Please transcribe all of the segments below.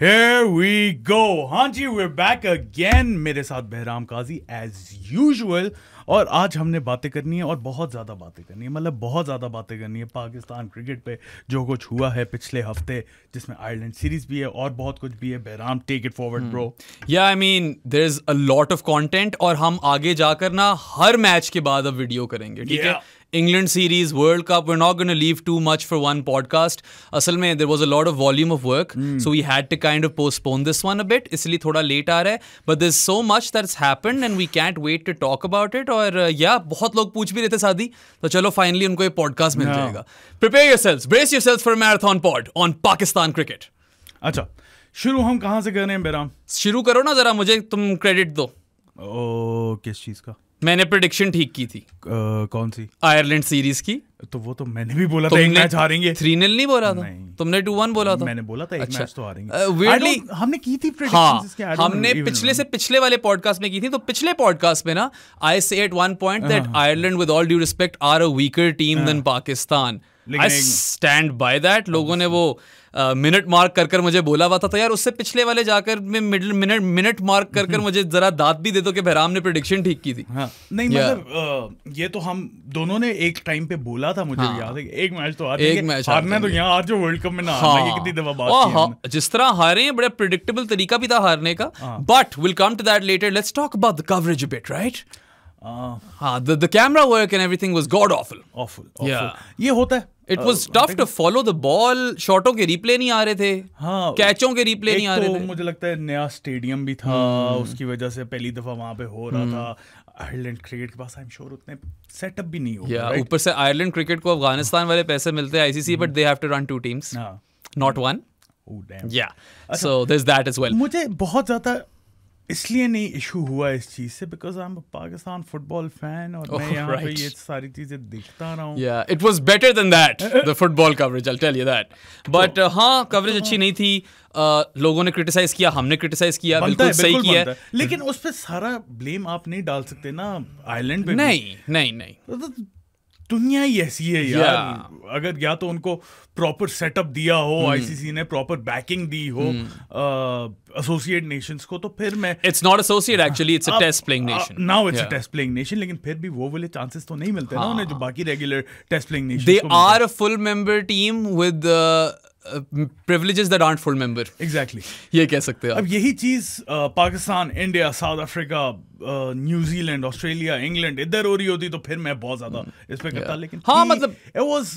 Here we go. हाँ जी we're back again. मेरे साथ बहराम काजी as usual. और आज हमने बातें करनी है और बहुत ज़्यादा बातें करनी है मतलब बहुत ज़्यादा बातें करनी है पाकिस्तान क्रिकेट पे जो कुछ हुआ है पिछले हफ्ते जिसमें आयरलैंड सीरीज भी है और बहुत कुछ भी है Bahram take it forward bro या I mean there is a lot of content और हम आगे जाकर ना हर मैच के बाद अब वीडियो करेंगे ठीक yeah. है England series World Cup we not gonna leave too much for one podcast असल में there was a lot of volume of work so we had to kind of postpone this one a bit इसलिए थोड़ा late आ रहा है but this so much that's happen and we can't wait to talk about it और या uh, yeah, बहुत लोग पूछ भी रहे थे शादी तो चलो फाइनली उनको ये पॉडकास्ट मिल yeah. जाएगा prepare your brace your for marathon pod on Pakistan cricket अच्छा शुरू हम कहाँ से कर रहे हैं बेराम शुरू करो ना जरा मुझे तुम क्रेडिट दो ओ, किस चीज का मैंने प्रिडिक्शन ठीक की थी uh, कौन सी आयरलैंड सीरीज की तो वो तो मैंने भी बोला था एक मैच हारेंगे थ्री नील नहीं बोला था नहीं। तुमने टू वन बोला था मैंने बोला था एक अच्छा, मैच तो हारेंगे वेडली uh, हमने की थी हाँ, हमने पिछले से पिछले वाले पॉडकास्ट में की थी तो पिछले पॉडकास्ट में ना I say at one point that Ireland with all due respect are a weaker team than Pakistan I stand by that लोगों ने वो मिनट मार्क कर कर मुझे बोला हुआ था तो यार उससे पिछले वाले जाकर मैं मिडल मिनट मिनट मार्क कर कर हम्म। मुझे जरा दाद भी दे दो कि बहराम ने प्रिडिक्शन ठीक की थी हाँ, नहीं मतलब ये तो हम दोनों ने एक टाइम पे बोला था मुझे हाँ, याद है एक मैच तो हार एक मैच हारना तो यहाँ आज वर्ल्ड कप में ना हाँ, ये कितनी दफा बात हाँ। जिस तरह हारे हैं बड़ा प्रिडिक्टेबल तरीका भी था हारने का but will come to that later let's talk about the coverage bit right uh, हाँ the the camera work and everything was god awful awful, awful. yeah ये होता है it was tough to follow the ball शॉटों के replay नहीं आ रहे थे हाँ कैचों के रिप्ले नहीं आ रहे तो थे मुझे लगता है नया स्टेडियम भी था hmm. उसकी वजह से पहली दफा वहां पे हो रहा hmm. था आयरलैंड क्रिकेट के पास आई एम श्योर उतने सेटअप भी नहीं होगा ऊपर से आयरलैंड क्रिकेट को अफगानिस्तान वाले पैसे मिलते हैं ICC but they have to run two teams not one या so this that is well मुझे बहुत ज्यादा इसलिए नहीं इशू हुआ इस चीज से because I am Pakistan football fan और oh, मैं यहाँ right. पे ये सारी चीजें देखता रहा हूँ या it was better than that the football coverage I tell you that but हाँ कवरेज अच्छी नहीं थी uh, लोगों ने क्रिटिसाइज किया हमने क्रिटिसाइज किया बिल्कुल सही बिल्कुल किया लेकिन उस पर सारा ब्लेम आप नहीं डाल सकते ना आईलैंड पे नहीं नहीं नहीं तो तो दुनिया ही ऐसी है यार yeah. अगर या तो उनको प्रॉपर सेटअप दिया हो आईसीसी hmm. ने प्रॉपर बैकिंग दी हो एसोसिएट hmm. नेशंस uh, को तो फिर मैं it's not associate actually it's a test playing nation now it's a test playing nation लेकिन फिर भी वो वाले चांसेस तो नहीं मिलते हाँ. ना उन्हें जो बाकी regular test playing nation they are a full member team with privileges that art full member exactly ये कह सकते हैं अब यही चीज Pakistan India South Africa New Zealand Australia England इधर हो रही होती तो फिर मैं बहुत ज्यादा इस पे करता लेकिन हाँ मतलब it was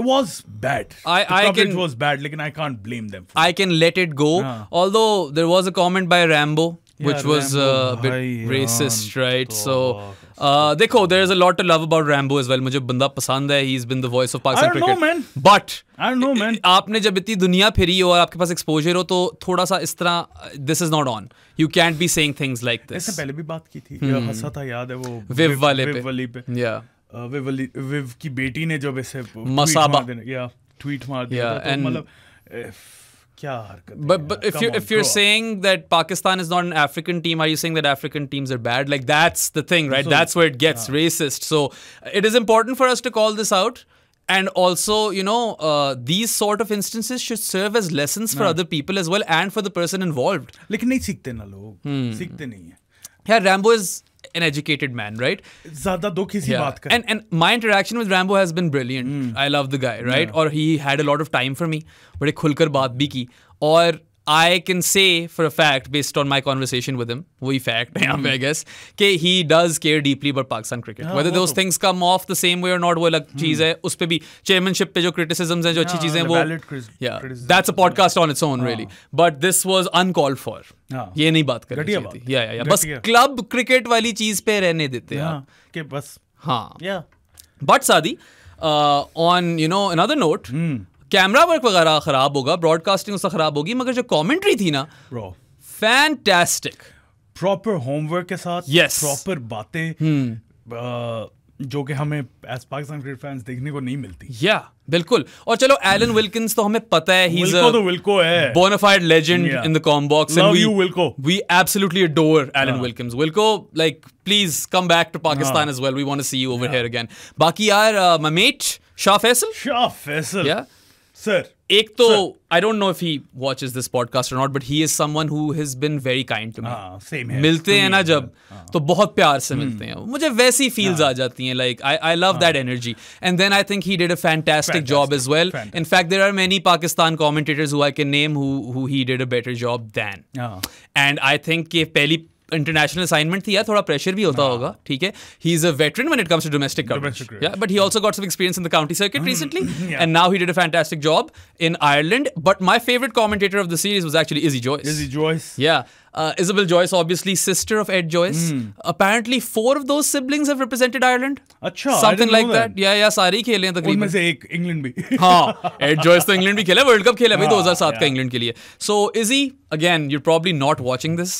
It was bad. I, the I can, it was bad, Like, and I can't blame them. For I can let it go. Yeah. Although there was a comment by Rambo, yeah, which was Rambo, uh, a bit racist, right? तो, so. Uh, देखो देर is a lot to love about Rambo is well मुझे बंदा पसंद है he is been the voice of Pakistan cricket but I know man आपने जब इतनी दुनिया फिरी हो और आपके पास एक्सपोजर हो तो थोड़ा सा इस तरह this is not on you can't be saying things like this ऐसे पहले भी बात की थी hmm. हंसा था याद है वो विव वाले पे वाली पे या विव uh, वाली विव की बेटी ने जब ऐसे मसाबा या ट्वीट मार दिया तो मतलब eh, But, but if you if you're saying that Pakistan is not an African team, are you saying that African teams are bad? Like that's the thing, right? that's where it gets racist. So it is important for us to call this out. And also, you know, uh, these sort of instances should serve as lessons for other people as well and for the person involved. लेकिन नहीं सीखते ना लोग hmm. सीखते नहीं है. Yeah, Rambo is an educated man, right? Zada dukh isi yeah. baat ka. And and my interaction with Rambo has been brilliant. Mm. I love the guy, right? Yeah. Or he had a lot of time for me. But ek khulkar baat bhi ki. I can say for a fact based on my conversation with him वही fact है I guess कि he does care deeply about Pakistan cricket whether those things come off the same way और not वो अलग hmm. चीज है उस पर भी चेयरमैनशिप पे जो क्रिटिसिज्म है जो अच्छी हाँ, चीजें मतलब वो that's a podcast on its own really but this was uncalled for ये नहीं बात कर बस क्लब क्रिकेट वाली चीज पे रहने देते हैं हाँ, बस हाँ बट सादी on you know another note camera work वगैरह खराब होगा ब्रॉडकास्टिंग उसका खराब होगी मगर जो कॉमेंट्री थी ना फैंटेस्टिक प्रॉपर होमवर्क के साथ यस प्रॉपर बातें hmm. जो कि हमें एज पाकिस्तान क्रिकेट फैंस देखने को नहीं मिलती या yeah, बिल्कुल और चलो एलन विल्किंस hmm. तो हमें पता है ही इज तो विल्को है bona fide legend in the com box and we Wilko we absolutely adore Alan Wilkins Wilko like please come back to Pakistan as well we want to see you over here again बाकी यार my mate Shah Faisal Shah Faisal या yeah? Sir एक तो I don't know if he is this podcast not but he is someone who has been very kind to me same है मिलते हैं ना जब ah. तो बहुत प्यार से hmm. मिलते हैं मुझे वैसी फील्स ah. आ जाती हैं like I I love that energy and then I think he did a fantastic job as well in fact there are many Pakistan commentators who I can name who he did a better job than and I think पहली international assignment थी यार थोड़ा pressure भी होता होगा ठीक है he is a veteran when it comes to domestic coverage but he also got some experience in the county circuit recently and now he did a fantastic job in Ireland but my favourite commentator of the series was actually Izzy Joyce. Izzy Joyce. Yeah. Uh, Isabel Joyce, obviously sister of Ed Joyce. Mm. Apparently, four of those siblings have represented Ireland. Achha, Something like that. Yeah, yeah, sorry, ही खेले हैं तकरीबन. उनमें से एक England भी. हाँ, Ed Joyce तो इंग्लैंड भी खेला, वर्ल्ड कप खेला भाई 2007 का इंग्लैंड के लिए. So Izzy, again, you're probably not watching this,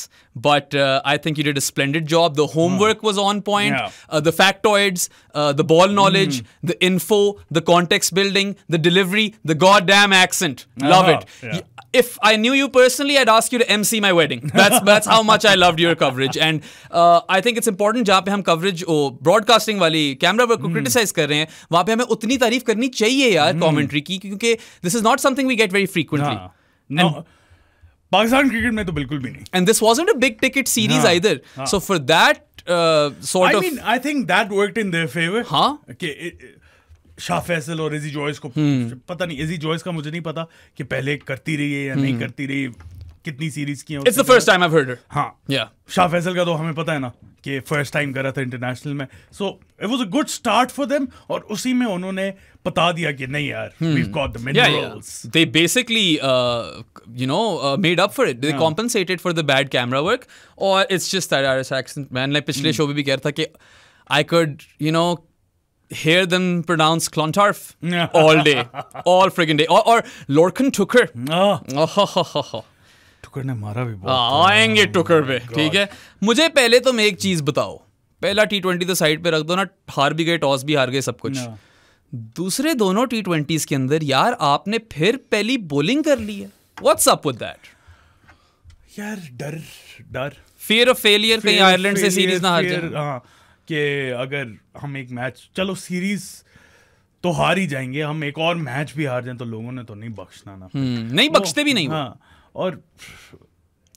but uh, I think you did a splendid job. The homework mm. was on point. Yeah. Uh, the factoids, uh, the ball hmm. knowledge, mm. the info, the context building, the delivery, the goddamn accent. Uh-huh. Love -huh. it. Yeah. If I knew you personally, I'd ask you to MC my wedding. that's that's how much I loved your coverage. And uh, I think it's important जहाँ पे हम coverage ओ broadcasting वाली camera work को hmm. criticize कर रहे हैं वहाँ पे हमें उतनी तारीफ करनी चाहिए यार hmm. commentary की क्योंकि this is not something we get very frequently. हाँ. No. And, पाकिस्तान क्रिकेट में तो बिल्कुल भी नहीं and this wasn't a big ticket series either so for that sort of I mean I think that worked in their favour हां कि शाह फैसल और एजी Joyce को hmm. पता नहीं एजी जॉयस का मुझे नहीं पता कि पहले करती रही है या hmm. नहीं करती रही कितनी सीरीज की it's the first time I heard her हां या शाह फैसल का तो हमें पता है ना कि फर्स्ट टाइम करा था इंटरनेशनल में so it was a good start for them और उसी में उन्होंने बता दिया कि नहीं यार we got the minerals they basically you know made up for it they compensated for the bad camera work और it's just that our accent man like पिछले शो hmm. में भी कह रहा था कि I could you know hear them pronounce Clontarf all day, all friggin' day. Or, or Lorcan Tooker. Oh. हाँ। oh, ho, ho, ho, ho. टुकड़ ने मारा भी बहुत हाँ, आएंगे टुकड़ पे oh ठीक है मुझे पहले तुम एक चीज बताओ पहला टी ट्वेंटी तो साइड पे रख दो ना हार भी गए टॉस भी हार गए सब कुछ दूसरे दोनों टी ट्वेंटी के अंदर यार आपने फिर पहली बोलिंग कर ली है व्हाट्स अप विद दैट यार डर डर फियर ऑफ फेलियर कहीं आयरलैंड से सीरीज ना हार जाए हाँ कि अगर हम एक मैच चलो सीरीज तो हार ही जाएंगे हम एक और मैच भी हार जाएं तो लोगों ने तो नहीं बख्शना ना हम्म, नहीं तो बख्शते भी नहीं हाँ और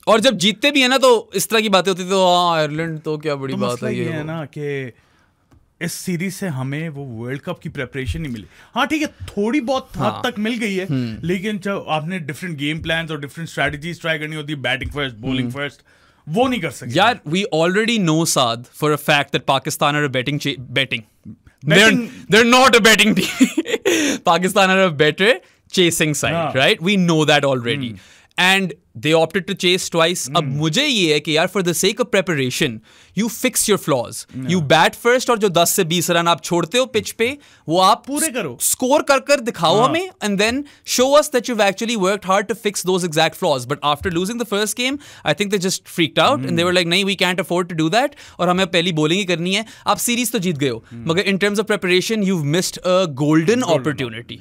और जब जीतते भी है ना तो इस तरह की बातें होती तो हाँ आयरलैंड तो क्या बड़ी तो बात है ये है तो। ना कि इस सीरीज से हमें वो वर्ल्ड कप की प्रेपरेशन नहीं मिली हाँ ठीक है थोड़ी बहुत हद हाँ, तक मिल गई है हम्म। लेकिन जब आपने डिफरेंट गेम प्लान और डिफरेंट स्ट्रैटेजीज ट्राई करनी होती है बैटिंग फर्स्ट बॉलिंग फर्स्ट वो नहीं कर सकते यार वी ऑलरेडी नो साद for a fact that Pakistan are batting batting they're not a a team. Pakistan are a better chasing side, yeah. हाँ। right? We know that and they opted to chase twice अब मुझे ये है कि यार for the sake of preparation you fix your flaws you bat first और जो 10 से 20 रन आप छोड़ते हो पिच पे वो आप पूरे करो स्कोर कर कर दिखाओ हमें and then show us that you actually work hard to fix those exact flaws but after losing the first game I think they just freaked out and they're like नहीं we can't afford to do that और हमें पहली bowling ही करनी है आप series तो जीत गए हो मगर in terms of preparation you missed a golden opportunity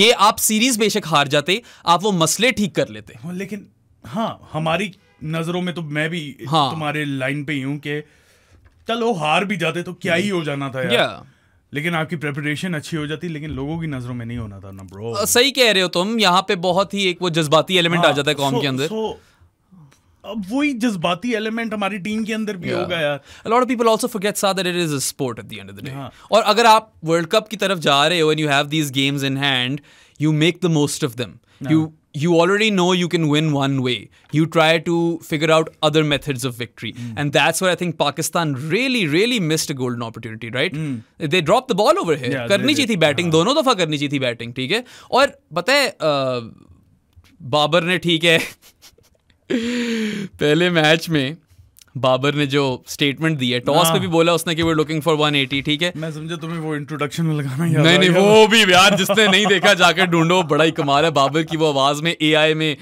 ये आप सीरीज बेशक हार जाते आप वो मसले ठीक कर लेते लेकिन हाँ हमारी नजरों में तो मैं भी हाँ. तुम्हारे लाइन पे ही हूँ कि चलो हार भी जाते तो क्या ही हो जाना था यार yeah. लेकिन आपकी प्रेपरेशन अच्छी हो जाती लेकिन लोगों की नजरों में नहीं होना था ना ब्रो आ, सही कह रहे हो तुम यहाँ पे बहुत ही एक वो जज्बाती एलिमेंट हाँ, आ जाता है कॉम so, के अंदर so, अब वही जज्बाती एलिमेंट हमारी टीम के अंदर भी yeah. होगा यार lot of people also forget सा that it is a sport at the end of the day और अगर आप वर्ल्ड कप की तरफ जा रहे हो and you have these games in hand you make the most of them you you already know you can win one way. You try to figure out other methods of victory. Mm. And that's where I think Pakistan really, really missed a golden opportunity, right? Mm. They dropped the ball over here. Yeah, करनी चाहिए थी batting दोनों दफा करनी चाहिए थी batting ठीक है और पता Babar बाबर ने ठीक है पहले मैच में बाबर ने जो स्टेटमेंट दी है टॉस पे हाँ। भी बोला उसने कि वी लुकिंग फॉर 180 ठीक है मैं समझा तुम्हें वो इंट्रोडक्शन में लगाना नहीं नहीं वो भी यार जिसने नहीं देखा जाकर ढूंढो बड़ा ही कमाल है बाबर की वो आवाज में एआई में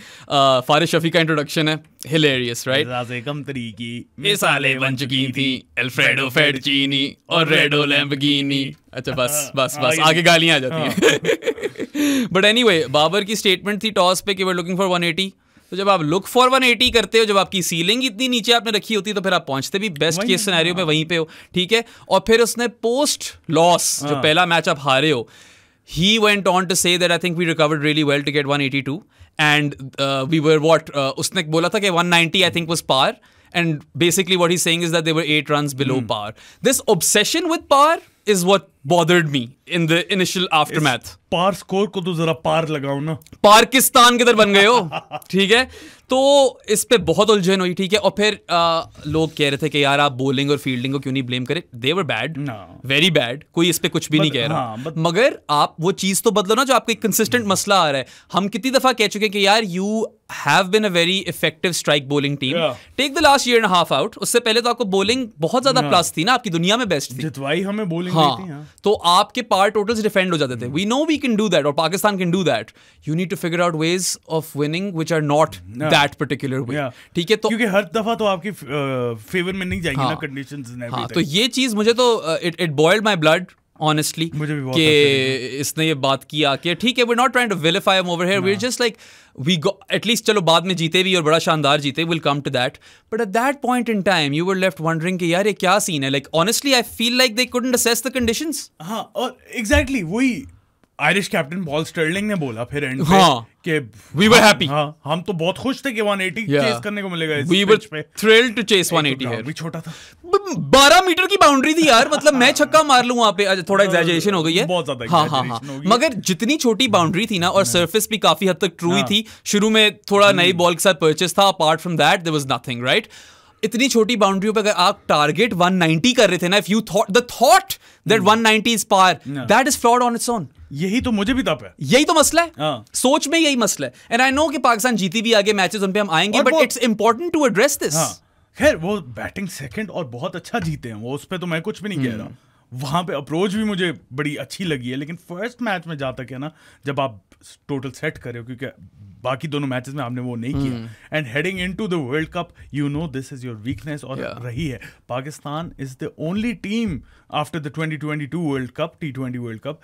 फारिश शफी का इंट्रोडक्शन है हिलेरियस राइट कम तरीकी बन चुकी थी एल्फ्रेडो और रेडो लैम्बगिनी अच्छा बस हाँ, बस हाँ, बस आगे गालियां आ जाती हैं बट एनीवे बाबर की स्टेटमेंट थी टॉस पे कि वी लुकिंग फॉर 180 तो जब आप लुक फॉर वन एटी करते हो जब आपकी सीलिंग इतनी नीचे आपने रखी होती है तो फिर आप पहुंचते भी बेस्ट केस सिनेरियो में वहीं पे हो ठीक है और फिर उसने पोस्ट लॉस जो हाँ। पहला मैच आप हारे हो he went on to say that I think we recovered really well to get one eighty two and we were what उसने बोला था कि one ninety I think was par and basically what he saying is that they're eight run below par this obsession with par is what bothered me in the initial aftermath. Par score को तो जरा पार लगाओ ना पाकिस्तान की तरह बन गए हो ठीक है तो इस पे बहुत उलझन हुई ठीक है और फिर आ, लोग कह रहे थे कि यार आप बॉलिंग और फील्डिंग को क्यों नहीं ब्लेम करें they were bad very bad कोई इस पे कुछ भी but, नहीं कह रहा हाँ, but, मगर आप वो चीज़ तो बदलो ना जो आपका एक कंसिस्टेंट hmm. मसला आ रहा है हम कितनी दफ़ा कह चुके हैं कि यार you have been a very effective strike bowling team take the last year and half out उससे पहले तो आपको बोलिंग बहुत ज्यादा प्लस थी ना आपकी दुनिया में बेस्ट थी हमें बोलिंग हाँ, तो आपके पार टोटल्स डिफेंड हो जाते थे we know we can do that और Pakistan can do that you need to figure out ways of winning which are not that particular way ठीक है तो क्योंकि हर दफा तो आपकी फेवर में नहीं जाएगी ना कंडीशंस हाँ. हाँ, तो ये चीज मुझे तो it it boiled my blood honestly कि इसने ये बात किया कि ठीक है we not trying to vilify em over here we just like we go at least चलो बाद में जीते भी और बड़ा शानदार जीते will come to that but at that point in time you were left wondering कि यार ये क्या सीन है like honestly I feel like they couldn't assess the conditions हाँ और एग्जैक्टली exactly, वही आयरिश कैप्टन बॉल स्टर्लिंग ने बोला फिर एंड हाँ, के वी वर हैप्पी हाँ हम तो बहुत खुश थे कि 180 yeah. चेस करने को मिलेगा इस we were thrill to chase 180 here भी छोटा था 12 मीटर की बाउंड्री थी यार मतलब मैं छक्का मार लूं वहां पे अच्छा, थोड़ा एग्जैजरेशन हो गई है बहुत ज्यादा हाँ हाँ हाँ मगर जितनी छोटी बाउंड्री थी ना और सरफेस भी काफी हद तक ट्रू ही हाँ। थी शुरू में थोड़ा नई बॉल hmm। के साथ परचेस था apart from that there was nothing right इतनी छोटी बाउंड्रियों पे अगर आप टारगेट 190 कर रहे थे ना if you thought the thought that 190 is par that is fraud on its own यही तो मुझे भी तप है यही तो मसला है आ. हाँ। सोच में यही मसला है एंड आई नो कि पाकिस्तान जीती भी आगे मैचेस उन पे हम आएंगे but it's important to address this खैर वो बैटिंग सेकंड और बहुत अच्छा जीते हैं वो उस पर तो मैं कुछ भी नहीं कह रहा hmm. वहां पे अप्रोच भी मुझे बड़ी अच्छी लगी है लेकिन फर्स्ट मैच में जा तक है ना जब आप टोटल सेट करे क्योंकि बाकी दोनों मैचेस में आपने वो नहीं किया and heading into the world Cup you know this is your weakness और रही है Pakistan is the only team after the twenty twenty two World Cup T twenty World Cup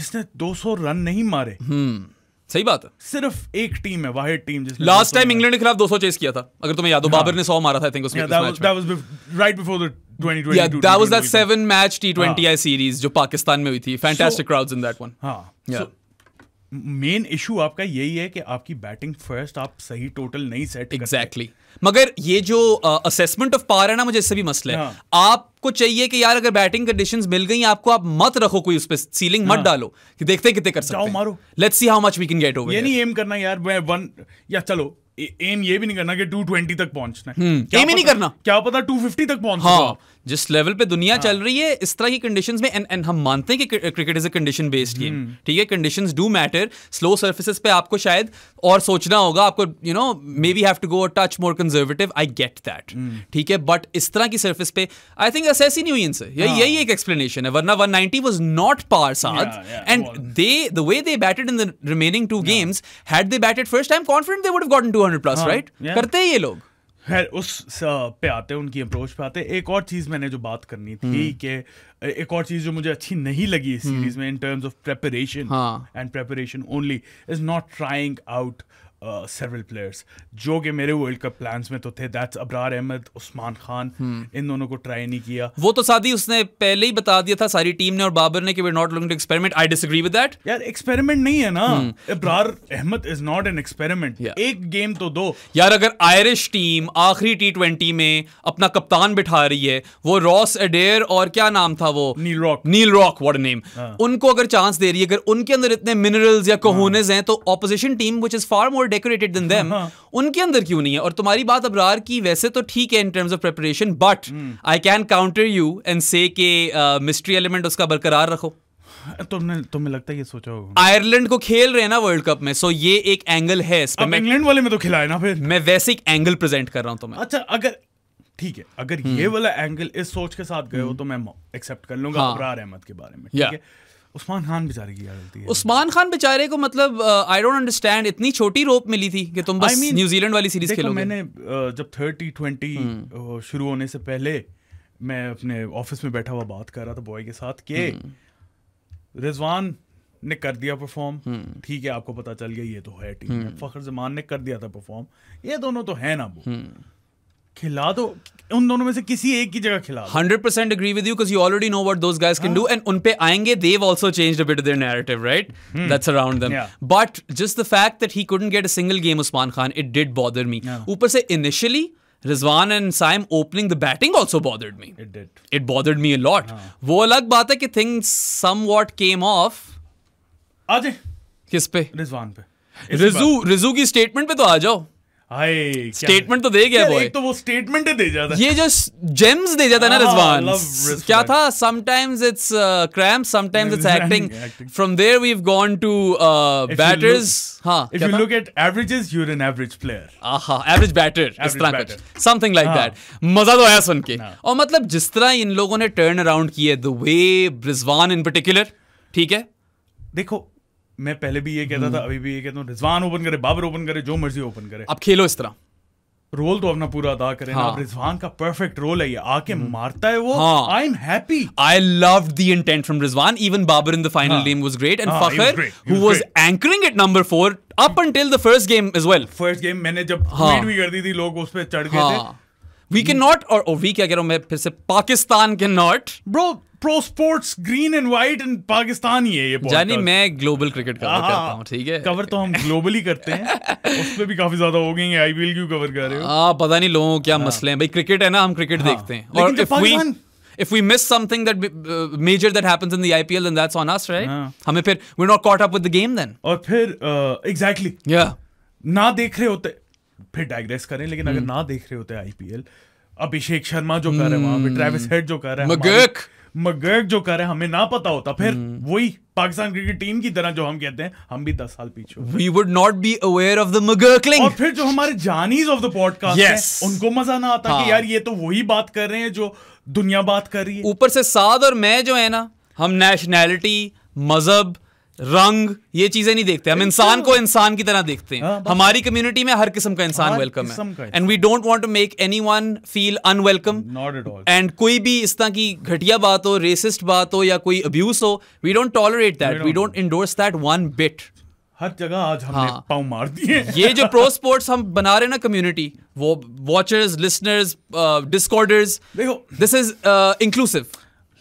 जिसने दो सौ रन नहीं मारे हम्म, सही बात है सिर्फ एक टीम है वाहिद टीम जिसने लास्ट टाइम इंग्लैंड के खिलाफ 200 चेस किया था अगर तुम्हें याद हो हाँ। बाबर ने 100 मारा था आई थिंक उसमें right before the 2022 yeah that was that seven match T20 हाँ। series जो पाकिस्तान में हुई थी fantastic crowds in that one हाँ so मेन इशू आपका यही है कि आपकी बैटिंग फर्स्ट आप सही टोटल नहीं सेट एग्जैक्टली exactly. मगर ये जो असेसमेंट ऑफ पावर है ना मुझे इससे भी मसला है हाँ. आपको चाहिए कि यार अगर बैटिंग कंडीशंस मिल गई आपको आप मत रखो कोई उस पर सीलिंग हाँ. मत डालो कि देखते कितने कर सकते हैं मारो let's see how much we can get over ये नहीं एम करना यार मैं वन या चलो एम ये भी नहीं करना कि 220 तक पहुंचना है एम हम्म, ही नहीं करना क्या पता 250 तक पहुंचना हाँ जिस लेवल पे दुनिया हाँ. चल रही है इस तरह की कंडीशन में एंड एंड हम मानते हैं कि cricket is a condition based game ठीक है condition do matter slow surface पे आपको शायद और सोचना होगा आपको you know maybe have to go touch more conservative I get that ठीक है बट इस तरह की सर्फिस पे आई थिंक ऐसे ही नहीं हुई इनसे यही एक एक्सप्लेनेशन है वरना नाइनटी वॉज नॉट पार साथ and they the way they batted in the remaining two games had they batted first time confident they would gotten two hundred plus right करते हैं ये लोग खैर उस पे आते हैं उनकी अप्रोच पे आते हैं एक और चीज़ मैंने जो बात करनी थी हम्म। कि एक और चीज़ जो मुझे अच्छी नहीं लगी इस सीरीज हम्म। में in terms of preparation and preparation only is not trying out several uh, players जो कि मेरे वर्ल्ड कप प्लान्स में तो थे दैट्स अबरार अहमद उस्मान खान इन दोनों को ट्राई नहीं किया वो तो शादी उसने पहले ही बता दिया था सारी टीम ने और बाबर ने कि we not looking to experiment I disagree with that यार एक्सपेरिमेंट नहीं है ना Abrar Ahmed is not an experiment एक गेम तो दो यार अगर आयरिश टीम आखिरी टी में अपना कप्तान बिठा रही है वो रॉस एडेयर और क्या नाम था वो Neil Rock Neil Rock what name उनको अगर चांस दे रही है अगर उनके अंदर इतने मिनरल्स या कोहोनेस हाँ. हैं तो opposition team which is far more decorated than them उनके अंदर क्यों नहीं है और तुम्हारी बात अबरार की वैसे तो ठीक है in terms of preparation but I can counter you and से के मिस्ट्री एलिमेंट उसका बरकरार रखो तुमने तुम्हें लगता है ये सोचा होगा आयरलैंड को खेल रहे हैं ना वर्ल्ड कप में सो ये एक एंगल है अब इंग्लैंड वाले में तो खिलाए ना फिर मैं वैसे एक एंगल प्रेजेंट कर रहा हूं तुम्हें अच्छा अगर ठीक है अगर ये हम्म। वाला एंगल इस सोच के साथ गए हो हम्म। तो मैं एक्सेप्ट कर लूंगा हाँ। अबरार अहमद के बारे में ठीक है उस्मान खान बेचारे की क्या गलती है उस्मान खान बेचारे को मतलब आई डोंट अंडरस्टैंड इतनी छोटी रोप मिली थी कि तुम बस I mean, न्यूजीलैंड वाली सीरीज खेलोगे मैंने जब थर्टी हम्म। ट्वेंटी शुरू होने से पहले मैं अपने ऑफिस में बैठा हुआ बात कर रहा था बॉय के साथ के हम्म। रिजवान ने कर दिया परफॉर्म हम्म। ठीक है आपको पता चल गया ये तो है टीम फखर जमान ने कर दिया था परफॉर्म ये दोनों तो है ना वो खिला दो उन दोनों में से किसी एक की जगह खिला hundred percent agree with you because you already know what those guys can do and उन पे आएंगे they've also change bit their narrative right that's around them but just the fact that he couldn't get a single game Usman Khan it did bother me ऊपर से initially Rizwan and Saim opening the batting also bothered me it bothered me a lot वो अलग बात है कि thing somewhat came off आज किस पे रिजवान पे रिजू रिजू की स्टेटमेंट पे तो आ जाओ स्टेटमेंट तो दे गया बॉय तो वो स्टेटमेंट दे जाता ये जो जेम्स दे जाता है ना रिजवान हाँ, क्या था sometimes it's cram sometimes it's acting from there we have gone to batters हां if you look at averages you are an average player आहा एवरेज बैटर इस तरह कुछ समथिंग लाइक दैट मजा तो आया सुन के हाँ। और मतलब जिस तरह इन लोगों ने टर्न अराउंड किए the way Rizwan in particular ठीक है देखो मैं पहले भी ये कहता था हम्म। अभी भी ये कहता हूँ रिजवान ओपन करे बाबर ओपन करे जो मर्जी ओपन करे अब खेलो इस तरह रोल तो अपना पूरा अदा करें हाँ. रिजवान का परफेक्ट रोल है ये आके हम्म। मारता है वो I am happy I love the intent from Rizwan even Babar in the final game was great and Fakhar who was anchoring at number 4 up until the first game as well first game मैंने जब tweet हाँ। भी कर दी थी लोग उस पे चढ़ गए हाँ. थे वी कैन नॉट और वी क्या कह रहा हूं मैं फिर से Pakistan can not bro pro sports green and white and Pakistan ही है ये जानी मैं ग्लोबल क्रिकेट कवर करता हूँ ठीक है कवर तो हम ग्लोबली करते हैं उस पे भी काफी ज्यादा हो गए हैं आईपीएल क्यों कवर कर रहे हो हां पता नहीं लोगों क्या हाँ। मसले हैं भाई क्रिकेट है ना हम क्रिकेट हाँ। देखते हैं और if we if we miss something that uh, major that happens in the IPL, then that's on us, right? हाँ. हमें फिर we're not caught up with the game then. और फिर uh, exactly. Yeah. ना देख रहे होते फिर डाइग्रेस करें लेकिन hmm. अगर ना देख रहे होते आईपीएल अभिषेक शर्मा जो कर रहे हैं वहां पे ट्रेविस हेड जो कर रहे हैं मगर जो कर रहे हैं हमें ना पता होता फिर हम्म। वही पाकिस्तान क्रिकेट टीम की तरह जो हम कहते हैं हम भी दस साल पीछे we would not be aware of the मगर्कलिंग और फिर जो हमारे जानीज ऑफ द पॉडकास्ट yes. हैं उनको मजा ना आता हाँ. कि यार ये तो वही बात कर रहे हैं जो दुनिया बात कर रही है ऊपर से साद और मैं जो है ना हम नेशनैलिटी मजहब रंग ये चीजें नहीं देखते हम इंसान को इंसान की तरह देखते हैं हाँ, हमारी कम्युनिटी में हर किस्म का इंसान वेलकम है and we don't want to make anyone feel unwelcome and कोई भी इस तरह की घटिया बात हो रेसिस्ट बात हो या कोई अब्यूज हो we don't tolerate that we don't endorse that one bit हर जगह आज हमने हाँ, पाँव मार दिए ये जो प्रो स्पोर्ट्स हम बना रहे ना कम्युनिटी वो वॉचर्स लिसनर्स डिस्कॉर्डर्स देखो this is inclusive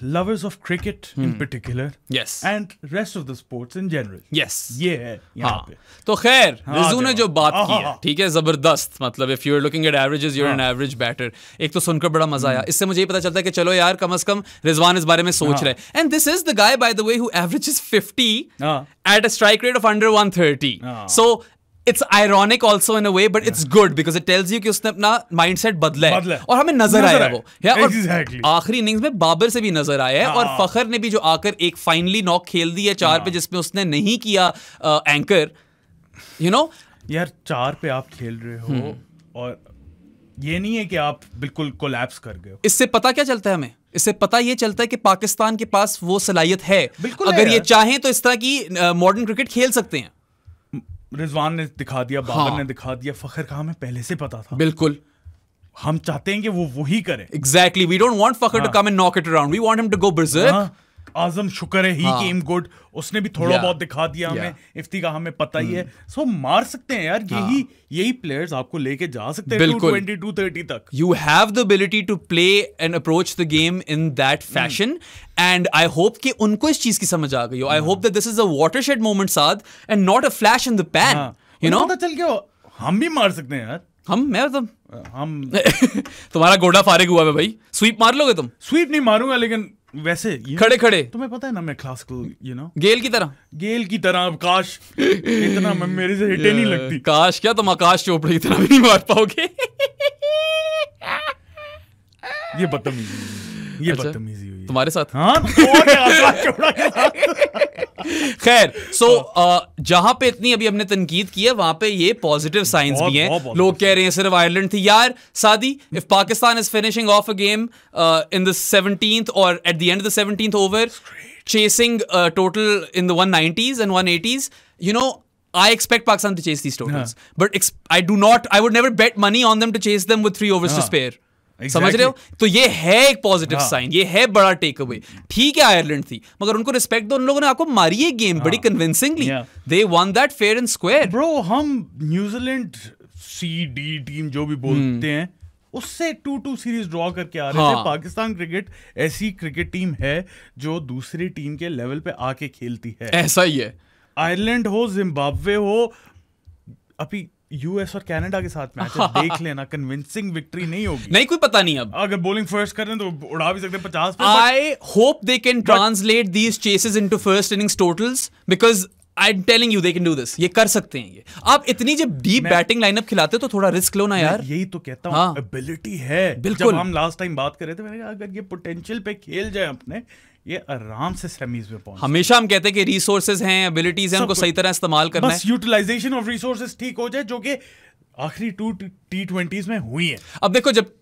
lovers of cricket hmm. in particular yes and rest of the sports in general yes ये है हाँ तो खैर हाँ, रिजू ने जो बात की है ठीक है जबरदस्त मतलब if you are looking at averages you are an average batter एक तो सुनकर बड़ा मजा आया hmm. इससे मुझे ये पता चलता है कि चलो यार कम से कम रिजवान इस बारे में सोच हाँ। रहे and this is the guy by the way who averages 50 at a strike rate of under 130 so it's ironic also in a way but it's good because it tells you कि उसने अपना माइंड सेट बदला है और हमें नजर, नजर आया वो या exactly. आखिरी इनिंग्स में बाबर से भी नजर आया है और हाँ। फखर ने भी जो आकर एक फाइनली नॉक खेल दी है चार पे हाँ। जिसमें उसने नहीं किया एंकर यू नो यार चार पे आप खेल रहे हो हम्म। और ये नहीं है कि आप बिल्कुल कोलैप्स कर गए इससे पता क्या चलता है हमें इससे पता ये चलता है कि पाकिस्तान के पास वो सलाहियत है अगर है ये चाहें तो इस तरह की मॉडर्न क्रिकेट खेल सकते हैं रिजवान ने दिखा दिया बाबर हाँ। ने दिखा दिया फखर का हमें पहले से पता था बिल्कुल हम चाहते हैं कि वो वही करे exactly we don't want Fakhar to come and knock it around we want him to go berserk Azam शुक्र है ही हाँ. केम गुड उसने भी थोड़ा बहुत दिखा दिया हमें इफ्ती का हमें पता ही है सो hmm. मार सकते हैं यार हाँ. यही यही प्लेयर्स आपको लेके जा सकते हैं ट्वेंटी टू थर्टी तक you have the ability to play and approach the game in that fashion and I hope कि उनको इस चीज की समझ आ गई हो I hope that this is a shed moment साथ and not a flash in the pan you know पता चल गया हम भी मार सकते हैं यार हम मैं तो हम तुम्हारा गोडा फारिग हुआ है भाई स्वीप मार लोगे तुम स्वीप नहीं मारूंगा लेकिन वैसे खड़े खड़े तुम्हें पता है ना मैं क्लासिकल यू नो गेल की तरह गेल की तरह काश इतना मेरे से हिटे नहीं लगती काश क्या तुम आकाश चोपड़े की तरह भी नहीं मार पाओगे ये बदतमीजी ये अच्छा? बदतमीजी हुई तुम्हारे साथ हाँ खैर सो जहां पे इतनी अभी हमने तनकीद की है वहां पे ये पॉजिटिव साइंस भी हैं लोग कह रहे हैं सिर्फ आयरलैंड थी यार सादी if Pakistan is finishing off a game in the seventeen or at the end seventeen over chasing total in the one nineties and one eighties you know I expect Pakistan to chase these totals, yeah. हाँ। but exp- I do not. I would never bet money on them to chase them with three overs yeah. to हाँ। spare. exactly. समझ रहे हो तो ये है एक positive sign हाँ. ये है बड़ा टेक अवे ठीक है आयरलैंड थी मगर उनको रिस्पेक्ट दो उन लोगों ने आपको मारी है हाँ. गेम बड़ी convincingly they won that fair and square bro हम न्यूजीलैंड सी डी टीम जो भी hmm. बोलते हैं उससे टू टू सीरीज ड्रॉ करके आ रहे हाँ. थे पाकिस्तान क्रिकेट ऐसी क्रिकेट टीम है जो दूसरी टीम के लेवल पे आके खेलती है ऐसा ही है आयरलैंड हो जिम्बाब्वे हो अभी यूएस और कनाडा के साथ मैच देख लेना कन्विंसिंग विक्ट्री नहीं होगी नहीं कोई पता नहीं अब अगर बॉलिंग फर्स्ट कर रहे हैं तो उड़ा भी सकते पचास I hope they can translate these chases into first innings totals because I am telling you they can do this ये कर सकते हैं ये आप इतनी जब डीप बैटिंग लाइनअप खिलाते हो तो थोड़ा रिस्क लो ना यार यही तो कहता हूँ एबिलिटी हाँ, है बिल्कुल जब हम लास्ट टाइम बात कर रहे थे मैंने कहा अगर ये पोटेंशियल पे खेल जाए अपने ये आराम से सेमीज में पहुंच हमेशा हम कहते हैं कि रिसोर्सेज हैं एबिलिटीज हैं उनको सही तरह इस्तेमाल करना बस यूटिलाइजेशन ऑफ रिसोर्सेज ठीक हो जाए जो कि आखिरी टू टी ट्वेंटीज में हुई है अब देखो जब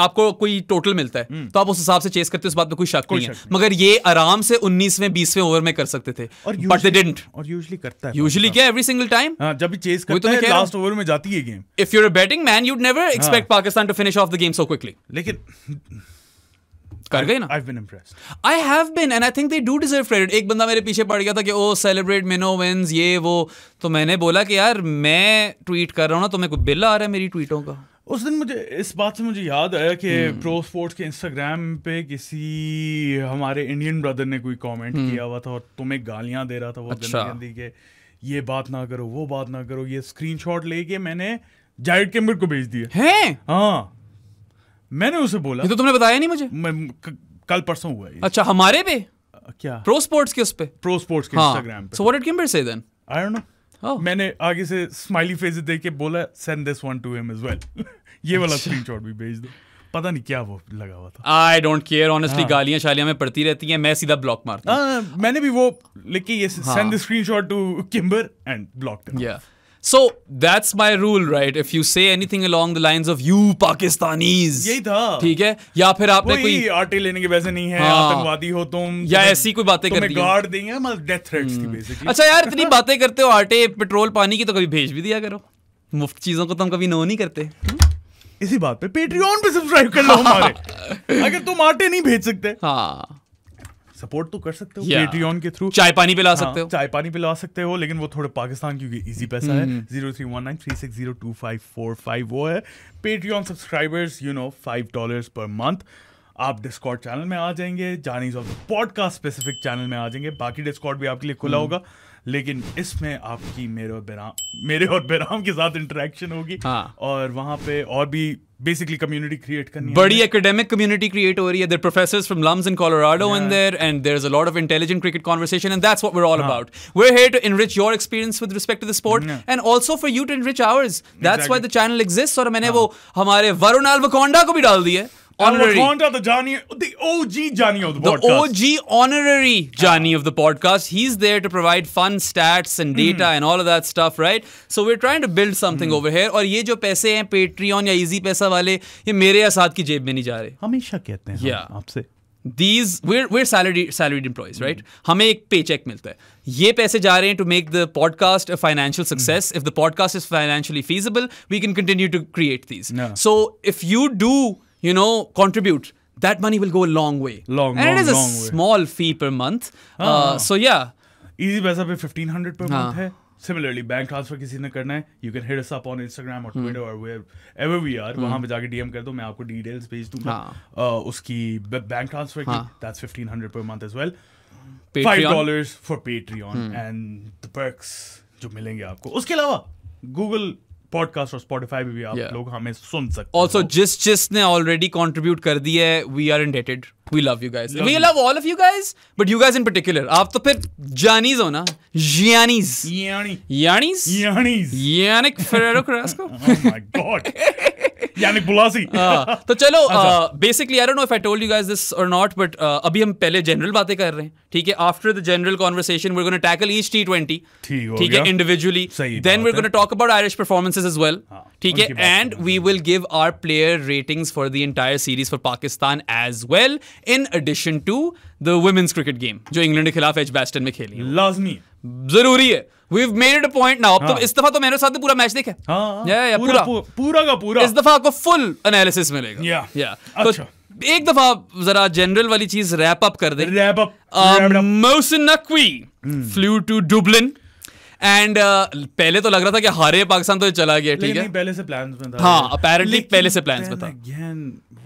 आपको कोई टोटल मिलता है हम्म। तो आप उस हिसाब से चेस करते हो उस बात में कोई शक नहीं है मगर ये आराम से 19वें 20वें ओवर में कर सकते थे बट दे डिडंट और यूजुअली करता है यूजुअली क्या एवरी सिंगल टाइम जब भी चेस तो करता है लास्ट ओवर में जाती है game if you are batting man you never expect Pakistan to finish off the game so quickly लेकिन कर गए ना I been impressed I have been and I think they do deserve credit एक बंदा मेरे पीछे पड़ गया था कि ओ सेलिब्रेट मिनो विंस ये वो तो मैंने बोला कि यार मैं ट्वीट कर रहा हूँ ना तो मेरे को बिल आ रहा है मेरी ट्वीटों का उस दिन मुझे इस बात से मुझे याद आया कि प्रो हम्म। स्पोर्ट्स के इंस्टाग्राम पे किसी हमारे इंडियन ब्रदर ने कोई कमेंट हम्म। किया हुआ था और तुम्हें गालियां दे रहा था वो अच्छा। गंदी के ये बात ना करो वो बात ना करो ये स्क्रीनशॉट लेके मैंने जाइड केम्बर को भेज दिया है हाँ मैंने उसे बोला ये तो तुमने बताया नहीं मुझे मैं कल परसों हुआ ये अच्छा हमारे पे क्या प्रो स्पोर्ट्स के उस पे प्रो स्पोर्ट्स के इंस्टाग्राम हाँ। पे so what did Kimber say then I don't know मैंने आगे से स्माइली फेस दे के बोला send this one to him as well ये वाला स्क्रीनशॉट अच्छा। भी भेज दो पता नहीं क्या वो लगा हुआ था आई डोंट केयर ऑनेस्टली गालियां शालियां में पड़ती रहती हैं मैं सीधा ब्लॉक मारता हूं हाँ, मैंने भी वो लिख के ये send the screenshot to Kimber and block या So that's my rule, right? If you say anything along the lines of you Pakistanis, यही था ठीक है या फिर आपने कोई आटे लेने के वैसे नहीं है हाँ। आतंकवादी हो तुम या ऐसी कोई बातें करती गार्ड देंगे हमारे डेथ थ्रेट्स थी बेसिकली हम्म। अच्छा यार इतनी बातें करते हो आटे पेट्रोल पानी की तो कभी भेज भी दिया करो मुफ्त चीजों को तुम तो कभी नो नहीं करते इसी बात पे पेट्रियन पे सब्सक्राइब कर लो हमारे अगर तुम आटे नहीं भेज सकते हाँ सपोर्ट तो कर सकते हो पेट्रियन के थ्रू चाय पानी पिला हाँ, सकते हो चाय पानी पिला सकते हो लेकिन वो थोड़े पाकिस्तान क्योंकि इजी पैसा है zero three one nine three six zero two five four five वो है Patreon subscribers you know five dollar per month आप डिस्कॉर्ड चैनल में आ जाएंगे जानीज ऑफ पॉडकास्ट स्पेसिफिक चैनल में आ जाएंगे बाकी डिस्कॉर्ड भी आपके लिए खुला हम्म। होगा लेकिन इसमें आपकी मेरे और बेराम मेरे और बेराम के साथ इंटरेक्शन होगी हाँ। और वहाँ पे और भी basically community create karni badi academic community create ho rahi hai there're professors from lums in colorado yeah. in there and there's a lot of intelligent cricket conversation and that's what we're all yeah. about we're here to enrich your experience with respect to the sport yeah. and also for you to enrich ours that's exactly. why the channel exists aur maine wo hamare varun alvakonda ko bhi dal di hai honorary. And the Johnny, the OG Johnny of the, podcast. The OG honorary Johnny of the podcast. He's there to provide fun stats and hmm. data mm. and all of that stuff, right? So we're trying to build something mm. over here. And ये जो पैसे हैं Patreon या Easy पैसा वाले ये मेरे या साथ की जेब में नहीं जा yeah. these we're we're salaried salaried employees right हमें एक paycheck मिलता है ये पैसे जा रहे to make the podcast a financial hmm. success if the podcast is financially feasible we can continue to create these so if you do you know, contribute, that money will go a long way. Long, and long, it is a small way. fee per month. Ah. Uh, so yeah, easy पैसा pe fifteen hundred per ah. month hai. Similarly, bank transfer किसी ने करना है, you can hit us up on Instagram or Twitter hmm. or wherever we are. Hmm. वहाँ पे जाके DM कर दो, मैं आपको details भेज दूँगा. Ah. Uh, उसकी bank transfer की, that's fifteen hundred per month as well. Patreon. Five dollars for Patreon hmm. and the perks जो मिलेंगे आपको. उसके अलावा Google पॉडकास्ट और स्पॉटिफाई भी आप yeah. लोग हमें सुन सकते ऑल्सो जिस जिस ने ऑलरेडी कॉन्ट्रीब्यूट कर दी है we are indebted we love you guys we love all of you guys but you guys in particular आप तो फिर जानीज हो ना जियानीज यानीज यानीज यानिक फेरेरो क्रैस्को ओह माय गॉड यानी बुलासी हाँ, तो चलो basically I don't know if I told you guys this or not but अभी हम पहले जनरल बातें कर रहे हैं ठीक है after the general conversation we are gonna tackle each T20 ठीक है individually then we are gonna talk about Irish performances as well ठीक है and we will give our player ratings for the entire series for Pakistan as well in addition to the women's cricket game जो England के खिलाफ Edgbaston में खेली लाजमी जरूरी है we made it a point now तो हाँ। इस दफा तो मेरे साथ पूरा मैच देखा हां yeah, या, पूरा, पूरा पूरा का पूरा इस दफा आपको फुल एनालिसिस मिलेगा या या तो अच्छा तो एक दफा जरा जनरल वाली चीज रैप अप कर दे wrap up Mohsin Naqvi flew to Dublin and uh, पहले तो लग रहा था कि हारे पाकिस्तान तो चला गया ठीक है पहले से प्लान्स में था हाँ अपेरेंटली पहले से प्लान्स में था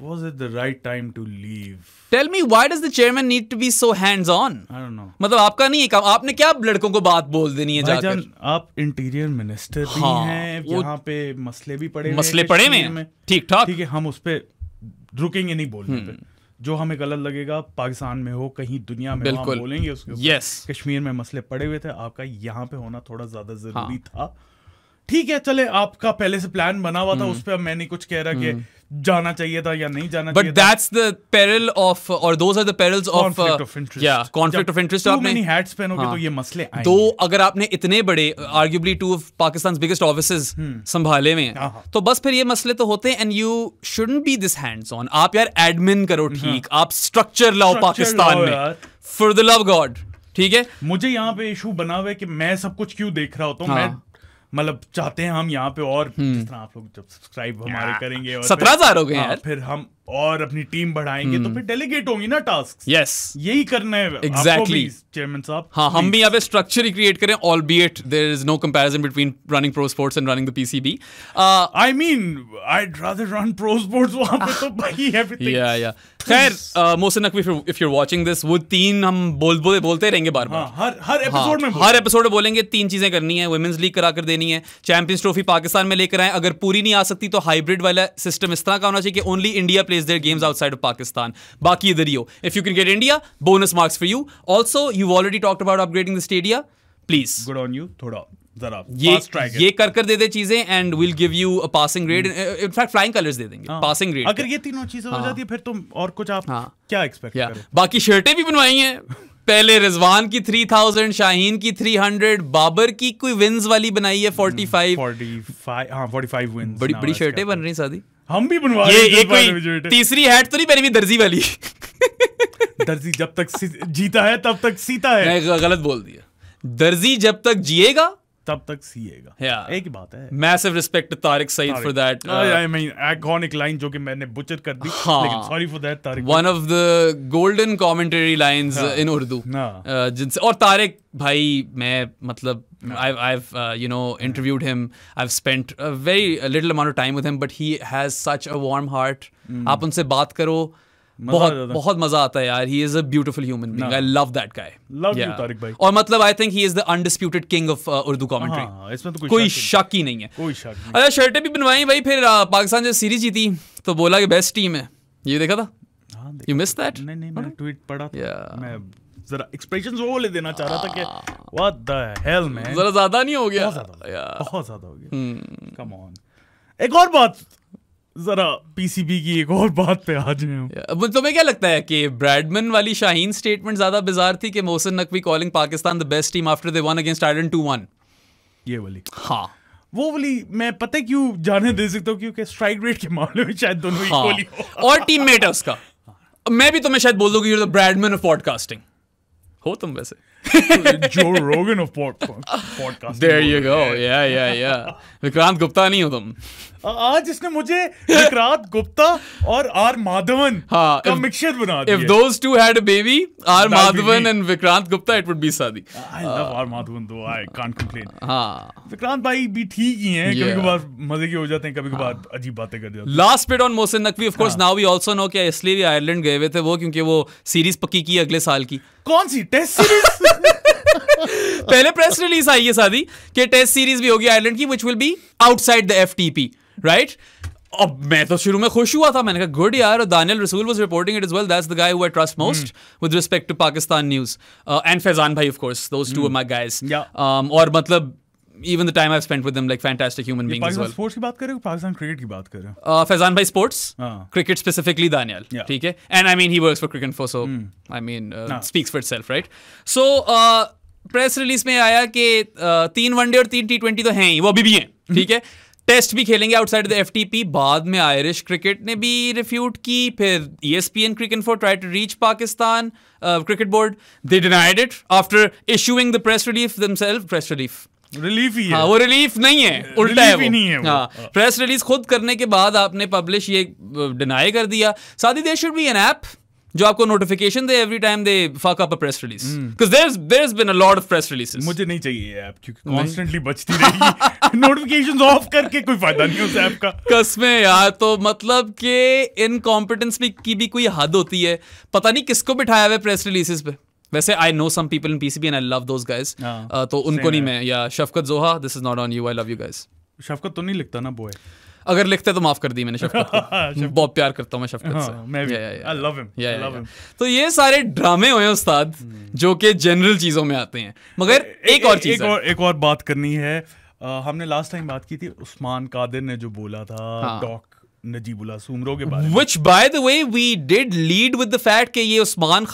Was it the right time to leave? Tell me, why does the chairman need to be so hands on? I don't know. मतलब आपका नहीं है काम आपने क्या लड़कों को बात बोल देनी है जाकर आप इंटीरियर मिनिस्टर भी हाँ, हैं यहाँ पे मसले भी पड़े मसले पड़े हैं ठीक ठाक ठीक है हम उस पे रुकेंगे नहीं बोलने पे हम्म। जो हमें गलत लगेगा पाकिस्तान में हो कहीं दुनिया में हम बोलेंगे उसके yes. कश्मीर में मसले पड़े हुए थे आपका यहाँ पे होना थोड़ा ज्यादा जरूरी हाँ. था ठीक है चले आपका पहले से प्लान बना हुआ था हम्म। उस पर मैं नहीं कुछ कह रहा कि हम्म। जाना चाहिए था या नहीं जाना but that's the peril of और दोज आर द आपने पहनोगे तो हाँ। ये मसले आएंगे दो अगर आपने इतने बड़े arguably two of Pakistan biggest offices संभाले हुए हाँ, हाँ। तो बस फिर ये मसले तो होते हैं and you should be this hands on आप यार एडमिन करो हम्म। ठीक आप स्ट्रक्चर लाओ पाकिस्तान में फॉर द लव गॉड ठीक है मुझे यहाँ पे इशू बना हुआ है कि मैं सब कुछ क्यों देख रहा होता हूँ मतलब चाहते हैं हम यहाँ पे और जिस हम्म। तरह आप लोग जब सब्सक्राइब हमारे करेंगे सत्रह हजार हो गए हाँ, फिर हम और अपनी टीम बढ़ाएंगे hmm. तो हम्म। फिर डेलीगेट होंगी ना टास्क यस yes. यही करना है एग्जैक्टली चेयरमैन साहब हाँ हम भी यहाँ पे स्ट्रक्चर ही क्रिएट करें albeit there is no comparison between running pro sports and running the PCB I mean I rather run pro sports वहां पे तो भाई एवरीथिंग या या खैर Mohsin Naqvi if you are watching this वो तीन हम बोल बोले बोलते रहेंगे बार बार हाँ, हर हर एपिसोड हाँ, में हर एपिसोड में बोलेंगे तीन चीजें करनी है वुमेन्स लीग करा कर देनी है चैंपियंस ट्रॉफी पाकिस्तान में लेकर आए अगर पूरी नहीं आ सकती तो हाइब्रिड वाला सिस्टम इस तरह का होना चाहिए कि only India plays their games outside of Pakistan. Baki idhar ho. If you can get India, bonus marks for you. Also, you've already talked about upgrading the stadia. Please. Good on you. Thoda. जरा ये ये कर कर दे दे चीजें and will give you a passing grade in fact flying colours दे देंगे पासिंग ग्रेड अगर ये तीनों चीजें हो जाती है फिर तुम और कुछ आप क्या एक्सपेक्ट कर बाकी शर्टें भी बनवाई हैं पहले रिजवान की 3000 शाहीन की 300 बाबर की कोई विंस वाली बनाई है 45 45 हां 45 विंस बड़ी बड़ी शर्टें बन रही सादी हम भी बनवा ये ये कोई तीसरी हैट तो नहीं पहनी हुई दर्जी वाली दर्जी जब तक जीता है तब तक सीता है गलत बोल दिया दर्जी जब तक जिएगा तब तक सीएगा yeah. एक ही बात है massive respect Tariq Saeed for that I mean iconic line जो कि मैंने बुचर कर दी हाँ. लेकिन sorry for that Tariq one of the golden commentary lines in Urdu जिनसे और तारिक भाई मैं मतलब आई हाँ। I've uh, you know, interviewed him. I've spent a very a little amount of time with him, but he has such a warm heart. Hmm। आप उनसे बात करो बहुत बहुत मजा आता है यार he is a beautiful human being I love that guy love you Tariq भाई और मतलब I think he is the undisputed king of Urdu commentary इसमें तो कोई, कोई शक ही नहीं है कोई शक नहीं अच्छा शर्टें भी बनवाई भाई फिर uh, पाकिस्तान जब सीरीज जीती तो बोला कि बेस्ट टीम है ये देखा था यू मिस दैट नहीं नहीं मैंने ट्वीट पढ़ा था मैं जरा एक्सप्रेशंस वो ले देना चाह रहा था कि व्हाट द हेल मैन जरा ज्यादा नहीं हो गया बहुत ज्यादा हो गया कम ऑन hmm. एक और बात जरा पीसीबी की एक और बात पे आ जाए yeah, तुम्हें क्या लगता है कि ब्रैडमन वाली शाहीन स्टेटमेंट ज्यादा बिजार थी कि Mohsin Naqvi calling Pakistan the best team after they won against Ireland two one ये वाली हाँ वो वाली मैं पता क्यों जाने दे सकता हूँ क्योंकि स्ट्राइक रेट के मामले में शायद दोनों हाँ, इक्वली हो और मेट है उसका मैं भी तुम्हें शायद बोल दूंगी द ब्रैडमन ऑफ पॉडकास्टिंग हो तुम वैसे Joe Rogan of podcast there you go या या या विक्रांत गुप्ता नहीं हो तुम आज इसने मुझे विक्रांत गुप्ता और आर माधवन हाँ, का मिक्सचर बना दिया if those two had a baby R Madhavan and Vikrant Gupta it would be शादी आई लव आर माधवन दो आई कांट कंप्लेन हां विक्रांत भाई भी ठीक ही हैं yeah. कभी कभार मजे के हो जाते हैं कभी कभार हाँ। अजीब बातें कर देते हैं last bit on Mohsin Naqvi of course now we also know कि इसलिए भी आयरलैंड गए हुए थे वो क्योंकि वो सीरीज पक्की की अगले साल की कौन सी टेस्ट सीरीज पहले प्रेस रिलीज आई है शादी कि टेस्ट सीरीज भी होगी आयरलैंड की which will be outside the FTP right अब मैं तो शुरू में खुश हुआ था मैंने कहा गुड यार Daniyal Rasool was reporting it is well that's the guy who I trust most with respect to Pakistan news and Faizan भाई of course those two are my guys और मतलब even the time I've spent with them, like fantastic human beings as well. sports ki baat kar rahe ho pakistan cricket ki baat kar rahe ho uh, Faizan भाई sports uh. cricket specifically Daniel theek yeah. hai and I mean he works for cricket for so mm. I mean uh, nah. speaks for itself right so uh, press release में आया कि तीन one day और तीन T twenty तो हैं ही वो अभी भी हैं हम्म। ठीक है टेस्ट भी खेलेंगे आउटसाइड द एफटीपी बाद में आयरिश क्रिकेट ने भी रिफ्यूट की फिर ESPN cricket for try to reach Pakistan cricket board they denied it after issuing the press release themselves press release release ही हाँ, है वो रिलीफ नहीं है उल्टा है, वो। नहीं है वो। हाँ, प्रेस हाँ। रिलीज खुद करने के बाद आपने पब्लिश ये डिनाई कर दिया साथ ही there should be an app जो आपको नोटिफिकेशन दे every time they fuck up a press release because there is there is been a lot of press releases मुझे नहीं चाहिए ये ऐप क्योंकि कांस्टेंटली बचती रहेगी नोटिफिकेशंस ऑफ करके कोई फायदा नहीं उस ऐप का कसम है यार तो मतलब कि इनकॉम्पिटेंस भी की भी कोई हद होती है पता नहीं किसको बिठाया हुआ है प्रेस रिलीजेस पे वैसे I know some people in PCB and I love those guys तो उनको नहीं मैं या Shafqat Zoha this is not on you I love you guys Shafqat तो नहीं लिखता ना बॉय अगर लिखते तो माफ कर दी मैंने शफकत को हाँ, बहुत प्यार करता हूँ मैं शफकत हाँ, से तो ये सारे ड्रामे हुए उस्ताद हम्म। जो कि जनरल चीजों में आते हैं मगर एक और चीज एक और बात करनी है हमने लास्ट टाइम बात की थी उस्मान कादिर ने जो बोला था हाँ। डॉक्टर नजीबुल्ला सुमरो के बारे which by the way we did lead with the fact कि ये Usman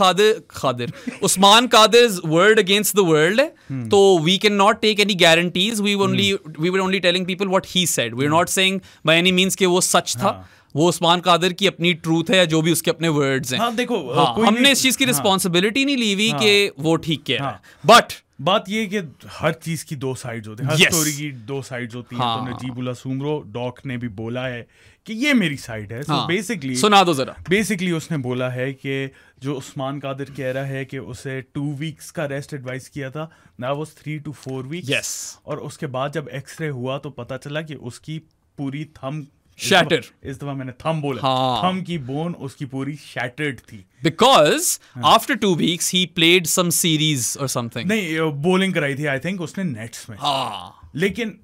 Usman against the world है हम्म। तो we can not take any guarantees we only we were only telling people what he said we are not saying by any means कि वो सच था हाँ। वो उस्मान की अपनी ट्रूथ है या जो भी उसके अपने वर्ड्स हैं हाँ, देखो हाँ, हमने इस चीज की रिस्पॉन्सिबिलिटी हाँ। नहीं ली हुई हाँ। कि वो ठीक क्या है बट बात ये कि हर चीज की दो साइड्स होती है हर yes. स्टोरी की दो साइड्स होती तो हाँ। है तो नजीबुल्ला सुमरो डॉक ने भी बोला है कि ये मेरी साइड है सो बेसिकली हाँ, सुना दो जरा बेसिकली उसने बोला है कि जो उस्मान कादिर कह रहा है कि उसे टू वीक्स का रेस्ट एडवाइस किया था ना वो three to four weeks yes. और उसके बाद जब एक्सरे हुआ तो पता चला कि उसकी पूरी थम शैटर इस दफा मैंने थम बोला हाँ. थम की बोन उसकी पूरी शैटर्ड थी because after two weeks he played some series और समथिंग नहीं बोलिंग कराई थी आई थिंक उसने नेट्स में हाँ. लेकिन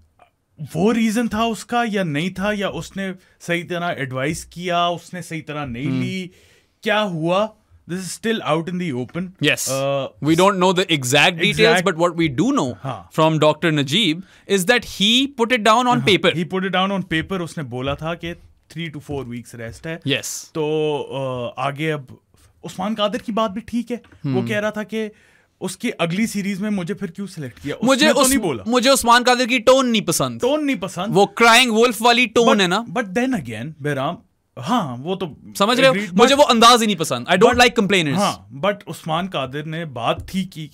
वो रीजन था उसका या नहीं था या उसने सही तरह एडवाइस किया उसने सही तरह नहीं hmm. ली क्या हुआ this is still out in the open. Yes. Uh, we don't know the exact details, exact, but what we do know हाँ. from Dr. Najib is that he put it down on uh-huh. paper. He put it down on paper. उसने बोला था कि three to four weeks rest है yes. तो uh, आगे अब उस्मान कादर की बात भी ठीक है hmm. वो कह रहा था कि उसकी अगली सीरीज में मुझे फिर क्यों सिलेक्ट किया मुझे तो उस, तो नहीं बोला मुझे उस्मान कादिर की टोन नहीं पसंद टोन नहीं पसंद वो क्राइंग वुल्फ वाली टोन है ना बट देन अगेन बेराम हाँ वो तो समझ रहे हो मुझे वो अंदाज ही नहीं पसंद आई डोंट लाइक कंप्लेन हाँ बट उस्मान कादिर ने बात थी की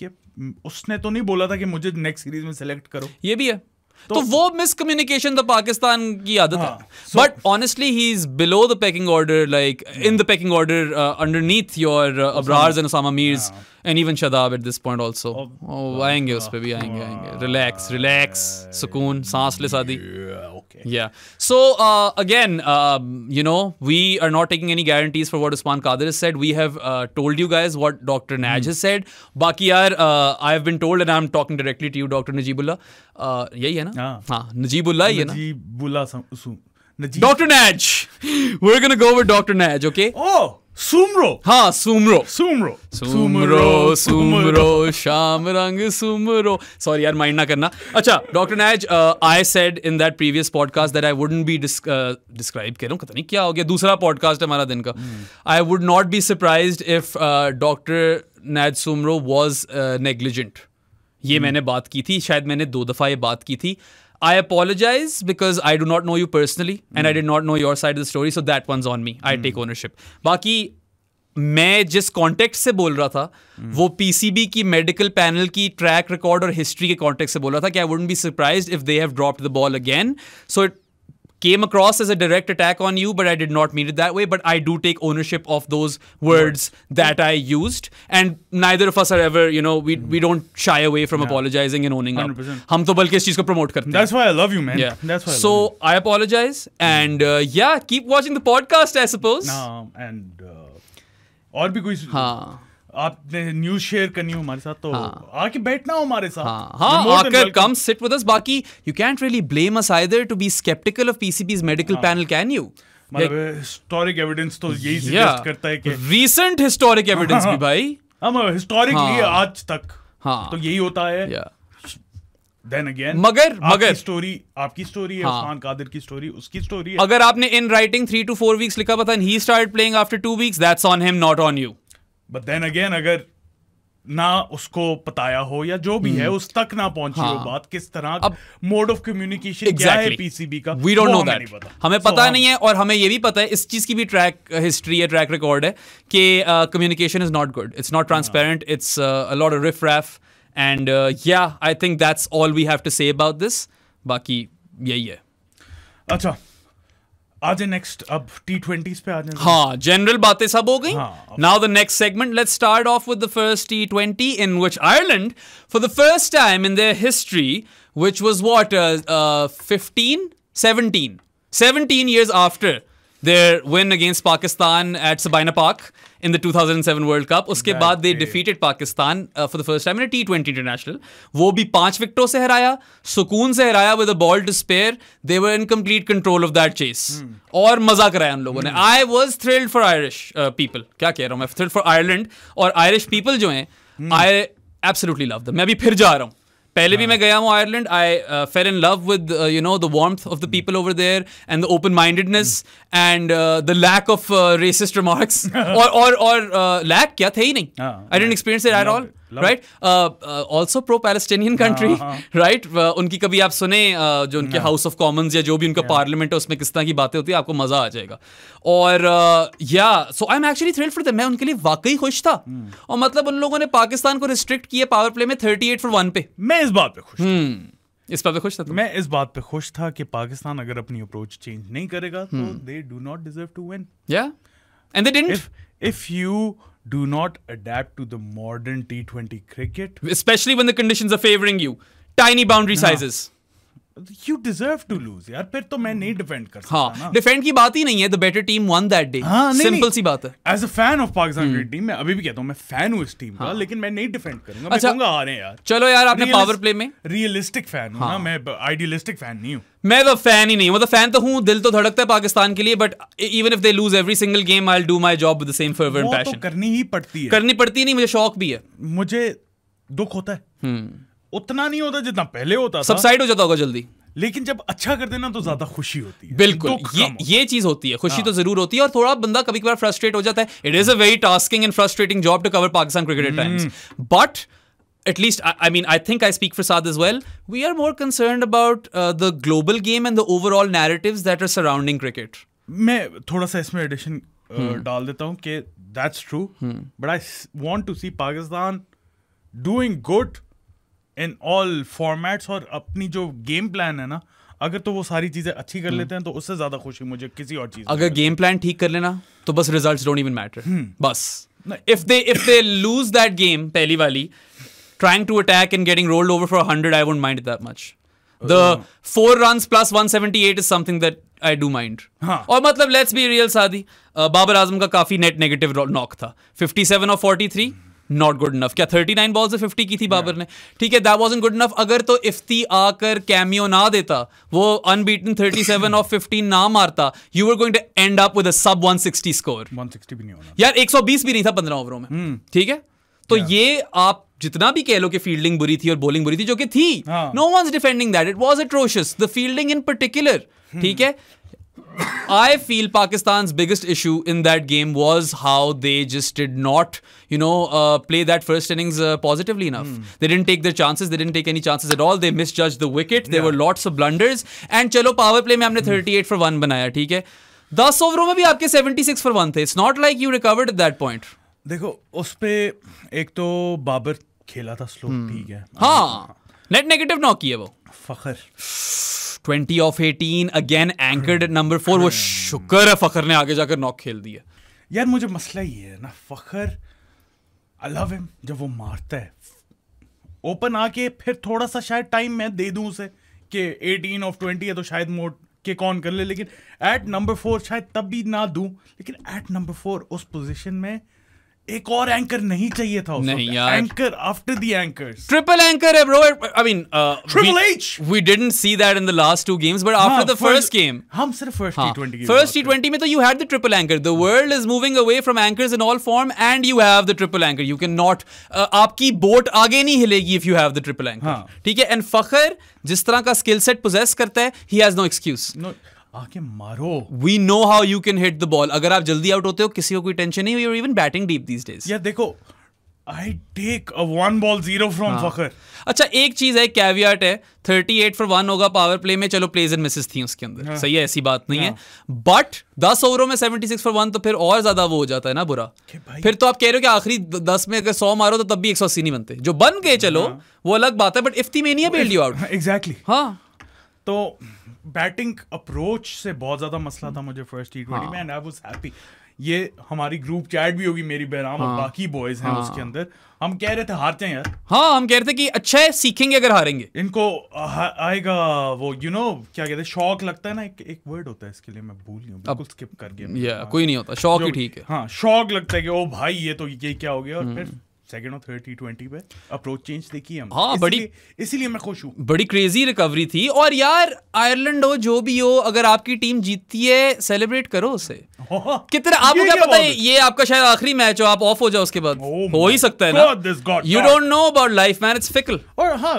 उसने तो नहीं बोला था कि मुझे नेक्स्ट सीरीज में सेलेक्ट करो ये भी है तो, तो वो मिसकम्युनिकेशन Pakistan पाकिस्तान की आदत हाँ, है but honestly he is below the pecking order like in the pecking order underneath your Abrars and Osama Mirs and even Shadab at this point also आएंगे उस पर भी आएंगे आएंगे रिलैक्स रिलैक्स सुकून सांस ले सादी Yeah. So uh, again, uh, you know, we are not taking any guarantees for what Usman Qadir has said. We have uh, told you guys what Dr. Naj mm. has said. Baki yaar, uh, I have been told, and I'm talking directly to you, Dr. Najibullah. यही है ना हाँ, हाँ नजीबुल्ला ही है ना Najibullah doctor Naz we are gonna go with doctor Naz okay oh Soomro हाँ सुमरो सुमरो सुमरो सुमरो शाम रंग सुमरो सॉरी यार माइंड ना करना अच्छा doctor Naz I said in that previous podcast that I wouldn't be describe कह रहा हूँ पता नहीं क्या हो गया दूसरा पॉडकास्ट है हमारा दिन का I would not be surprise if doctor Naz Soomro was negligent ये hmm. मैंने बात की थी शायद मैंने दो दफ़ा ये बात की थी I apologize because I do not know you personally and I I not know your side the story so that So on me I take ownership बाकी मैं जिस कॉन्टेक्ट से बोल रहा था mm. वो पीसीबी की मेडिकल पैनल की ट्रैक रिकॉर्ड और हिस्ट्री के कॉन्टेक्ट से बोल रहा था कि I wouldn't be surprise if they have dropped the ball again so it came across as a direct attack on you, but I did not mean it that way. But I do take ownership of those words that I used, and neither of us are ever, you know, we we don't shy away from yeah. apologizing and owning 100%. up. हम तो बल्कि चीज को promote करते हैं. That's why I love you, man. Yeah, that's why. I so love you. I apologize, and uh, yeah, keep watching the podcast, I suppose. No, and uh, और भी कोई हाँ आपने न्यूज शेयर करनी हो हमारे साथ तो हाँ. आके बैठना हो हमारे साथ हाँ, हाँ आकर कम सिट विद अस बाकी you can't really blame us either to be sceptical of PCB's medical panel can you मतलब हिस्टोरिक एविडेंस तो यही सजेस्ट करता है कि रीसेंट हिस्टोरिक एविडेंस भी हाँ। भाई हम हिस्टोरिकली हाँ. आज तक हाँ तो यही होता है yeah. देन अगेन मगर मगर स्टोरी आपकी स्टोरी है हाँ. कादिर की स्टोरी उसकी स्टोरी है अगर आपने in writing three to four weeks लिखा पता he start playing after two weeks that's on him not on you but then again अगर ना उसको बताया हो या जो भी है hmm. उस तक ना पहुंची हाँ. हो बात किस तरह अब मोड ऑफ कम्युनिकेशन क्या है पीसीबी का वी डोंट नो दैट हमें पता so, हाँ। नहीं है और हमें ये भी पता है इस चीज की भी ट्रैक हिस्ट्री है ट्रैक रिकॉर्ड है कि communication is not good it's not transparent it's lot of riff raff and या I think that's all we have to say about this बाकी यही है अच्छा आज नेक्स्ट अब T20s पे आ जाएं हाँ जनरल बातें सब हो गई now the next segment let's start off with the first T20 in which Ireland for the first time in their history which was what 15 17 17 years after their win against Pakistan at Sabina Park in the 2007 world cup उसके बाद they defeated Pakistan for the first time in T twenty international वो भी पांच विकेटों से हराया सुकून से हराया with a ball to spare they were in complete control of that chase और मजा कराया उन लोगों ने I was thrilled for Irish people क्या कह रहा हूँ मैं थ्रिल्ड फॉर आयरलैंड और आयरिश पीपल जो है आई एब्सोल्युटली लव दम मैं अभी फिर जा रहा हूँ पहले भी हाँ। मैं गया हूँ Ireland I fell in love with you know the warmth of the people over there and the open mindedness and the lack of racist remarks और और और लैक uh, क्या थे ही नहीं I didn't experience it at all right also pro Palestinian country right उनकी कभी आप सुने uh, जो उनके हाउस ऑफ कॉमन्स या जो भी उनका पार्लियामेंट है उसमें किस तरह की बातें होती है आपको मजा आ जाएगा और या so I am actually thrill for मैं उनके लिए वाकई खुश था hmm. और मतलब उन लोगों ने पाकिस्तान को रिस्ट्रिक्ट किया पावर प्ले में थर्टी एट फॉर वन पे मैं इस बात पे खुश हूँ hmm. इस बात पे खुश था तो? मैं इस बात पे खुश था कि पाकिस्तान अगर अपनी अप्रोच चेंज नहीं करेगा तो they do not deserve to win या and they didn't if you do not adapt to the modern T20 cricket. Especially when the conditions are favoring you. Tiny boundary sizes. You deserve to lose यार फिर तो मैं नहीं defend कर सकता defend हाँ, की बात ही नहीं है the better team won that day simple सी बात है as a fan of Pakistan की टीम मैं अभी भी कहता हूँ मैं फैन हूँ इस टीम का हाँ। लेकिन मैं नहीं डिफेंड करूंगा अच्छा, मैं हारे यार चलो यार आपने पावर प्ले में रियलिस्टिक फैन हूँ हाँ। मैं आइडियलिस्टिक फैन नहीं हूँ मैं तो फैन ही नहीं मतलब तो फैन तो हूँ दिल तो धड़कता है पाकिस्तान के लिए but even if they lose every single game I do my job with same fervour passion करनी ही पड़ती है करनी पड़ती नहीं मुझे शौक भी है मुझे दुख होता है हम्म। उतना नहीं होता जितना पहले होता सबसाइड हो जाता होगा जल्दी लेकिन जब अच्छा करते ना तो ज्यादा खुशी होती है बिल्कुल ये ये चीज होती है खुशी तो हाँ। तो जरूर होती है और थोड़ा बंदा कभी कभार फ्रस्ट्रेट हो जाता है it is a very taxing and frustrating job to cover Pakistan cricket times but at least I, I, mean i think i speak for sad as well we are more concerned about uh, the global game and the overall narratives that are surrounding cricket मैं थोड़ा सा इसमें addition uh, hmm. डाल देता हूँ कि that's true but I want to see Pakistan doing good in all formats और अपनी जो गेम प्लान है ना अगर तो वो सारी चीजें अच्छी कर hmm. लेते हैं तो उससे ज्यादा खुशी मुझे किसी और चीज अगर गेम प्लान ठीक कर लेना तो बस रिजल्ट्स डोंट इवन मैटर बस if they if they lose that game पहली वाली trying to attack and getting rolled over for hundred I won't mind that much the four run plus one seventy eight is something that I do mind और मतलब let's be real सादी बाबर आजम का काफी net negative knock था fifty seven और forty three not good enough क्या thirty nine ball से fifty की थी बाबर ने ठीक है दैट वाज गुड इनफ अगर तो इफ्ती आकर कैमियो ना देता वो अनबीटन थर्टी सेवन ऑफ 15 ना मारता you were going to end up with sub one sixty score one sixty भी नहीं होना यार एक सौ बीस भी नहीं था पंद्रह ओवरों में हम्म। ठीक है तो ये आप जितना भी कह लो कि फील्डिंग बुरी थी और बॉलिंग बुरी थी जो कि थी no one defending that it was atrocious the fielding in particular ठीक है I feel Pakistan's biggest issue in that game was how they just did not, you know, uh, play that first innings uh, positively enough. Mm. They didn't take their chances. They didn't take any chances at all. They misjudged the wicket. There yeah. were lots of blunders. And chalo power play में हमने hmm. 38 for one बनाया, ठीक है? 10 ओवरों में भी आपके 76 for one थे. It's not like you recovered at that point. देखो उस पे एक तो बाबर खेला था स्लो ठीक है हाँ नेट नेगेटिव नॉक किया वो Fakhar twenty off eighteen again anchored number four वो hmm. शुक्र है फखर ने आगे जाकर नॉक खेल दिया यार मुझे मसला ये है ना फखर आई लव हिम जब वो मारता है ओपन आके फिर थोड़ा सा शायद टाइम मैं दे दूं उसे कि एटीन ऑफ ट्वेंटी है तो शायद मोड के कौन कर ले लेकिन एट नंबर फोर शायद तब भी ना दूं लेकिन एट नंबर फोर उस पोजीशन में एक और एंकर नहीं चाहिए था नहीं यार anchor after the anchor triple anchor है bro I mean triple H we didn't see that in the last to games but after the first game हम सिर्फ फर्स्ट टी20 गेम फर्स्ट टी20 में तो you had the triple anchor the world is moving away from anchors in all form and you have the triple anchor you can not आपकी boat आगे नहीं हिलेगी if you have the triple anchor ठीक है and फखर जिस तरह का skill set poses करता है ही हैज नो एक्सक्यूज आके मारो we know how you can hit the ball अगर आप जल्दी आउट होते हो किसी को कोई टेंशन नहीं और even batting deep these days या देखो I take a one ball zero from Fakhar अच्छा एक चीज है कैवियाट है 38 फॉर वन होगा पावर प्ले में चलो प्लेज एंड मिसेस थी उसके अंदर हाँ. सही है ऐसी बात नहीं है बट 10 ओवरों में 76 फॉर वन तो फिर और ज्यादा वो हो जाता है ना बुरा फिर तो आप कह रहे हो कि आखिरी 10 में अगर 100 मारो तो तब भी 180 नहीं बनते जो बन गए चलो हाँ. वो अलग बात है बट इफ्ती में नहीं है बेल्ड यू आउट एग्जैक्टली हाँ, हाँ। तो बैटिंग अप्रोच से बहुत ज़्यादा मसला था मुझे फर्स्ट टी ट्वेंटी में एंड आई वॉज हैप्पी ये हमारी ग्रुप चैट भी होगी मेरी बैराम हाँ, और बाकी बॉयज हैं हाँ, उसके अंदर हम कह रहे थे हारते हैं यार हाँ हम कह रहे थे कि अच्छा है सीखेंगे अगर हारेंगे इनको आ, आएगा वो यू you नो know, क्या कहते हैं शौक लगता है ना एक एक वर्ड होता है इसके लिए मैं भूल गया बिल्कुल स्किप कर गया कोई नहीं होता शौक ही ठीक है हाँ शौक लगता है कि ओ भाई ये तो ये क्या हो गया और हम्म। फिर और third T twenty approach change देखी हम हाँ बड़ी इसीलिए मैं खुश हूँ बड़ी क्रेजी रिकवरी थी और यार आयरलैंड हो जो भी हो अगर आपकी टीम जीतती है सेलिब्रेट करो उसे हाँ। आपको क्या पता है ये आपका शायद आखिरी मैच हो आप ऑफ हो जाओ उसके बाद oh हो ही सकता है ना you don't know about life man it's fickle और हाँ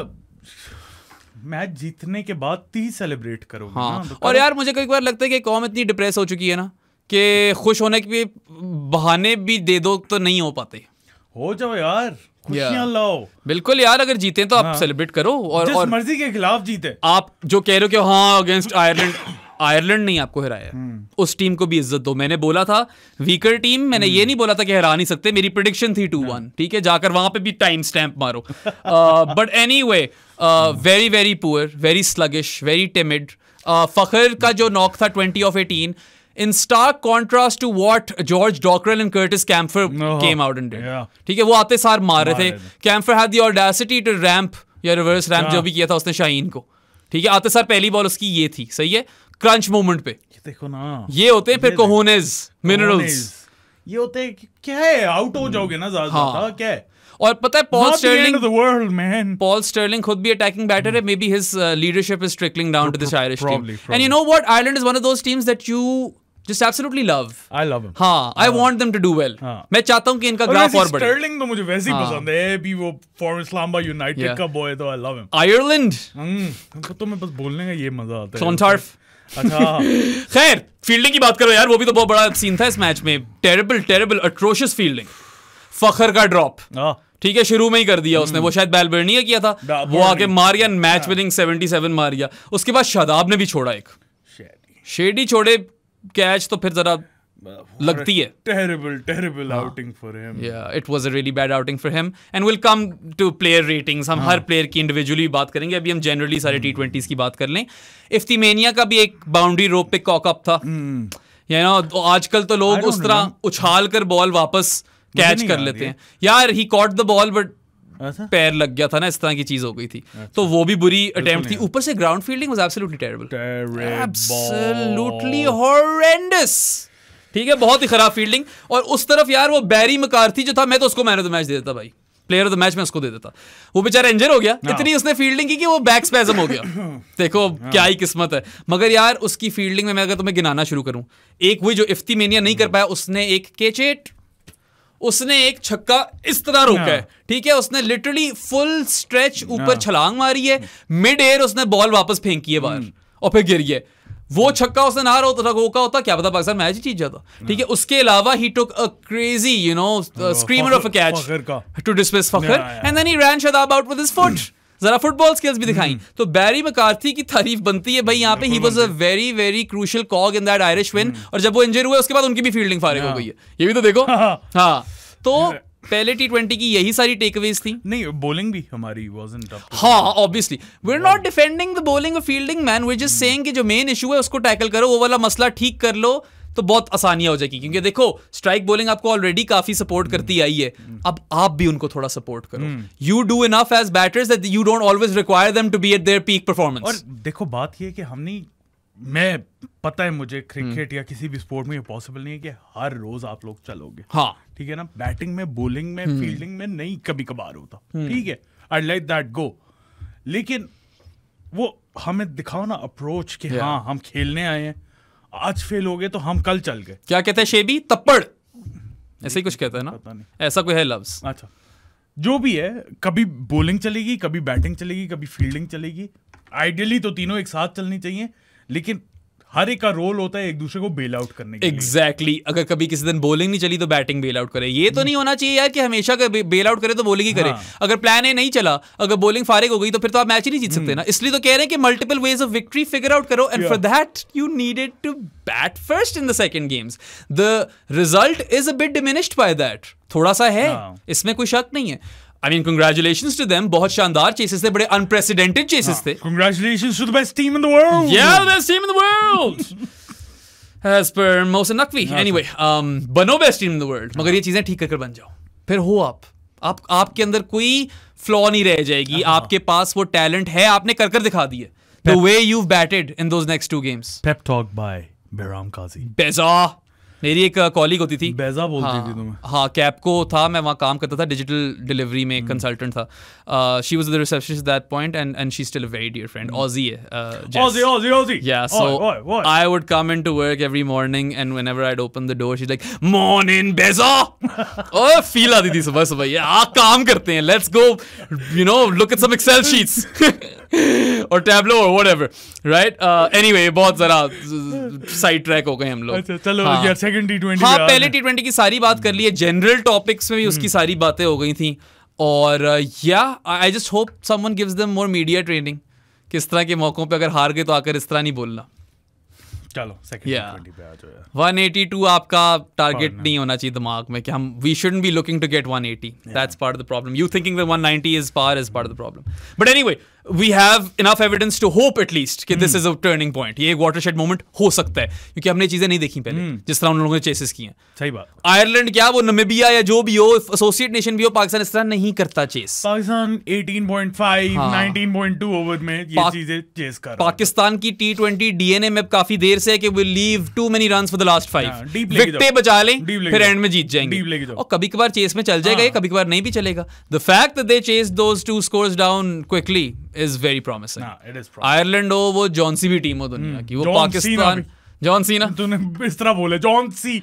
मैच जीतने के बाद ही सेलिब्रेट हाँ। तो करो हाँ और यार मुझे कई बार लगता है कि कॉम इतनी डिप्रेस हो चुकी है ना कि खुश होने के बहाने भी दे दो तो नहीं हो पाते हो जाओ यार खुशियां लाओ बिल्कुल यार अगर जीते तो आप सेलिब्रेट हाँ। करो और, और मर्जी के खिलाफ जीते आप जो कह रहे हो कि हाँ अगेंस्ट आयरलैंड आयरलैंड नहीं आपको हराया हम्म। उस टीम को भी इज्जत दो मैंने बोला था वीकर टीम मैंने हम्म। ये नहीं बोला था कि हरा नहीं सकते मेरी प्रिडिक्शन थी टू वन हाँ। ठीक है जाकर वहां पे भी टाइम स्टैम्प मारो but anyway very very poor very sluggish very timid Fakhar का जो नॉक था twenty off eighteen in stark contrast to what George Dockrell and Curtis Camphor no. Oh, came out and did. ठीक है वो आते सार मार रहे थे Campher had the audacity to ramp या रिवर्स अच्छा। रैंप जो भी किया था उसने शाहीन को ठीक है आते सार पहली बॉल उसकी ये थी सही है क्रंच मोमेंट पे ये देखो ना ये होते हैं फिर कोहोनेज मिनरल्स ये होते क्या है आउट हो hmm। जाओगे ना ज्यादा हाँ. क्या है और पता है पॉल स्टर्लिंग पॉल स्टर्लिंग खुद भी अटैकिंग बैटर है maybe his leadership is trickling down to this Irish team and you know what Ireland is one of those teams that you just absolutely love I love हां I want them to do well मैं चाहता हूं कि इनका graph और बढ़े Stirling तो मुझे वैसे ही हाँ। पसंद है भी वो फॉर यूनाइटेड yeah. का बॉय तो आई लव हिम आयरलैंड उनको तो मैं बस बोलने का ये मजा आता है अच्छा खैर फील्डिंग की बात करो यार वो भी तो बहुत बड़ा सीन था इस मैच में terrible terrible atrocious fielding Fakhar का ड्रॉप हाँ। ठीक है शुरू में ही कर दिया उसने हम्म। वो शायद बैलबर्निया किया था वो आके मार गया मैच विनिंग सेवेंटी मार गया उसके बाद शादाब ने भी छोड़ा एक शेडी छोड़े कैच तो फिर जरा लगती है terrible terrible outing for him या it was a really bad outing for him and will come to player ratings हम हाँ। हर प्लेयर की इंडिविजुअली बात करेंगे अभी हम जनरली सारे टी हम्म। ट्वेंटी की बात कर लें इफ्तीमेनिया का भी एक बाउंड्री रोप पे कॉकअप था यू हम्म। नो तो आजकल तो लोग उस तरह उछाल कर बॉल वापस कैच कर लेते हैं यार he caught the ball but अच्छा। पैर लग गया था ना इस तरह की चीज हो गई थी अच्छा। तो वो भी बुरी अटेम्प्ट थी ऊपर से ग्राउंड फील्डिंग ठीक है बहुत ही खराब फील्डिंग और उस तरफ यार वो बैरी मकार थी जो था मैं तो उसको मैन ऑफ द मैच दे देता भाई प्लेयर ऑफ द मैच में उसको दे देता वो बेचारा इंजर हो गया हाँ। इतनी उसने फील्डिंग की कि वो बैक स्पैजम हो गया देखो हाँ। क्या ही किस्मत है मगर यार उसकी फील्डिंग में मैं अगर तुम्हें गिनाना शुरू करूं एक वही जो इफ्ती मेनिया नहीं कर हम्म। पाया उसने एक केचेट उसने एक छक्का इस तरह रोका है हाँ। ठीक है उसने लिटरली फुल स्ट्रेच ऊपर हाँ। छलांग मारी है मिड एयर उसने बॉल वापस फेंकी है बाहर हम्म। और फिर गिर गया वो छक्का उसने ना रोका होता क्या पता पाकिस्तान मैच ही जीत जाता हाँ। ठीक है उसके अलावा he took a crazy you know screamer of a catch to dismiss Fakhar and then he ran Shadab out with his foot जरा फुटबॉल स्किल्स भी दिखाई हम्म। तो बैरी मकार्थी की तारीफ बनती है भाई यहाँ पे he was a very very crucial cog in that Irish win और जब वो इंजर हुए उसके बाद उनकी भी फील्डिंग फारिंग हो हाँ। गई है ये भी तो देखो हाँ, हाँ।, हाँ। तो पहले टी ट्वेंटी की यही सारी टेकअवेज थी नहीं बोलिंग भी हमारी हाँ obviously we are not defending the bowling fielding man we just saying कि जो मेन इशू है उसको टैकल करो वो वाला मसला ठीक कर लो तो बहुत आसानियाँ हो जाएगी क्योंकि देखो स्ट्राइक बोलिंग आपको ऑलरेडी काफी सपोर्ट हम्म। करती आई है अब आप भी उनको थोड़ा सपोर्ट करो you do enough as batters that you don't always require them to be at their peak performance और देखो बात ये कि हमने मैं पता है मुझे क्रिकेट हम्म। या किसी भी स्पोर्ट में ये पॉसिबल नहीं है कि हर रोज आप लोग चलोगे हाँ ठीक है ना बैटिंग में बॉलिंग में फील्डिंग हम्म। में नहीं कभी कभार होता ठीक है आई लाइक दैट गो लेकिन वो हमें दिखाओ ना अप्रोच कि हाँ हम खेलने आए हैं आज फेल हो गए तो हम कल चल गए क्या कहते हैं शेबी तप्पड़ ऐसे ही कुछ कहते हैं ना पता नहीं ऐसा कोई है लफ्ज अच्छा जो भी है कभी बॉलिंग चलेगी कभी बैटिंग चलेगी कभी फील्डिंग चलेगी आइडियली तो तीनों एक साथ चलनी चाहिए लेकिन हर एक का रोल होता है एक दूसरे को बेल आउट करने के एग्जैक्टली exactly. अगर कभी किसी दिन बोलिंग नहीं चली तो बैटिंग बेल आउट करे ये तो hmm. नहीं होना चाहिए यार कि हमेशा बेल आउट करे तो बोलिंग ही करे हाँ. अगर प्लान ए नहीं चला अगर बोलिंग फारिग हो गई तो फिर तो आप मैच ही नहीं जीत सकते hmm. ना इसलिए तो कह रहे हैं कि multiple ways of victory figure out करो and for that you needed to bat first in the second games the result is a bit diminished by that थोड़ा सा है हाँ. इसमें कोई शक नहीं है I mean congratulation to them बहुत शानदार चेसेस थे बड़े अनप्रेसिडेंटेड चेसेस हाँ, थे congratulation to the best team in the world या the best team in the world as per Mohsen Naqvi हाँ, anyway um, बनो best team in the world मगर ये हाँ। चीजें ठीक करके बन जाओ फिर हो आप आप आपके अंदर कोई फ्लॉ नहीं रह जाएगी आपके पास वो टैलेंट है आपने कर कर दिखा दिए the way you batted in those next two games pep talk by बेराम काजी बेजा मेरी एक कॉलीग uh, होती थी बेजा बोलती हाँ, थी तुम्हें हाँ कैप को था मैं वहाँ काम करता था डिजिटल डिलीवरी में कंसल्टेंट हम्म। था she was the receptionist that point and and she still a very dear friend Aussie है ऑजी ऑजी ऑजी या so I would come in to work every morning and whenever I'd open the door she like morning बेजा ओए feel आती थी सुबह सुबह ये आप काम करते हैं let's go you know look at some Excel sheets और टैबलो और whatever right anyway बहुत जरा साइड ट्रैक हो गए हम लोग अच्छा, चलो सेकंड टी ट्वेंटी हाँ, हाँ पहले टी ट्वेंटी की सारी बात कर ली है जनरल टॉपिक्स में भी उसकी हम्म। सारी बातें हो गई थी और या I just hope someone gives them more media training किस तरह के मौक़ों पे अगर हार गए तो आकर इस तरह नहीं बोलना चलो सेकंड वन एटी टू आपका टारगेट नहीं होना चाहिए दिमाग में कि हम we should be looking to get one eighty that's part of the problem you thinking one ninety is par is part of the problem but any we have enough evidence to hope at least कि this is a turning point ये एक watershed moment हो सकता है क्योंकि हमने चीजें नहीं देखी पहले hmm. जिस तरह उन लोगों ने चेसेस किए सही बात आयरलैंड क्या वो नमेबिया या जो भी हो एसोसिएट नेशन भी हो पाकिस्तान इस तरह नहीं करता चेस पाकिस्तान 18.5 19.2 ओवर में ये पाक, चीजें चेस कर पाकिस्तान की टी डीएनए में काफी देर से है कि we leave too many run for the last five wickets बचा लें फिर एंड में जीत जाएंगे और कभी कभार चेस में चल जाएगा हाँ। कभी कभार नहीं भी चलेगा the fact they chase those two down quickly is very promising Ireland हो वो जॉनसी भी टीम हो दुनिया की वो पाकिस्तान जॉन सीना तूने इस तरह बोले जॉन सी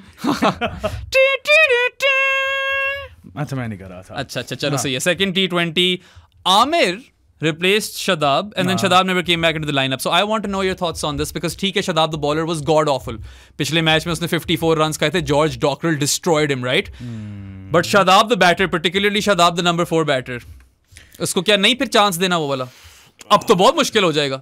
अच्छा मैं नहीं कर रहा था अच्छा अच्छा चलो सही है second T twenty Amir replaced Shadab, and nah. then Shadab never came back into the lineup. So I want to know your thoughts on this because ठीक है Shadab the bowler was god awful. पिछले match में उसने 54 runs खाए थे. George Dockrell destroyed him, right? Hmm. But Shadab the batter, particularly Shadab the number four batter, उसको क्या नहीं फिर चांस देना वो वाला अब तो बहुत मुश्किल हो जाएगा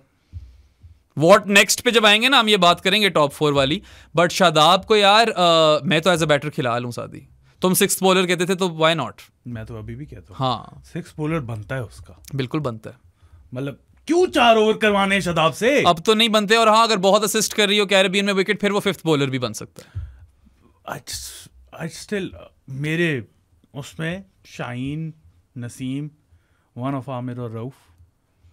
वॉट नेक्स्ट पे जब आएंगे ना हम ये बात करेंगे टॉप फोर वाली बट शादाब को यार आ, मैं तो एज अ बैटर खिला लूँ शादी तुम सिक्स बॉलर कहते थे तो वाई नॉट मैं तो अभी भी कहता हूँ हाँ सिक्स बॉलर बनता है उसका बिल्कुल बनता है मतलब क्यों चार ओवर करवाने शादाब से अब तो नहीं बनते और हाँ अगर बहुत असिस्ट कर रही हो कैरेबियन में विकेट फिर वो फिफ्थ बॉलर भी बन सकता है आई स्टिल मेरे उसमें शाइन नसीम वन ऑफ आमिर और रऊफ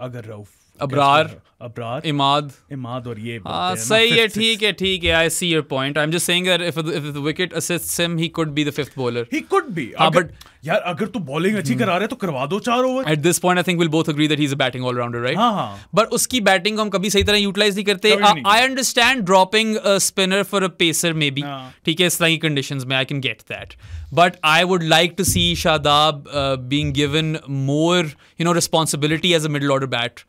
अगर रऊफ अब्रार अब्रार इमाद इमाद और ये हाँ सही है ठीक है ठीक है I see your point I am just saying that if if the wicket assists him he could be the fifth bowler he could be but यार अगर तू बॉलिंग अच्छी hmm. करा रहे तो करवा दो चार over at this point I think will both agree that he is a batting allrounder right but उसकी बैटिंग को हम कभी सही तरह यूटिलाइज नहीं करते I understand dropping a spinner for a pacer maybe ठीक है इस तरह की कंडीशन में I can get that but I would like to see Shadab being given more you know responsibility as a middle order bat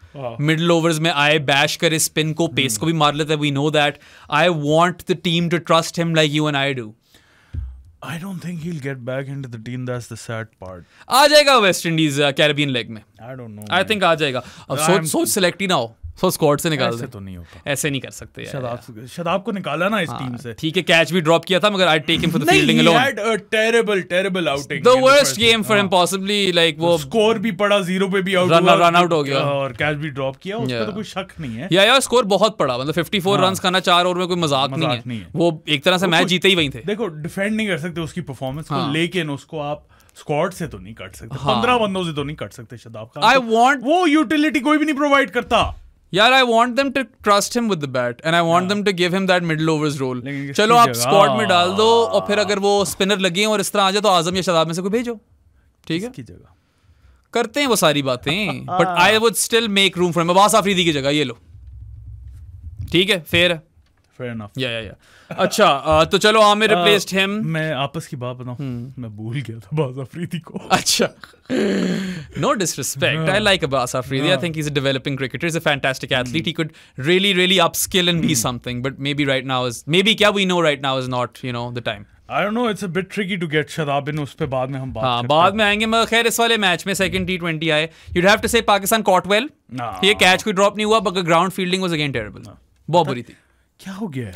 middle overs में आए bash करे spin को पेस hmm. को भी मार लेते हैं we know that I want the team to trust him like you and I do I don't think he will get back into the team that's the sad part आ जाएगा West Indies Caribbean leg में I don't know I think आ जाएगा अब सोच सोच select ही ना हो सो स्क्वाड से निकाल ऐसे तो नहीं होता ऐसे नहीं कर सकते शदाब शदाब को निकाला ना इस टीम हाँ, से ठीक है कैच भी ड्रॉप किया था मगर I take him for the fielding alone had a terrible terrible outing the worst game for him possibly like वो स्कोर भी पड़ा जीरो पे भी आउट रन रन आउट हो गया और कैच भी ड्रॉप किया उसका तो कोई शक नहीं है या यार स्कोर बहुत पड़ा मतलब 54 रन्स हाँ। खाना चार ओवर में कोई मजाक नहीं है वो एक तरह से तो मैच जीते ही वहीं थे देखो डिफेंड नहीं कर सकते उसकी परफॉर्मेंस को हाँ। लेकिन उसको आप स्क्वाड से तो नहीं कट सकते पंद्रह बंदों से तो नहीं कट सकते शदाब का आई वॉन्ट वो यूटिलिटी कोई भी नहीं प्रोवाइड करता यार I want them to trust him with the bat and I want them to give him that middle overs role चलो आप स्क्वाड में डाल दो हाँ। और फिर अगर वो स्पिनर लगे और इस तरह आ जाए तो आजम या शदाब में से कोई भेजो ठीक है जगह करते हैं वो सारी बातें but I would still make room for Abbas Afridi की जगह ये लो ठीक है फिर है फेयर इनफ या या या अच्छा तो चलो आमिर रिप्लेस्ड हिम मैं आपस की बात बताऊं हम्म। मैं भूल गया था बाज़ अफरीदी को अच्छा no disrespect I like Abbas Afridi I think he is a developing cricketer is a fantastic athlete he could really really upskill and be something but maybe right now is maybe क्या we know right now is not you know the time I don't know it's a bit tricky to get शराबिन उस पे बाद में हम बात हाँ, बाद में आएंगे मगर खैर इस वाले मैच में सेकंड टी20 आए you'd have to say Pakistan caught well ये कैच कोई ड्रॉप नहीं हुआ but ground fielding was again terrible बहुत बुरी थी क्या हो गया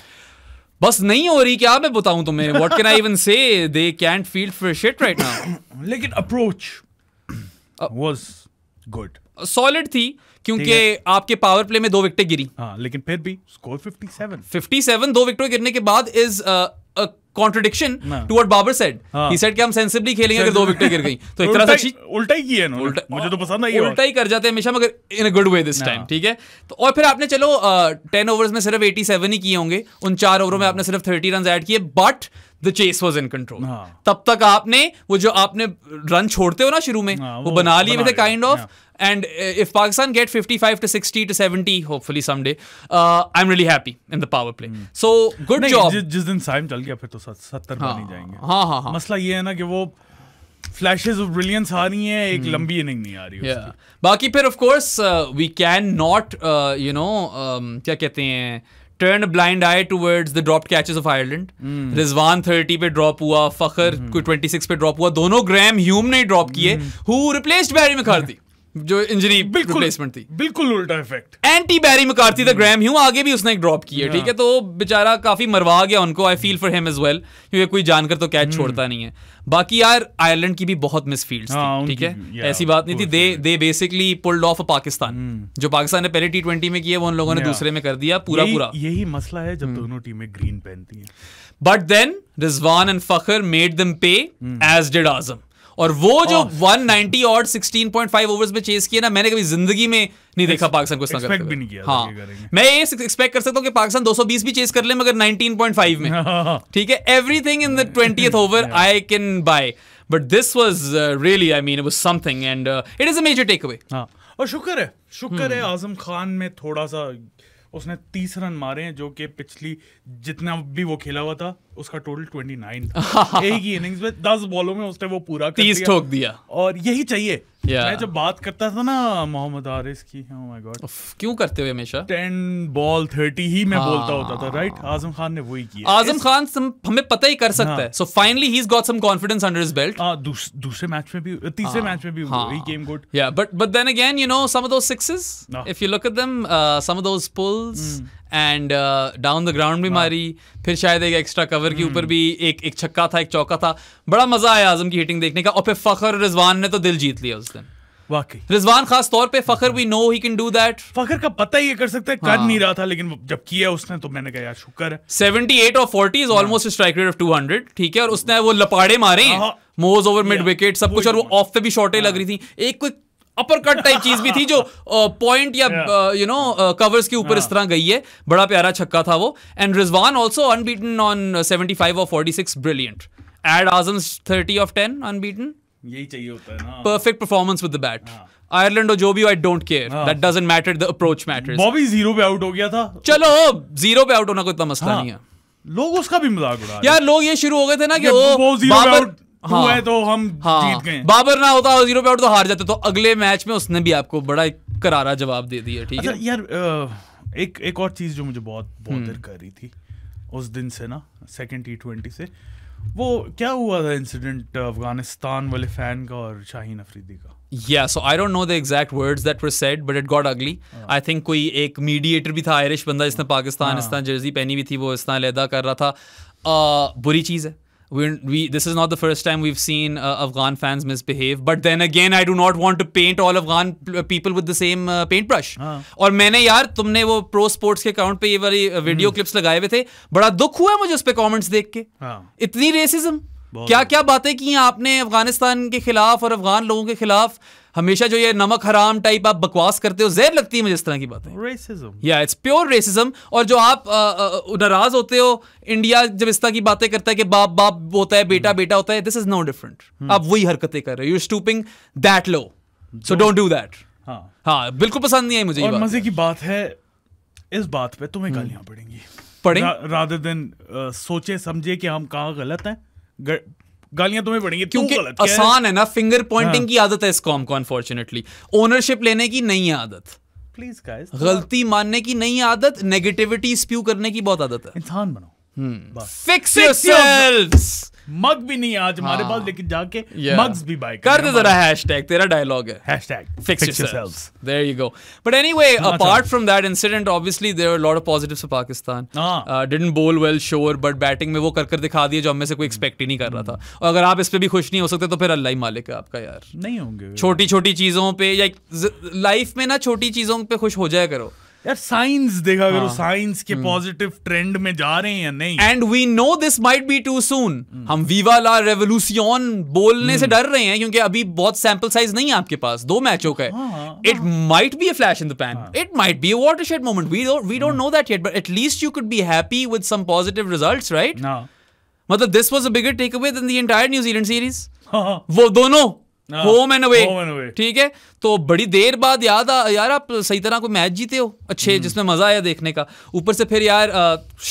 बस नहीं हो रही क्या मैं बताऊं तुम्हें what can I even say they can't feel for shit right now लेकिन अप्रोच वाज गुड सॉलिड थी क्योंकि आपके पावर प्ले में दो विकेटें गिरी हाँ लेकिन फिर भी स्कोर 57 57 दो विकेटों गिरने के बाद is contradiction to what Babar said he said कि हम सेंसिबली खेलेंगे अगर दो गिर गई तो एक तरह से उल्टा ही उल्टा मुझे तो पसंद उल्टा ही कर जाते हैं हमेशा मगर in a good way this time ठीक है तो और फिर आपने चलो टेन ओवर्स में सिर्फ एटी सेवन ही किए होंगे उन चार ओवरों में आपने सिर्फ थर्टी रन किए but chase was in control तब तक आपने वो जो आपने रन छोड़ते हो ना शुरू में हाँ, वो बना लिए थे kind of And uh, if Pakistan get 55 to 60 to 70, hopefully someday, uh, I'm really happy in the power play. Hmm. So, good job. जिस दिन साइम चल गया फिर तो 70 बन ही जाएंगे. हाँ हाँ हाँ. मसला ये है ना कि वो flashes of brilliance आ रही हैं एक hmm. लंबी इनिंग नहीं आ रही उसकी. बाकी फिर of course uh, we can not you know um, क्या कहते हैं Turn a blind eye towards the dropped catches of Ireland. Mm. Rizwan 30 pe drop hua, Fakhar mm. 26 pe drop hua. Dono Graham Hume ne drop kiye. Hmm. Who replaced Barry McCarthy? जो injury replacement थी बिल्कुल उल्टा effect anti Barry McCarthy the Graham Hume आगे भी उसने एक drop किया ठीक है तो बेचारा काफी मरवा गया उनको I feel for him as well क्योंकि कोई जानकर तो कैच hmm. छोड़ता नहीं है बाकी यार आयरलैंड की भी बहुत मिस फील्ड हाँ, ठीक है ऐसी बात नहीं थी they they basically pulled off Pakistan जो पाकिस्तान ने पहले टी ट्वेंटी में किया वो उन लोगों ने दूसरे में कर दिया पूरा पूरा यही मसला है जब hmm. दोनों टीमें ग्रीन पहनती हैं but then Rizwan and Fakhar made them pay as did Azam और वो जो वन नाइनटी और सिक्सटीन पॉइंट फाइव ओवर्स में चेस किया ना मैंने कभी जिंदगी में नहीं देखा पाकिस्तान को इतना करते भी नहीं किया हाँ मैं ये एक्सपेक्ट कर सकता हूँ कि पाकिस्तान 220 भी चेस कर ले मगर 19.5 में ठीक है everything in the twenty over I can buy but this was really I mean something and it is a major take away और शुक्र है शुक्र है hmm. आजम खान में थोड़ा सा उसने तीस रन मारे हैं जो कि पिछली जितना भी वो खेला हुआ था उसका टोटल ट्वेंटी नाइन एक ही इनिंग्स में दस बॉलों में उसने वो पूरा तीस ठोक दिया और यही चाहिए yeah. मैं जब बात करता था ना मोहम्मद आरिस की oh my God. Uf, क्यों करते हुए हमेशा टेन बॉल थर्टी ही मैं हाँ। बोलता होता था राइट आजम खान ने वही किया आजम इस... खान सम, हमें पता ही कर सकता हाँ। है so finally he got some confidence under his belt दूसरे मैच में भी तीसरे मैच हाँ। में भी ही केम गुड या but but then again you know some of those sixes if you look at them some of those pulls and down the ground भी हाँ। मारी फिर शायद एक एक्स्ट्रा कवर के ऊपर हम्म। भी एक एक छक्का था एक चौका था बड़ा मजा आया आजम की हिटिंग देखने का और फिर फखर रिजवान ने तो दिल जीत लिया उस दिन वाकई रिजवान खास तौर पे Fakhar we know he can do that Fakhar का पता ही ये कर सकता है हाँ. कर नहीं रहा था लेकिन जब किया उसने तो मैंने कहा यार शुक्र सेवेंटी एट और forty is almost strike rate of two hundred ठीक है और उसने वो लपाड़े मारे हैं मोज ओवर मिड विकेट सब कुछ और वो ऑफ पे भी शॉटें लग रही हाँ। थी एक कोई अपर कट टाइप चीज भी थी जो पॉइंट uh, या यू नो कवर्स के ऊपर इस तरह गई है बड़ा प्यारा छक्का था वो and Rizwan also unbeaten on seventy five और forty six brilliant add Azam thirty off ten unbeaten यही चाहिए होता है ना perfect performance with the bat Ireland और जो भी I don't care that doesn't matter the approach matters Bobby zero पे आउट हो गया था चलो जीरो पे आउट होना कोई इतना मसला हाँ। नहीं है लोग उसका भी मजाक उड़ा यार लोग ये शुरू हो गए थे ना कि वो जीरो पे आउट हाँ, तो हम हाँ, जीत गए बाबर ना होता जीरो पे आउट तो हार जाते तो अगले मैच में उसने भी आपको बड़ा एक करारा जवाब दे दिया ठीक अच्छा, है यार एक एक और चीज जो मुझे बहुत बहुत हम्म। कर रही थी उस दिन से ना सेकंड टी ट्वेंटी से वो क्या हुआ था इंसिडेंट अफगानिस्तान वाले फैन का और शाहीन अफरीदी का या so I don't know the exact words that were said but it got ugly I think कोई एक मीडिएटर भी था आयरिश बंदा जिसने हाँ। पाकिस्तान इस जर्सी हाँ। पहनी हुई थी वो इस अलहदा कर रहा था आ, बुरी चीज़ है We're, we this is not the first time we've seen uh, Afghan fans misbehave. But then again, I do not want to paint all Afghan people with the same uh, paintbrush. हाँ. और मैंने यार तुमने वो pro sports के account पे ये वाली video clips लगाए हुए थे बड़ा दुख हुआ मुझे उस पर कॉमेंट्स देख के हाँ. इतनी रेसिज्म क्या क्या बातें की हैं आपने अफगानिस्तान के खिलाफ और अफगान लोगों के खिलाफ हमेशा जो ये नमक हराम टाइप आप बकवास करते हो जहर लगती है मुझे इस तरह की बातें रेसिज्म या इट्स प्योर रेसिज्म और जो आप नाराज होते हो इंडिया जब इस तरह की बातें करता है कि बाप बाप होता है बेटा बेटा होता है दिस इज नो डिफरेंट आप वही हरकतें कर रहे हो you stooping that low so don't do that हाँ बिल्कुल पसंद नहीं आई मुझे और मजे की बात है इस बात पे तुम्हें गालियां hmm. पड़ेंगी पड़े राधर देन सोचे समझे कि हम कहा गलत हैं गालियां तुम्हें पड़ेंगी क्योंकि आसान है ना फिंगर पॉइंटिंग हाँ। की आदत है इस कॉम को अनफॉर्चुनेटली ओनरशिप लेने की नहीं है आदत प्लीज गाइस गलती मानने की नहीं आदत नेगेटिविटी स्प्यू करने की बहुत आदत है इंसान बनो फिक्स योरसेल्व्स मग भी नहीं आज हमारे हाँ। पास लेकिन जाके मग्स भी बाय कर दे जरा हैशटैग तेरा डायलॉग है hashtag fix yourselves there you go but anyway apart from that incident obviously there are lot of positives for Pakistan didn't bowl well sure but batting में वो कर कर दिखा दिए जो हमें से कोई एक्सपेक्ट ही नहीं कर रहा था hmm. और अगर आप इस पे भी खुश नहीं हो सकते तो फिर अल्लाह ही मालिक है आपका यार नहीं होंगे छोटी छोटी चीजों पे लाइफ में ना छोटी चीजों पे खुश हो जाया करो यार साइंस देखा करो साइंस हाँ। के पॉजिटिव हम्म। ट्रेंड में जा रहे हैं या नहीं and we know this might be too soon हम वीवा ला रेवोल्यूशन बोलने से हम्म। डर रहे हैं क्योंकि अभी बहुत सैंपल साइज नहीं है आपके पास दो मैचों का it might be a flash in the pan it might be a watershed moment we don't we don't know that yet but at least you could be happy with some positive results right मतलब this was a bigger take away than the entire New Zealand series वो दोनों home and away ठीक है तो बड़ी देर बाद याद आ यार आप सही तरह कोई मैच जीते हो अच्छे हम्म। जिसमें मजा आया देखने का ऊपर से फिर यार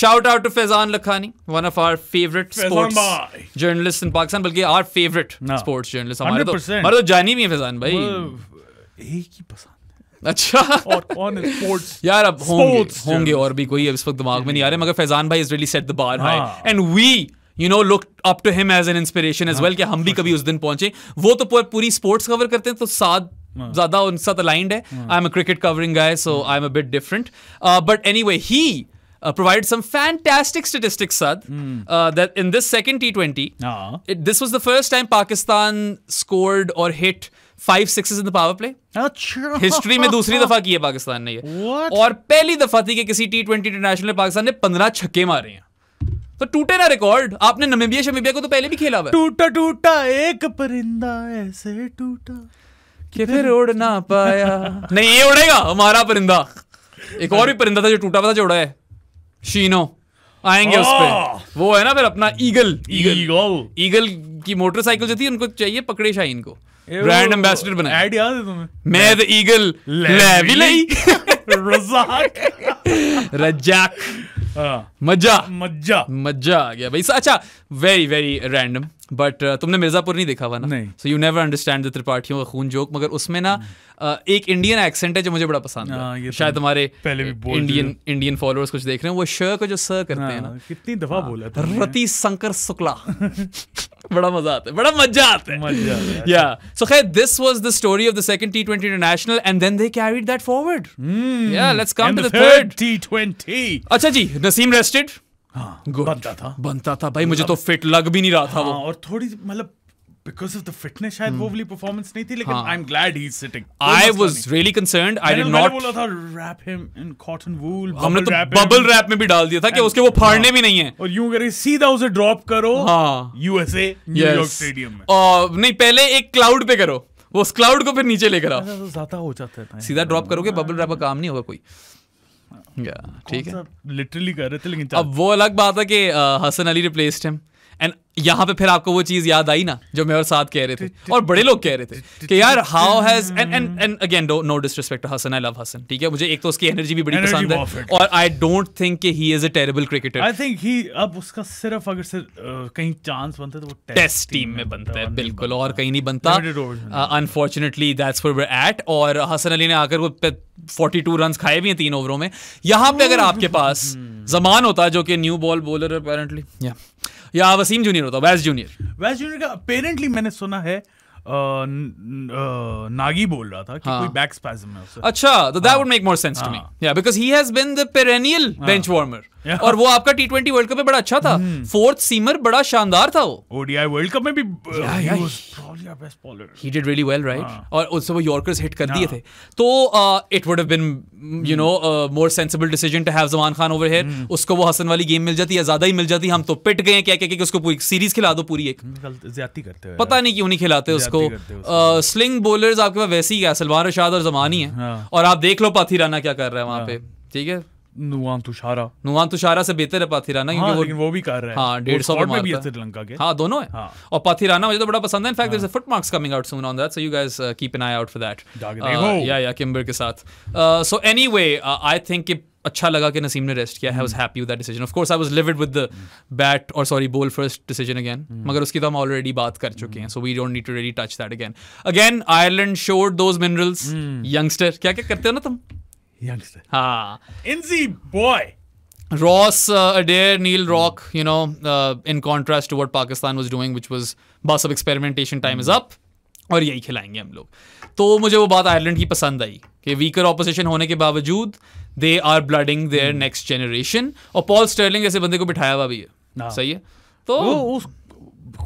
shout out to Faizan Lakhani one of our favourite sports journalist in Pakistan बल्कि आर फेवरेट स्पोर्ट्स जर्नलिस्ट हमारे तो हमारे तो जानी भी है फैजान भाई एक ही पसंद अच्छा और कौन है स्पोर्ट्स यार अब होंगे होंगे और भी कोई अब इस वक्त दिमाग में नहीं आ रहे मगर फैजान भाई is really set the bar high and we you know look up to him as an inspiration as well कि हम भी कभी उस दिन पहुंचे वो तो पूरी स्पोर्ट्स कवर करते हैं तो साथ हाँ। ज्यादा उनके साथ अलाइंड है I am a cricket covering guy so I am a bit different but anyway he uh, provided some fantastic statistics, Sad, mm. uh, that in this second T20, uh-huh. हाँ। it, this was the first time Pakistan scored or hit five sixes in the power play हिस्ट्री में दूसरी दफा की है पाकिस्तान ने ये और पहली दफा थी कि किसी टी ट्वेंटी इंटरनेशनल में पाकिस्तान ने पंद्रह छक्के मारे हैं तो टूटे ना रिकॉर्ड आपने नमीबिया शमीबिया को तो पहले भी खेला हुआ टूटा टूटा एक परिंदा ऐसे टूटा कि फिर उड़ ना पाया नहीं ये उड़ेगा हमारा परिंदा एक और भी परिंदा था जो टूटा हुआ था जो उड़ा है शीनो आएंगे उस पर वो है ना फिर अपना ईगल ईगल ईगल की मोटरसाइकिल जो थी उनको चाहिए पकड़े शाहीन को ब्रांड एम्बेसडर बना ऐड याद है तुम्हें मैं द ईगल लेविली रजाक रजाक हाँ। मजा मजा मजा आ गया भाई अच्छा very very random but uh, तुमने मिर्जापुर नहीं देखा हुआ ना so you never understand the त्रिपाठियों का खून जोक मगर उसमें ना हम्म। uh, एक इंडियन एक्सेंट है जो मुझे बड़ा पसंद है हाँ, तो शायद हमारे पहले भी uh, बोल इंडियन इंडियन फॉलोअर्स कुछ देख रहे हैं वो श को जो सर करते हैं ना हाँ, कितनी दफा बोला था हाँ, रति शंकर शुक्ला बड़ा मजा आता है बड़ा मजा आता है मजा या सो खैर this was the story of the second टी20 international and then they carried that forward या let's come to the third टी20 अच्छा जी नसीम रेस्टेड हाँ बनता था बनता था भाई मुझे तो फिट लग भी नहीं रहा था वो हाँ, और थोड़ी मतलब because of the fitness शायद hmm. वो वाली performance नहीं थी लेकिन हाँ. I'm glad he's sitting I was really concerned I did not बोला था wrap him in cotton wool हमने तो bubble wrap में भी डाल दिया था कि उसके वो फाड़ने हाँ। भी नहीं है और यूं करें सीधा उसे ड्रॉप करो हाँ USA न्यूयॉर्क yes. स्टेडियम में और नहीं पहले एक क्लाउड पे करो वो उस क्लाउड को फिर नीचे लेकर आओ तो ज्यादा हो जाता है सीधा ड्रॉप करोगे बबल रैप का काम नहीं होगा कोई ठीक है लिटरली कर रहे थे लेकिन अब वो अलग बात है कि Hasan Ali replaced him and यहाँ पे फिर आपको वो चीज याद आई ना जो मैं और साथ कह रहे थे और बड़े लोग कह रहे थे कि यार how has and and and again no disrespect to Hasan I love Hasan ठीक है मुझे एक तो उसकी एनर्जी भी बड़ी energy पसंद है और आई डोंट थिंक कि he is a terrible cricketer I think he अब उसका सिर्फ अगर से कहीं चांस बनता तो वो टेस्ट टीम में बनता है बिल्कुल और कहीं नहीं बनता unfortunately that's where we at और हसन अली ने आकर वो 42 टू रन खाए भी हैं तीन ओवरों में यहाँ पे अगर आपके पास जमान होता जो कि न्यू बॉल बॉलर अपेरेंटली या वसीम जूनियर होता वैस जूनियर वैस जूनियर का अपेरेंटली मैंने सुना है नागी बोल रहा था कि हाँ। कोई बैक स्पैज्म है उसे अच्छा तो that would make more sense to me या because he has been the perennial bench warmer और वो आपका टी ट्वेंटी वर्ल्ड कप में बड़ा अच्छा था फोर्थ hmm. सीमर बड़ा शानदार था वो ओडीआई वर्ल्ड कप में भी he did really well right और उससे वो यॉर्कर्स हिट कर दिए हाँ. थे तो it would have been you know more sensible decision to have Zaman Khan over here उसको वो हसन वाली गेम मिल जाती है ज्यादा ही मिल जाती हम तो पिट गए क्या क्या कि उसको पूरी सीरीज खिला दो पूरी एक hmm, ज्यादा करते हैं पता नहीं क्यों नहीं खिलाते उसको स्लिंग बॉलर्स uh, आपके पास वैसे ही है सलमान रशाद और जमानी है हाँ। और आप देख लो पाथी राना क्या कर रहा है वहां हाँ। पे ठीक है नुआन तुषारा नुआन तुषारा से बेहतर है पाथिराना हाँ, क्योंकि वो, वो भी कर रहे हैं हाँ, डेढ़ सौ में भी है श्रीलंका के हाँ दोनों है हाँ. और पाथिराना मुझे तो बड़ा पसंद है in fact there is a foot marks coming out soon on that so you guys keep an eye out for that या या किम्बर के साथ सो एनीवे आई थिंक कि अच्छा लगा कि नसीम ने रेस्ट किया I was happy with that decision of course I was livid with the bat और sorry ball first decision again मगर उसकी तो हम ऑलरेडी बात कर चुके हैं so we don't need to really touch that again again Ireland showed those minerals youngster क्या क्या करते हो ना तुम youngster. Ha. Inzi boy. Ross uh, Adair, Neil Rock, you know, uh, in contrast to what Pakistan was doing, which was बस of experimentation time is hmm. up और यही खिलाएंगे हम लोग तो मुझे वो बात आयरलैंड की पसंद आई कि वीकर ऑपोजिशन होने के बावजूद they are blooding their next generation और पॉल स्टर्लिंग ऐसे बंदे को बिठाया हुआ भी है सही है तो वो उस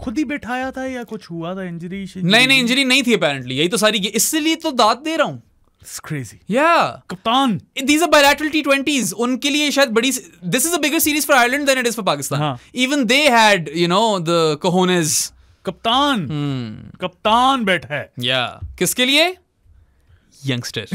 खुद ही बिठाया था या कुछ हुआ था इंजरी नहीं नहीं इंजरी नहीं थी अपेरेंटली यही तो सारी इसलिए तो दांत दे रहा हूँ It's crazy. Yeah. Kaptan. These are bilateral T20s. Unke liye shayad badi, this is a bigger series for Ireland than it is for Pakistan. Haan. Even they had, you know, the cojones. Kaptan. hmm. Kaptan bet hai. yeah. Kiske liye? Youngster.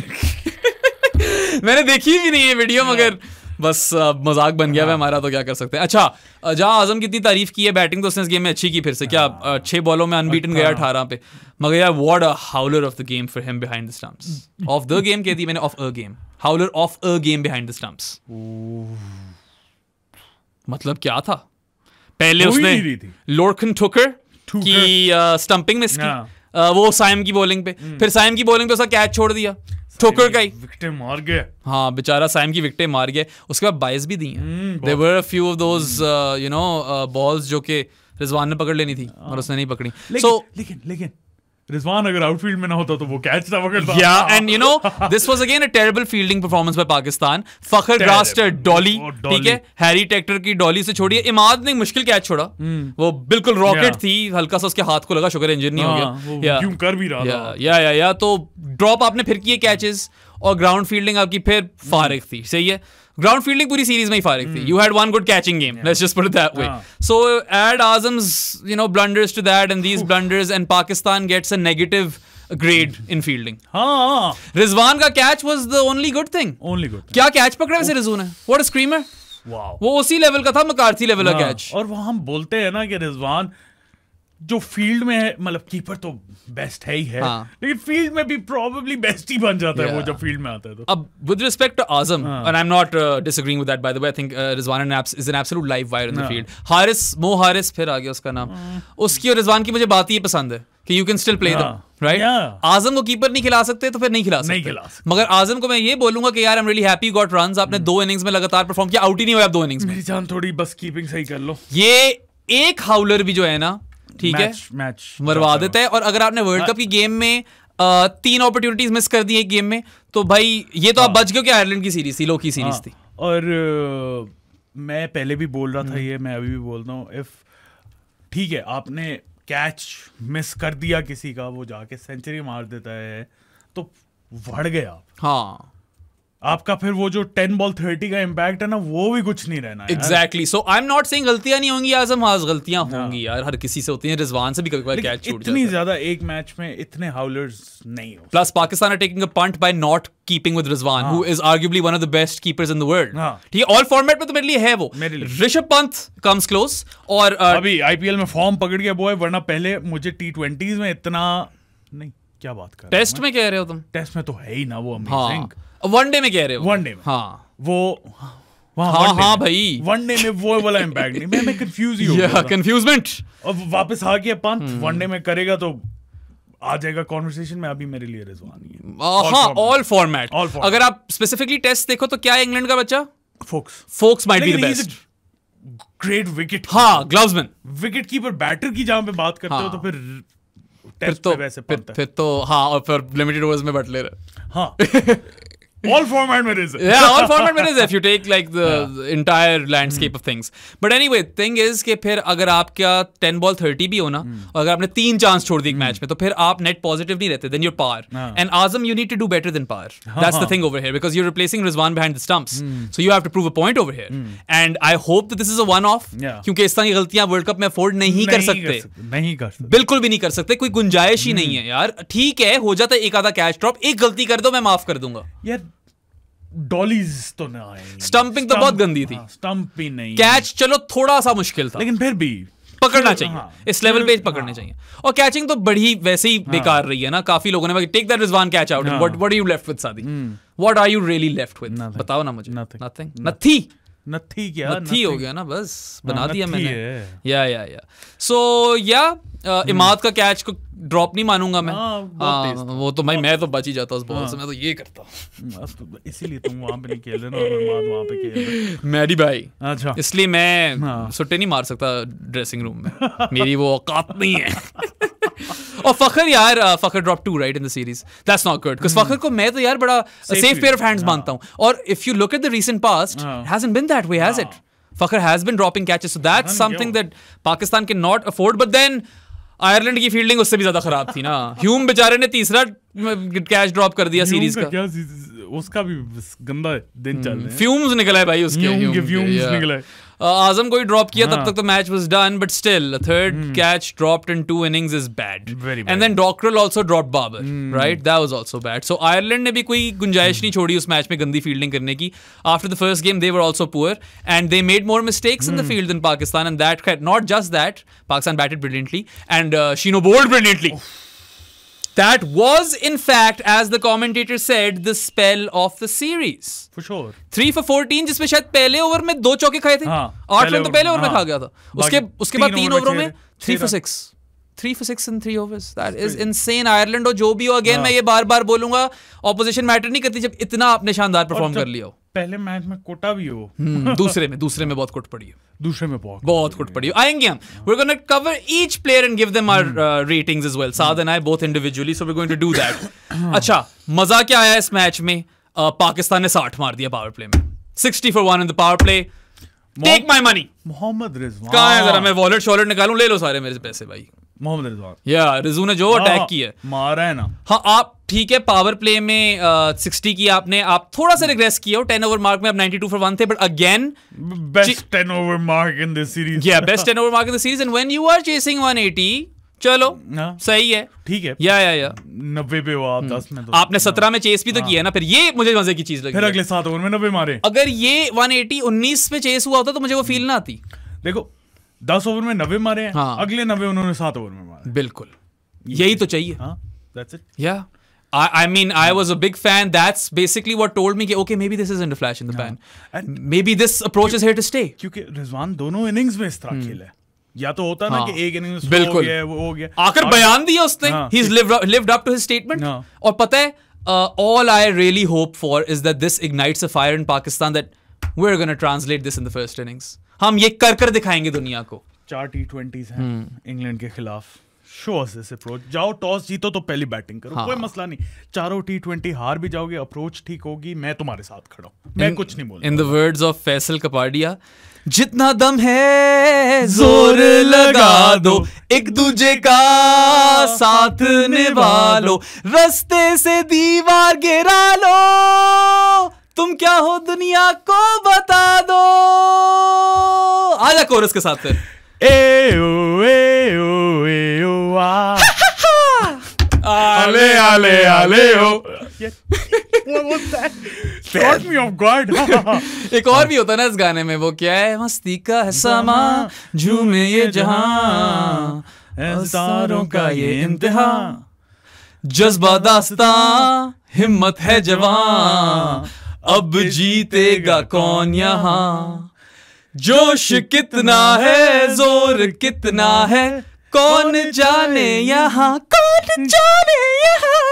मैंने देखी भी नहीं है video yeah. मगर बस मजाक बन गया हाँ। हमारा तो क्या कर सकते हैं अच्छा जहाँ आजम कितनी तारीफ की है बैटिंग तो उसने इस गेम में अच्छी की फिर से क्या हाँ। छह बॉलों में अनबीटन गया अच्छा। अठारह पे मगर यार what a howler of the game for him behind the stumps of the game कह दी मैंने of a game howler of a game behind the stumps मतलब क्या था पहले उसने लोरखन ठोकर की स्टंपिंग में वो साइम की बॉलिंग पे हम्म। फिर साइम की बॉलिंग पे उसका कैच छोड़ दिया ठोकर का ही विकटे मार गए हाँ बेचारा साइम की विकटे मार गए उसके बाद बाइस भी दी हैं few of those you know balls जो रिजवान ने पकड़ लेनी थी और हाँ। उसने नहीं पकड़ी सो लेकिन लेकिन रिजवान अगर आउटफील्ड में ना होता तो वो कैच था पकड़ता या and you know this was again a terrible fielding performance by Pakistan Fakhar ग्रास्टर डॉली ठीक है हैरी ट्रैक्टर की डॉली से छोड़िए इमाद ने मुश्किल कैच छोड़ा hmm. वो बिल्कुल रॉकेट थी हल्का सा उसके हाथ को लगा शुगर इंजन नहीं हो गया हाँ, क्यों कर भी रहा था या या या तो ड्रॉप आपने फिर किए कैचेस और ग्राउंड फील्डिंग आपकी फिर फारिग थी सही है ग्राउंड फील्डिंग पूरी सीरीज में ही फारिक थी you had one good catching game let's just put that way so add Azam's you know blunders to that and these blunders and Pakistan gets a negative grade in fielding हां रिजवान का catch was the only good thing only good क्या catch पकड़ा वैसे Rizwan what a screamer wow वो उसी level का था मकारथी level का कैच हाँ, और वहां हम बोलते हैं ना कि रिजवान जो फील्ड में है मतलब कीपर तो बेस्ट है ही है हाँ. लेकिन फील्ड में भी प्रोबेबली बेस्ट ही बन जाता yeah. है वो जब फील्ड में आता है तो अब with respect to Azam and I am not disagreeing with that by the way I think Rizwan एप्स is an absolute live wire in the field Haris मो हारिस फिर आ गया उसका नाम uh. उसकी और रिजवान की मुझे बात ही पसंद है कि you can still play them right Azam को कीपर नहीं खिला सकते तो फिर नहीं खिला सकते नहीं खिला सकते। मगर आजम को मैं ये बोलूंगा कि यार I am really happy got run आपने हम्म। दो इनिंग्स में लगातार परफॉर्म किया आउट ही नहीं हुआ आप दो इनिंग्स में मेरी जान थोड़ी बस कीपिंग सही कर लो ये एक हाउलर भी जो है ना ठीक है मैच मरवा देता है और अगर आपने वर्ल्ड कप हाँ। की गेम में तीन अपॉर्चुनिटीज मिस कर दी एक गेम में तो भाई ये तो आप हाँ। बच गए कि आयरलैंड की सीरीज थी लो की सीरीज थी और मैं पहले भी बोल रहा था हम्म। ये मैं अभी भी बोल रहा हूँ इफ ठीक है आपने कैच मिस कर दिया किसी का वो जाके सेंचुरी मार देता है तो बढ़ गए आप हाँ आपका फिर वो जो टेन बॉल थर्टी का इम्पैक्ट है ना वो भी कुछ नहीं रहना exactly so I am not saying गलतियां नहीं होंगी आजम आज गलतियां हाँ। होंगी यार हर किसी से होती हैं रिजवान से भी कभी कभी कैच छूट इतनी ज्यादा एक मैच में इतने हाउलर्स नहीं हो plus Pakistan are taking a point by not keeping with Rizwan who is arguably one of the best keepers in the world ठीक है ऑल फॉर्मेट में तो मेरे लिए है वो ऋषभ पंत कम्स क्लोज और uh, अभी आईपीएल में फॉर्म पकड़ गया वो है वरना पहले मुझे टी में इतना नहीं क्या बात कर टेस्ट में कह रहे हो तुम टेस्ट में तो है ही ना वो अमेजिंग हाँ। वन डे में कह रहे हो वन डे में हाँ वो हाँ हाँ, हाँ भाई वन डे में वो वाला इम्पैक्ट नहीं मैं मैं कंफ्यूज ही हूँ कंफ्यूजमेंट और वापस आ गया पंत वन hmm. डे में करेगा तो आ जाएगा कॉन्वर्सेशन में अभी मेरे लिए रिजवान ही uh, हाँ ऑल फॉर्मेट अगर आप स्पेसिफिकली टेस्ट देखो तो क्या है इंग्लैंड का बच्चा Foakes Foakes might be the best great wicket हाँ ग्लव्समैन विकेट कीपर बैटर की जहां पे बात करते हाँ. हो तो हाँ। फिर फिर तो फिर, फिर तो हाँ और फिर लिमिटेड ओवर्स में बटलर हाँ all format mein raise yeah all format mein raise if you take like the, yeah. the entire landscape hmm. of things but anyway thing is कि फिर अगर आपका 10 बॉल 30 भी हो ना hmm. और अगर आपने तीन चांस छोड़ दी एक मैच hmm. में तो फिर आप नेट पॉजिटिव नहीं रहते then your par and Azam you need to do better than par that's the thing over here because you replacing Rizwan behind the stumps so you have to prove a point over here and I hope this is a one off क्योंकि इस तरह की गलतियां world cup में afford नहीं कर सकते नहीं कर सकते बिल्कुल भी नहीं कर सकते कोई गुंजाइश ही hmm. नहीं है यार ठीक है हो जाता है एक आधा कैश ड्रॉप एक गलती कर दो मैं माफ कर दूंगा यार डॉलीज तो ना आए स्टंपिंग तो बहुत गंदी थी स्टंप हाँ, भी नहीं कैच चलो थोड़ा सा मुश्किल था लेकिन फिर भी पकड़ना चाहिए हाँ, इस लेवल पे पकड़ने हाँ, चाहिए और कैचिंग तो बड़ी वैसे ही हाँ, बेकार रही है ना काफी लोगों ने take that Rizwan catch out what what are you left with सादी what are you really left with बताओ ना मुझे नथिंग नथिंग नथी नथी क्या नथी हो गया ना बस हाँ, बना दिया मैंने या या या सो या इमाद का कैच को ड्रॉप नहीं मानूंगा मैं आ, हाँ, आ, हाँ, वो तो भाई मैं तो बच ही जाता उस बॉल हाँ। से मैं तो ये करता तो इसीलिए तुम वहां पे नहीं खेल रहे और वहां पे खेल रहा मैडी भाई अच्छा इसलिए मैं सुट्टे नहीं मार सकता ड्रेसिंग रूम में मेरी वो औकात नहीं है और फखर यार Fakhar drop two right in the series that's not good because Fakhar को मैं तो यार बड़ा सेफ पेयर ऑफ हैंड्स मानता हूं और if you look at the recent past hasn't been that way has it Fakhar has been dropping catches so that's something that Pakistan can not afford but then Ireland की fielding उससे भी ज्यादा खराब थी ना ह्यूम बेचारे ने तीसरा कैच ड्रॉप कर दिया सीरीज का क्या उसका भी गंदा दिन चल रहा है फ्यूम्स निकला है भाई उसके फ्यूम के फ्यूम्स yeah. निकला है आजम को ही ड्रॉप किया तब हाँ। तक तो match was done but still third catch dropped in two innings is bad and then डॉक्टरल also drop Babar right that was also bad so Ireland ने भी कोई गुंजाइश नहीं हम्म। छोड़ी उस मैच में गंदी फील्डिंग करने की after the first game they were also poor and they made more mistakes in the field in Pakistan and that not just that Pakistan batted brilliantly and शीनो bowled brilliantly that was, in fact, as the commentator said, the spell of the series. For sure. Three for 14, जिसमें शायद पहले over में दो चौके खाए थे हाँ, आठ रन तो पहले ओवर हाँ, में खा गया था उसके उसके बाद तीन ओवरों में three for six three for six in three overs that is insane Ireland हो जो भी हो अगेन हाँ। मैं ये बार बार बोलूंगा ऑपोजिशन मैटर नहीं करती जब इतना आपने शानदार परफॉर्म कर लिया हो पहले मैच में कोटा भी हो हम्म, दूसरे में दूसरे में बहुत कुट पड़ी है दूसरे में बहुत बहुत कुट पड़ी है आएंगे हम we are gonna cover each player and give them our ratings as well Saad and I both individually so we going to do that अच्छा मजा क्या आया इस मैच में uh, पाकिस्तान ने 60 मार दिया पावर प्ले में 60 for 1 in the power play take my money Mohammad Rizwan कहां है जरा मैं वॉलेट शॉलेट निकालूं ले लो सारे मेरे पैसे भाई मोहम्मद रिजवान या रिजू ने जो अटैक हाँ, हाँ, किया मारा है ना हाँ आप ठीक है पावर प्ले में सिक्सटी की आपने आप थोड़ा सा रिग्रेस किया टेन ओवर मार्क में आप फॉर वन थे but again best ten over mark in series या best ten over mark in series and when you are chasing चलो हाँ। सही है ठीक है या या या नब्बे पे हुआ हम्म। दस में तो आपने सत्रह में चेस भी तो किया ना फिर ये मुझे मजे की चीज लगी फिर अगले सात ओवर में नब्बे मारे अगर ये एटी उन्नीस पे चेस हुआ होता तो मुझे वो फील ना आती देखो दस ओवर में नब्बे मारे हैं हाँ। अगले नब्बे उन्होंने सात ओवर में मारे बिल्कुल यही तो चाहिए या हाँ, I, I mean, I was a big fan. That's basically what told me, कि, okay, maybe this isn't a flash in the हाँ। pan. And maybe this approach is here to stay. क्योंकि रिजवान दोनों इनिंग्स में इस तरह hmm. खेला है या तो होता हाँ, ना कि एक इनिंग्स बिल्कुल हो गया वो हो गया आकर बयान दिया उसने he is lived up to his statement और पता है all I really hope for is that this ignites a fire in Pakistan that we are gonna translate this in the first innings हम ये कर कर दिखाएंगे दुनिया को चार टी ट्वेंटी हैं हम्म। इंग्लैंड के खिलाफ शो दिस अप्रोच जाओ टॉस जीतो तो पहली बैटिंग करो हाँ। कोई मसला नहीं चारों टी ट्वेंटी हार भी जाओगे अप्रोच ठीक होगी मैं तुम्हारे साथ खड़ा मैं कुछ नहीं बोल in the words of Faisal Kapadia जितना दम है जोर लगा दो एक दूजे का साथ निभा लो रस्ते से दीवार गिरा लो तुम क्या हो दुनिया को बता दो आजा कोरस के साथ फिर ए ओ ए ओ ए ओ आ आले आले आले ओ हाँ, हाँ, हाँ। एक और भी होता है ना इस गाने में वो क्या है मस्ती का है समा झूमे ये जहां का ये इम्तिहा जज्बा दास्ता हिम्मत है जवान अब जीतेगा कौन यहाँ जोश कितना है जोर कितना है कौन जाने यहाँ कौन जाने यहाँ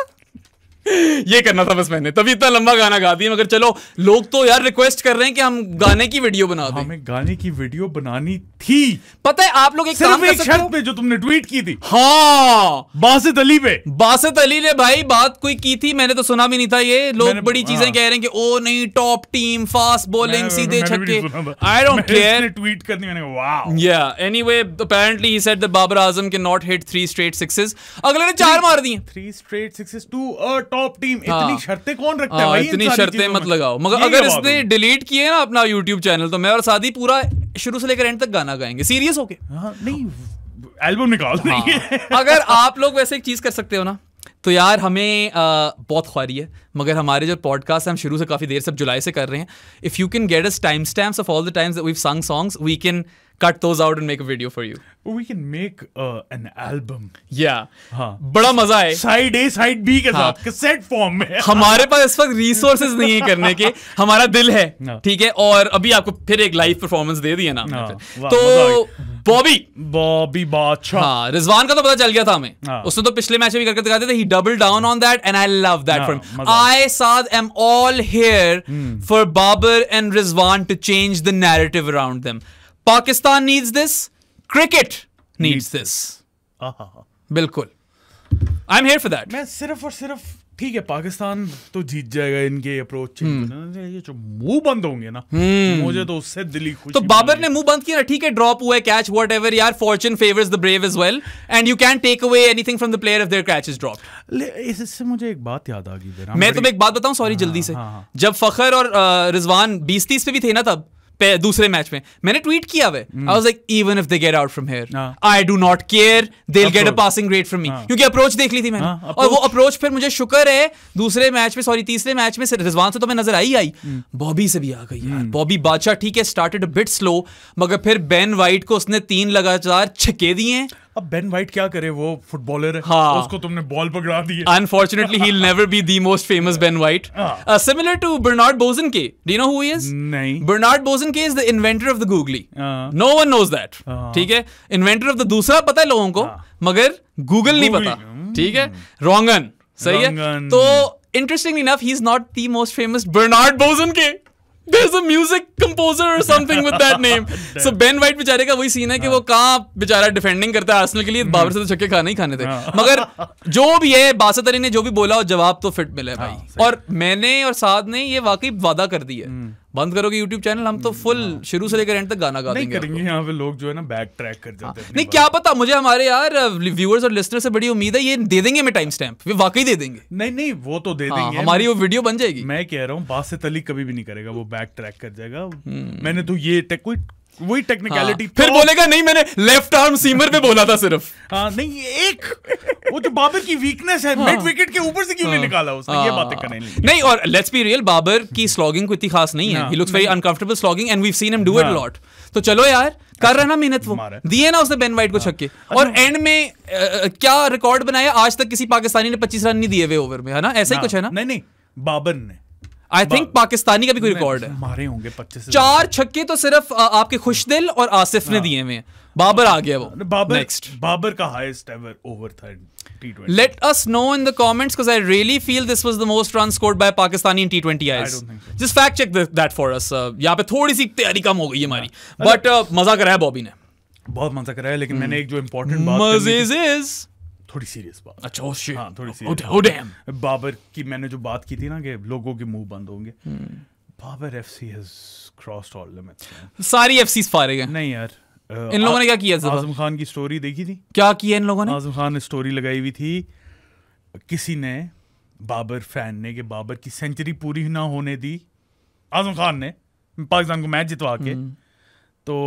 ये करना था बस मैंने तभी इतना लंबा गाना गा दिया मगर चलो लोग तो यार रिक्वेस्ट कर रहे हैं कि हम गाने की वीडियो बना दें हमें गाने की वीडियो बनानी थी पता है आप लोग एक सिर्फ एक शर्त पे जो तुमने ट्वीट की थी हाँ बासित अली पे बासित अली ने भाई बात कोई की थी मैंने तो सुना भी नहीं था ये लोग बड़ी चीजें हाँ। कह रहे हैं कि ओ नहीं टॉप टीम फास्ट बॉलिंग सीधे छक्के आई डोंट केयर ट्वीट करनी मैंने वाओ या anyway apparently he said that Babar Azam can not hit three straight sixes अगले ने चार मार दिए three straight sixes to a top team हाँ। इतनी शर्तें कौन रखता है हाँ, भाई इतनी शर्तें मत लगाओ मगर अगर इसने डिलीट किए ना अपना यूट्यूब चैनल तो मैं और शादी पूरा शुरू से लेकर एंड तक गाना गाएंगे सीरियस होके हाँ, नहीं एल्बम निकाल हाँ। अगर आप लोग वैसे एक चीज कर सकते हो ना तो यार हमें आ, बहुत ख्वारी है मगर हमारे जो पॉडकास्ट हम शुरू से काफ़ी देर से जुलाई से कर रहे हैं if you can get us time stamps of all the times we sung songs we can cut those out and make a video for you we can make an album या बड़ा मजा है साइड ए side B के साथ cassette हाँ। Form में हमारे पास इस वक्त रिसोर्सेज नहीं है करने के हमारा दिल है हाँ। ठीक है और अभी आपको फिर एक लाइव परफॉर्मेंस दे दी ना हाँ। मतलब। तो बॉबी बॉबी बादशाह हाँ, रिजवान का तो पता चल गया था हमें उसने तो पिछले मैच में भी करके दिखाते थे he double down on that and I love that from I Saad am all here for Babar and Rizwan to change the narrative around them Pakistan needs this cricket needs this बिल्कुल I am here for that मैं सिर्फ और सिर्फ ठीक है पाकिस्तान तो जीत जाएगा इनके अप्रोच हम्म। तो ये जो मुंह बंद होंगे ना हम्म। मुझे तो उससे दिली खुशी तो बाबर ने मुंह बंद किया ना ठीक है ड्रॉप हुआ है कैच वट एवर यार fortune favours the brave is well and you can take away anything from the player of their catch is drop इससे मुझे एक बात याद आ गई मैं तुम्हें एक बात बताऊं सॉरी हाँ, जल्दी से हाँ, हाँ। जब फखर और रिजवान बीस तीस पे भी थे ना तब दूसरे मैच में मैंने ट्वीट किया वे I was like even if they get out from here I do not care they get a passing grade from me क्योंकि अप्रोच देख ली थी मैंने uh, और वो अप्रोच फिर मुझे शुक्र है दूसरे मैच में सॉरी तीसरे मैच में रिजवान से तो मैं नजर आई आई hmm. बॉबी से भी आ गई यार hmm. बॉबी बादशाह ठीक है स्टार्टेड अ बिट स्लो मगर फिर बेन वाइट को उसने तीन लगातार छके दिए अब बेन वाइट क्या करे वो फुटबॉलर है हाँ. उसको तुमने बॉल पकड़ा दी unfortunately he will never be the most famous Ben White similar to Bernard Bosanquet do you know who he is नहीं Bernard Bosanquet is the inventor of the googly no one knows that ठीक है inventor of the दूसरा पता है लोगों को uh. मगर Google नहीं पता हम्म। ठीक है रोंगन सही है तो interestingly enough he is not the most famous Bernard Bosanquet there's a music composer or something with that name so ben white बेचारे का वही सीन है कि वो हाँ। कहाँ बेचारा डिफेंडिंग करता है आर्सेनल के लिए बाबर से तो छक्के खाने ही खाने थे हाँ। मगर जो भी है बासत अली ने जो भी बोला और जवाब तो फिट मिला है भाई हाँ, और मैंने और साद ने ये वाकई वादा कर दी है हम्म। बंद करोगे यूट्यूब चैनल हम तो फुल hmm, हाँ। शुरू से लेकर एंड तक गाना गाते देंगे करेंगे यहाँ पे लोग जो है ना बैक ट्रैक कर जाते हैं हाँ। नहीं क्या पता मुझे हमारे यार व्यूअर्स और लिसनर से बड़ी उम्मीद है ये दे देंगे हमें टाइम स्टैम्प वे वाकई दे देंगे नहीं नहीं वो तो दे हाँ, देंगे हमारी वो वीडियो बन जाएगी मैं कह रहा हूँ बासित अली कभी भी नहीं करेगा वो बैक ट्रैक कर जाएगा hmm। मैंने तो ये कोई वही टेक्निकलिटी हाँ। तो फिर बोलेगा नहीं मैंने लेफ्ट आर्म सीमर पे बोला था सिर्फ हाँ नहीं एक वो जो बाबर की वीकनेस है मिड हाँ। विकेट के ऊपर से क्यों नहीं हाँ। निकाला उसने ये बातें करने नहीं नहीं और लेट्स बी रियल बाबर की स्लॉगिंग को इतनी खास नहीं है he looks very uncomfortable slogging and we have seen him do it lot तो चलो यार कर रहा ना मेहनत वो दिए ना उसने बेन वाइट को छक्के अच्छा। और एंड में क्या रिकॉर्ड बनाया आज तक किसी पाकिस्तानी ने पच्चीस रन नहीं दिए हुए ओवर में है ना ऐसा ही कुछ है ना नहीं नहीं बाबर ने आई थिंक पाकिस्तानी का भी कोई रिकॉर्ड है मारे होंगे पच्चीस चार छक्के तो सिर्फ आपके खुशदिल और आसिफ ने हाँ। दिए हुए बाबर आ गया वो बाबर नेक्स्ट बाबर का हाईएस्ट एवर ओवर था let us know in the the comments because I really feel this was the most runs scored by Pakistani in T20 eyes. So. Just fact check this, that uh, यहाँ पे थोड़ी सी तैयारी कम हो गई है हमारी but मजा कराया बॉबी ने बहुत मजा कराया लेकिन मैंने एक जो इम्पोर्टेंट बात थोड़ी सीरियस बात अच्छा ओ oh, हाँ थोड़ी सीरियस ओ डैम बाबर की मैंने जो बात की थी ना कि लोगों के मुंह बंद होंगे hmm. Babar FC has crossed all limits सारी एफसीस फारिग हैं नहीं यार इन लोगों ने क्या किया आजम खान की स्टोरी देखी थी क्या किया इन लोगों ने आजम खान ने स्टोरी लगाई हुई थी किसी ने बाबर फैन ने कि बाबर की सेंचुरी पूरी ना होने दी आजम खान ने पाकिस्तान को मैच जितवा के hmm. तो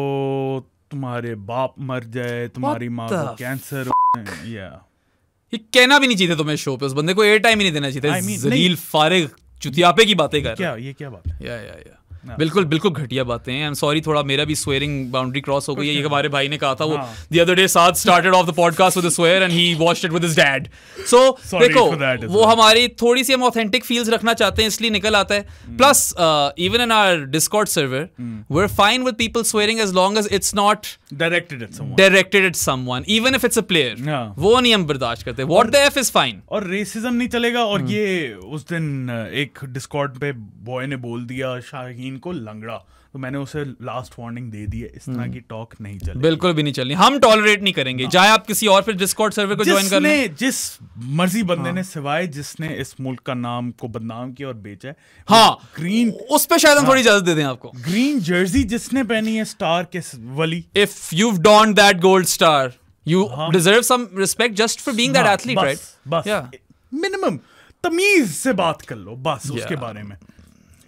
तुम्हारे बाप मर जाए तुम्हारी माँ को कैंसर या ये कहना भी नहीं चाहिए तुम्हें शो पे उस बंदे को एयर टाइम ही नहीं देना चाहिए I mean, जलील फारिग चुतियापे की बातें कर क्या ये क्या बात है या या या बिल्कुल बिल्कुल घटिया बातें हैं आई एम सॉरी थोड़ा मेरा भी स्वेयरिंग बाउंड्री क्रॉस हो गई है ये हमारे भाई ने कहा था वो द अदर डे साथ started off the podcast with swear and he watched it with his dad so देखो वो हमारी थोड़ी सी हम ऑथेंटिक फील्स रखना चाहते हैं इसलिए निकल आता है plus even in our Discord server we are fine with people swearing as long as it's not directed at someone directed at someone even if it's a player वो नहीं हम बर्दाश्त करते what the F is fine और racism नहीं चलेगा और hmm. ये उस दिन uh, एक डिस्कॉर्ड पे बॉय ने बोल दिया शाहीन सीन को लंगड़ा तो मैंने उसे लास्ट वार्निंग दे दी है इस तरह हम्म। की टॉक नहीं चलेगी बिल्कुल भी नहीं चलनी हम टॉलरेट नहीं करेंगे चाहे हाँ। आप किसी और फिर डिस्कॉर्ड सर्वे को ज्वाइन कर जिस मर्जी बंदे ने हाँ। सिवाय जिसने इस मुल्क का नाम को बदनाम किया और बेचा है हाँ ग्रीन उस पर शायद हम हाँ। थोड़ी इजाजत दे दें आपको ग्रीन जर्सी जिसने पहनी है स्टार के वली if you don't that gold star you deserve some respect just for being that athlete right बस मिनिमम तमीज से बात कर लो बस yeah. उसके बारे में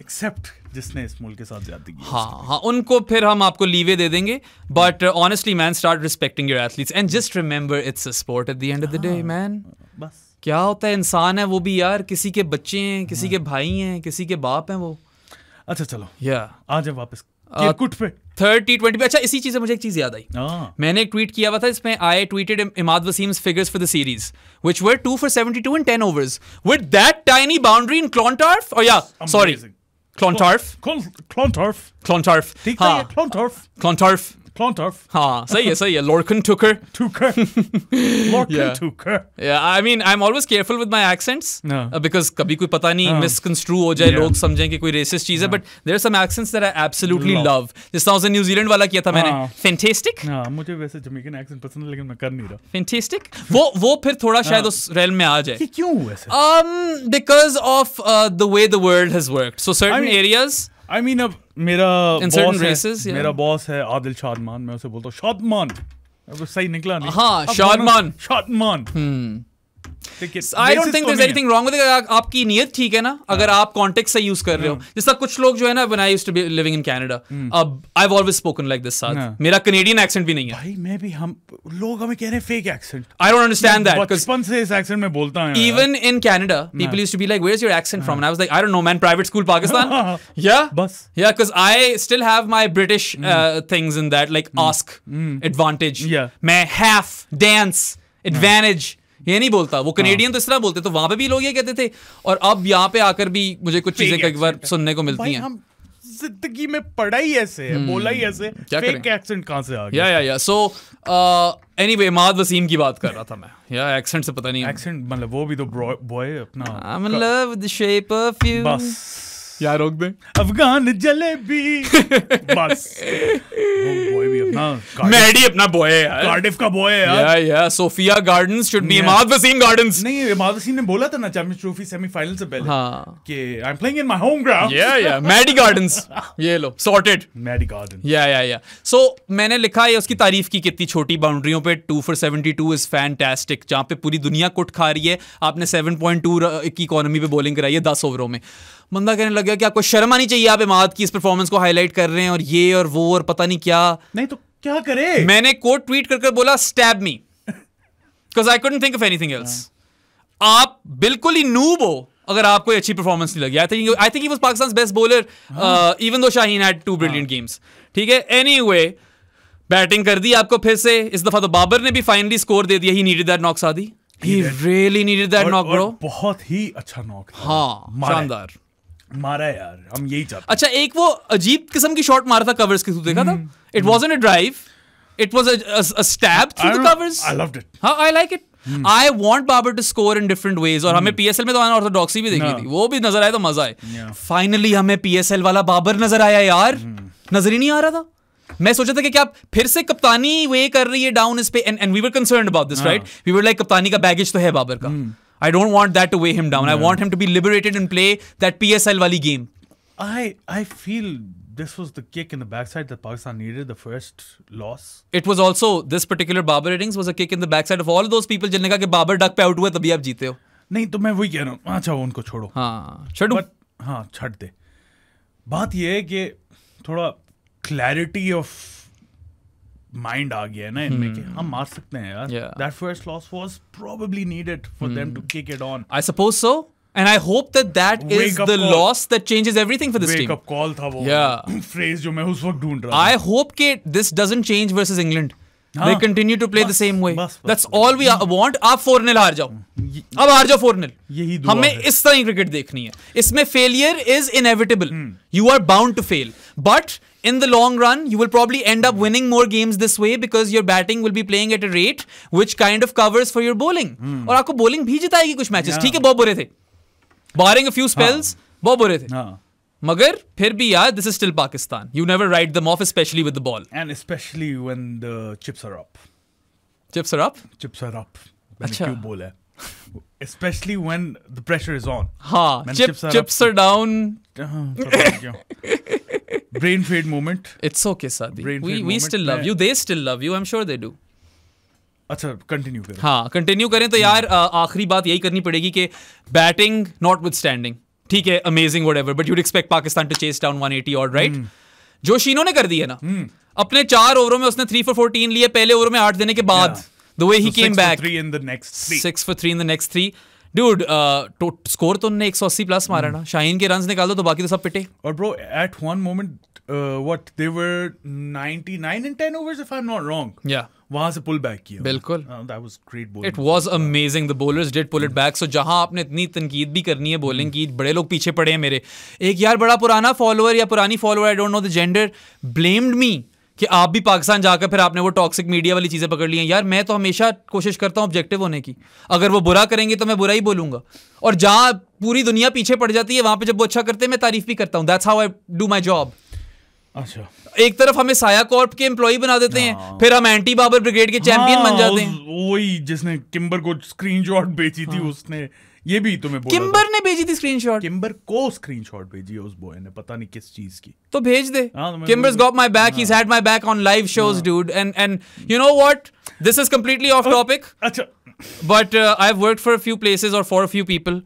एक्सेप्ट जिसने इस मुल्क के साथ ज्यादा की हाँ हाँ उनको फिर हम आपको लीवे दे देंगे but honestly man start respecting your athletes and just remember it's a sport at the end of the day man बस क्या होता है इंसान है वो भी यार किसी के बच्चे हैं किसी के भाई हैं किसी के बाप हैं वो अच्छा चलो या आ जाए वापस uh, कुट पे थर्टी ट्वेंटी अच्छा इसी चीज से मुझे एक चीज याद आई हाँ। मैंने एक ट्वीट किया हुआ था इसमें I tweeted Imad Wasim's figures for the series which were two for seventy two in ten overs with that tiny boundary in Clontarf और या sorry Clontarf. Clontarf. Clontarf. Clontarf. Clontarf. Clontarf. हाँ say है say है Lorcan Tooker. Tooker. Lorcan yeah. Tooker. Yeah, I mean I'm always careful with my accents no. uh, because कभी koi pata nahi, uh. misconstrue ho जाए yeah. log समझें ki koi racist cheez hai. No. but there are some accents that I absolutely no. love. This love. जिस New Zealand wala kiya tha maine. मैंने. Fantastic. हाँ mujhe वैसे Jamaican accent पसंद है लेकिन मैं कर नहीं रहा. Fantastic. वो वो फिर थोड़ा शायद उस realm में आ जाए. ये क्यों वैसे? Um because of uh, the way the world has worked. So certain I mean, areas I mean अब मेरा बॉस races, है yeah. मेरा बॉस है आदिल शादमान मैं उसे बोलता हूँ शादमान सही निकला नहीं हाँ शादमान शादमान हम्म। I don't think there anything wrong with आपकी नियत ठीक है ना हाँ। अगर आप कॉन्टेक्ट से यूज कर रहे हो हाँ। जैसा कुछ लोग जो है ना I used to be living in Canada अब I have always spoken like this साथ हाँ। मेरा कनेडियन एक्सेंट भी नहीं है भाई मैं भी हम लोग हमें कह रहे हैं fake accent I don't understand that बचपन से इस एक्सेंट में बोलता हूं even in Canada people used to be like where is your accent from I was like I don't know man private school Pakistan या बस या cuz I still have my British things in that like ask advantage मैं half dance advantage ये नहीं बोलता वो Canadian हाँ। तो इस तरह बोलते तो वहां पे भी लोग ये कहते थे और अब यहाँ पे आकर भी मुझे कुछ चीजें कई बार सुनने को मिलती हैं जिंदगी में पढ़ा ही ऐसे है बोला ही हम्म, ऐसे फेक एक्सेंट कहां से आ गया या या सो एनी वे माद वसीम की बात कर रहा था मैं या एक्सेंट से पता नहीं एक्सेंट मतलब वो भी तो बॉय अपना मतलब द शेप ऑफ यू बस यहाँ रोक दे अफगान जलेबी बस बॉय oh भी अपना मेहडी अपना बॉय है यार कार्डिफ का बॉय है यार या या Sophia Gardens should be Imad Wasim Gardens नहीं इमाद वसीम ने बोला था ना चैंपियंस ट्रॉफी सेमीफाइनल से पहले हां कि I am playing in my home ground या या मेहडी गार्डन्स ये लो सॉर्टेड मेहडी गार्डन या या या सो मैंने लिखा है उसकी तारीफ की कितनी छोटी बाउंड्रियों पे 2 फॉर 72 इज फैंटास्टिक जहां पे पूरी दुनिया कुट खा रही है आपने 7.2 की इकॉनमी पे बॉलिंग कराई है 10 ओवरों में बंदा कहने लग गया कि आपको शर्म आनी चाहिए आप इमाद की इस परफॉर्मेंस को हाईलाइट कर रहे हैं और ये और वो और पता नहीं क्या नहीं तो क्या करे मैंने कोट ट्वीट कर कर बोला stab me because I couldn't think of anything else आप बिल्कुल ही नूब हो अगर आपको अच्छी परफॉर्मेंस नहीं लगी I think I think Pakistan best bowler even though Shaheen had two brilliant games ठीक है एनी एनीवे बैटिंग कर दी आपको फिर से इस दफा तो बाबर ने भी फाइनली स्कोर दे दिया ही नीडेड दैट नॉक आदि he really needed that knock bro बहुत ही अच्छा नॉक हाँ शानदार मारा यार हम यही चाहते अच्छा एक वो अजीब किस्म की शॉट मारा था कवर्स के थ्रू देखा था it was an a drive it was a stab through the covers I loved it हां I like it I want Babar to score in different ways और हमें पीएसएल hmm. में तो आना ऑर्थोडॉक्सी भी देखी हाँ। थी वो भी नजर आया तो मजा आए फाइनली हमें पीएसएल वाला बाबर नजर आया यार hmm. नजर ही नहीं आ रहा था मैं सोचा था कि क्या फिर से कप्तानी वे कर रही है डाउन इस पे and we were concern about this right we were like कप्तानी का बैगेज तो है बाबर का hmm. I don't want that to weigh him down I want him to be liberated in play that P S L वाली game I I feel this was the kick in the backside that Pakistan needed, the first loss. It was also this particular Babar innings was a kick in the backside of all those people जिनने कहा कि Babar duck पे out हुआ तभी आप जीते हो नहीं तो मैं वही कह रहा हूँ अच्छा उनको छोड़ो हाँ छोड़ो बट हाँ छट दे बात यह है कि थोड़ा क्लैरिटी ऑफ माइंड आ गया है ना इनमें कि हम मार सकते हैं यार that first loss was probably needed for them to kick it on I suppose so And I hope that that Wake is the call. loss that changes everything for this Wake team. Wake up call tha wo yeah. phrase jo main us waqt dhoond raha. I hope कि this doesn't change versus England. Haan. they continue to play bas, the same way. Bas, bas, That's bas, all we want. Aap 4-0 आप four निल हार जाओ अब हार जाओ four निल यही हमें है. इस cricket dekhni hai. Isme failure is inevitable. Hmm. You are bound to fail. But... in the long run, you will probably end up winning more games this way because your batting will be playing at a rate which kind of covers for your bowling. Or hmm. bowling bhi kuch matches. Yeah. Barring a few spells, bahut bure the. Magar, phir bhi yaar, this is still Pakistan. You never ride them off, especially with the ball. And especially when the chips are up. Chips are up? Chips are up. When bowl Especially when the pressure is on. Ha, chips are down. brain fade moment. It's okay, Sadi. Brain we we still love you. They still love you. I'm sure they do. अच्छा continue करें हाँ continue करें तो यार आखिरी बात यही करनी पड़ेगी कि बैटिंग नॉट विद स्टैंडिंग ठीक है amazing whatever but you'd expect Pakistan to chase down 180 और राइट जो शीनो ने कर दिया ना hmm. अपने चार ओवरों में उसने थ्री फॉर फोर्टीन लिए पहले ओवर में आठ देने के बाद the way he came back six for three in the next three dude score uh, तो उनने 180 प्लस मारा hmm. ना शाहीन के रन निकाल दो तो बाकी तो सब पिटे और bro at one moment what they were 99 in 10 overs if I am not wrong या वहां से पुल बैक किया बिल्कुल that was great it was amazing the bowlers did pull it back so जहां आपने इतनी तनकीद भी करनी है बॉलिंग hmm. की बड़े लोग पीछे पड़े हैं मेरे एक यार बड़ा पुराना फॉलोअर या पुरानी follower I don't know the gender blamed me कि आप भी पाकिस्तान जाकर फिर आपने वो टॉक्सिक मीडिया वाली चीज़ें पकड़ ली हैं यार मैं तो हमेशा कोशिश करता हूँ ऑब्जेक्टिव होने की अगर वो बुरा करेंगे तो मैं बुरा ही बोलूँगा और जहाँ पूरी दुनिया पीछे पड़ जाती है वहाँ पर जब वो अच्छा करते हैं मैं तारीफ भी करता हूँ that's how I do my job अच्छा एक तरफ हमें साया कॉर्प के एम्प्लॉय बना देते हैं हाँ। फिर हम एंटी बाबर ब्रिगेड के चैंपियन हाँ, बन जाते हैं वही जिसने किम्बर को स्क्रीनशॉट बेची थी हाँ। उसने ये भी तुम्हें किम्बर ने भेजी थी स्क्रीनशॉट किम्बर को स्क्रीनशॉट भेजी है उस बॉय ने पता नहीं किस चीज की तो भेज दे Kimbers got my back he had my back on live shows dude and and you know what this is completely off topic अच्छा but I have worked for a few places और फॉर अ फ्यू पीपल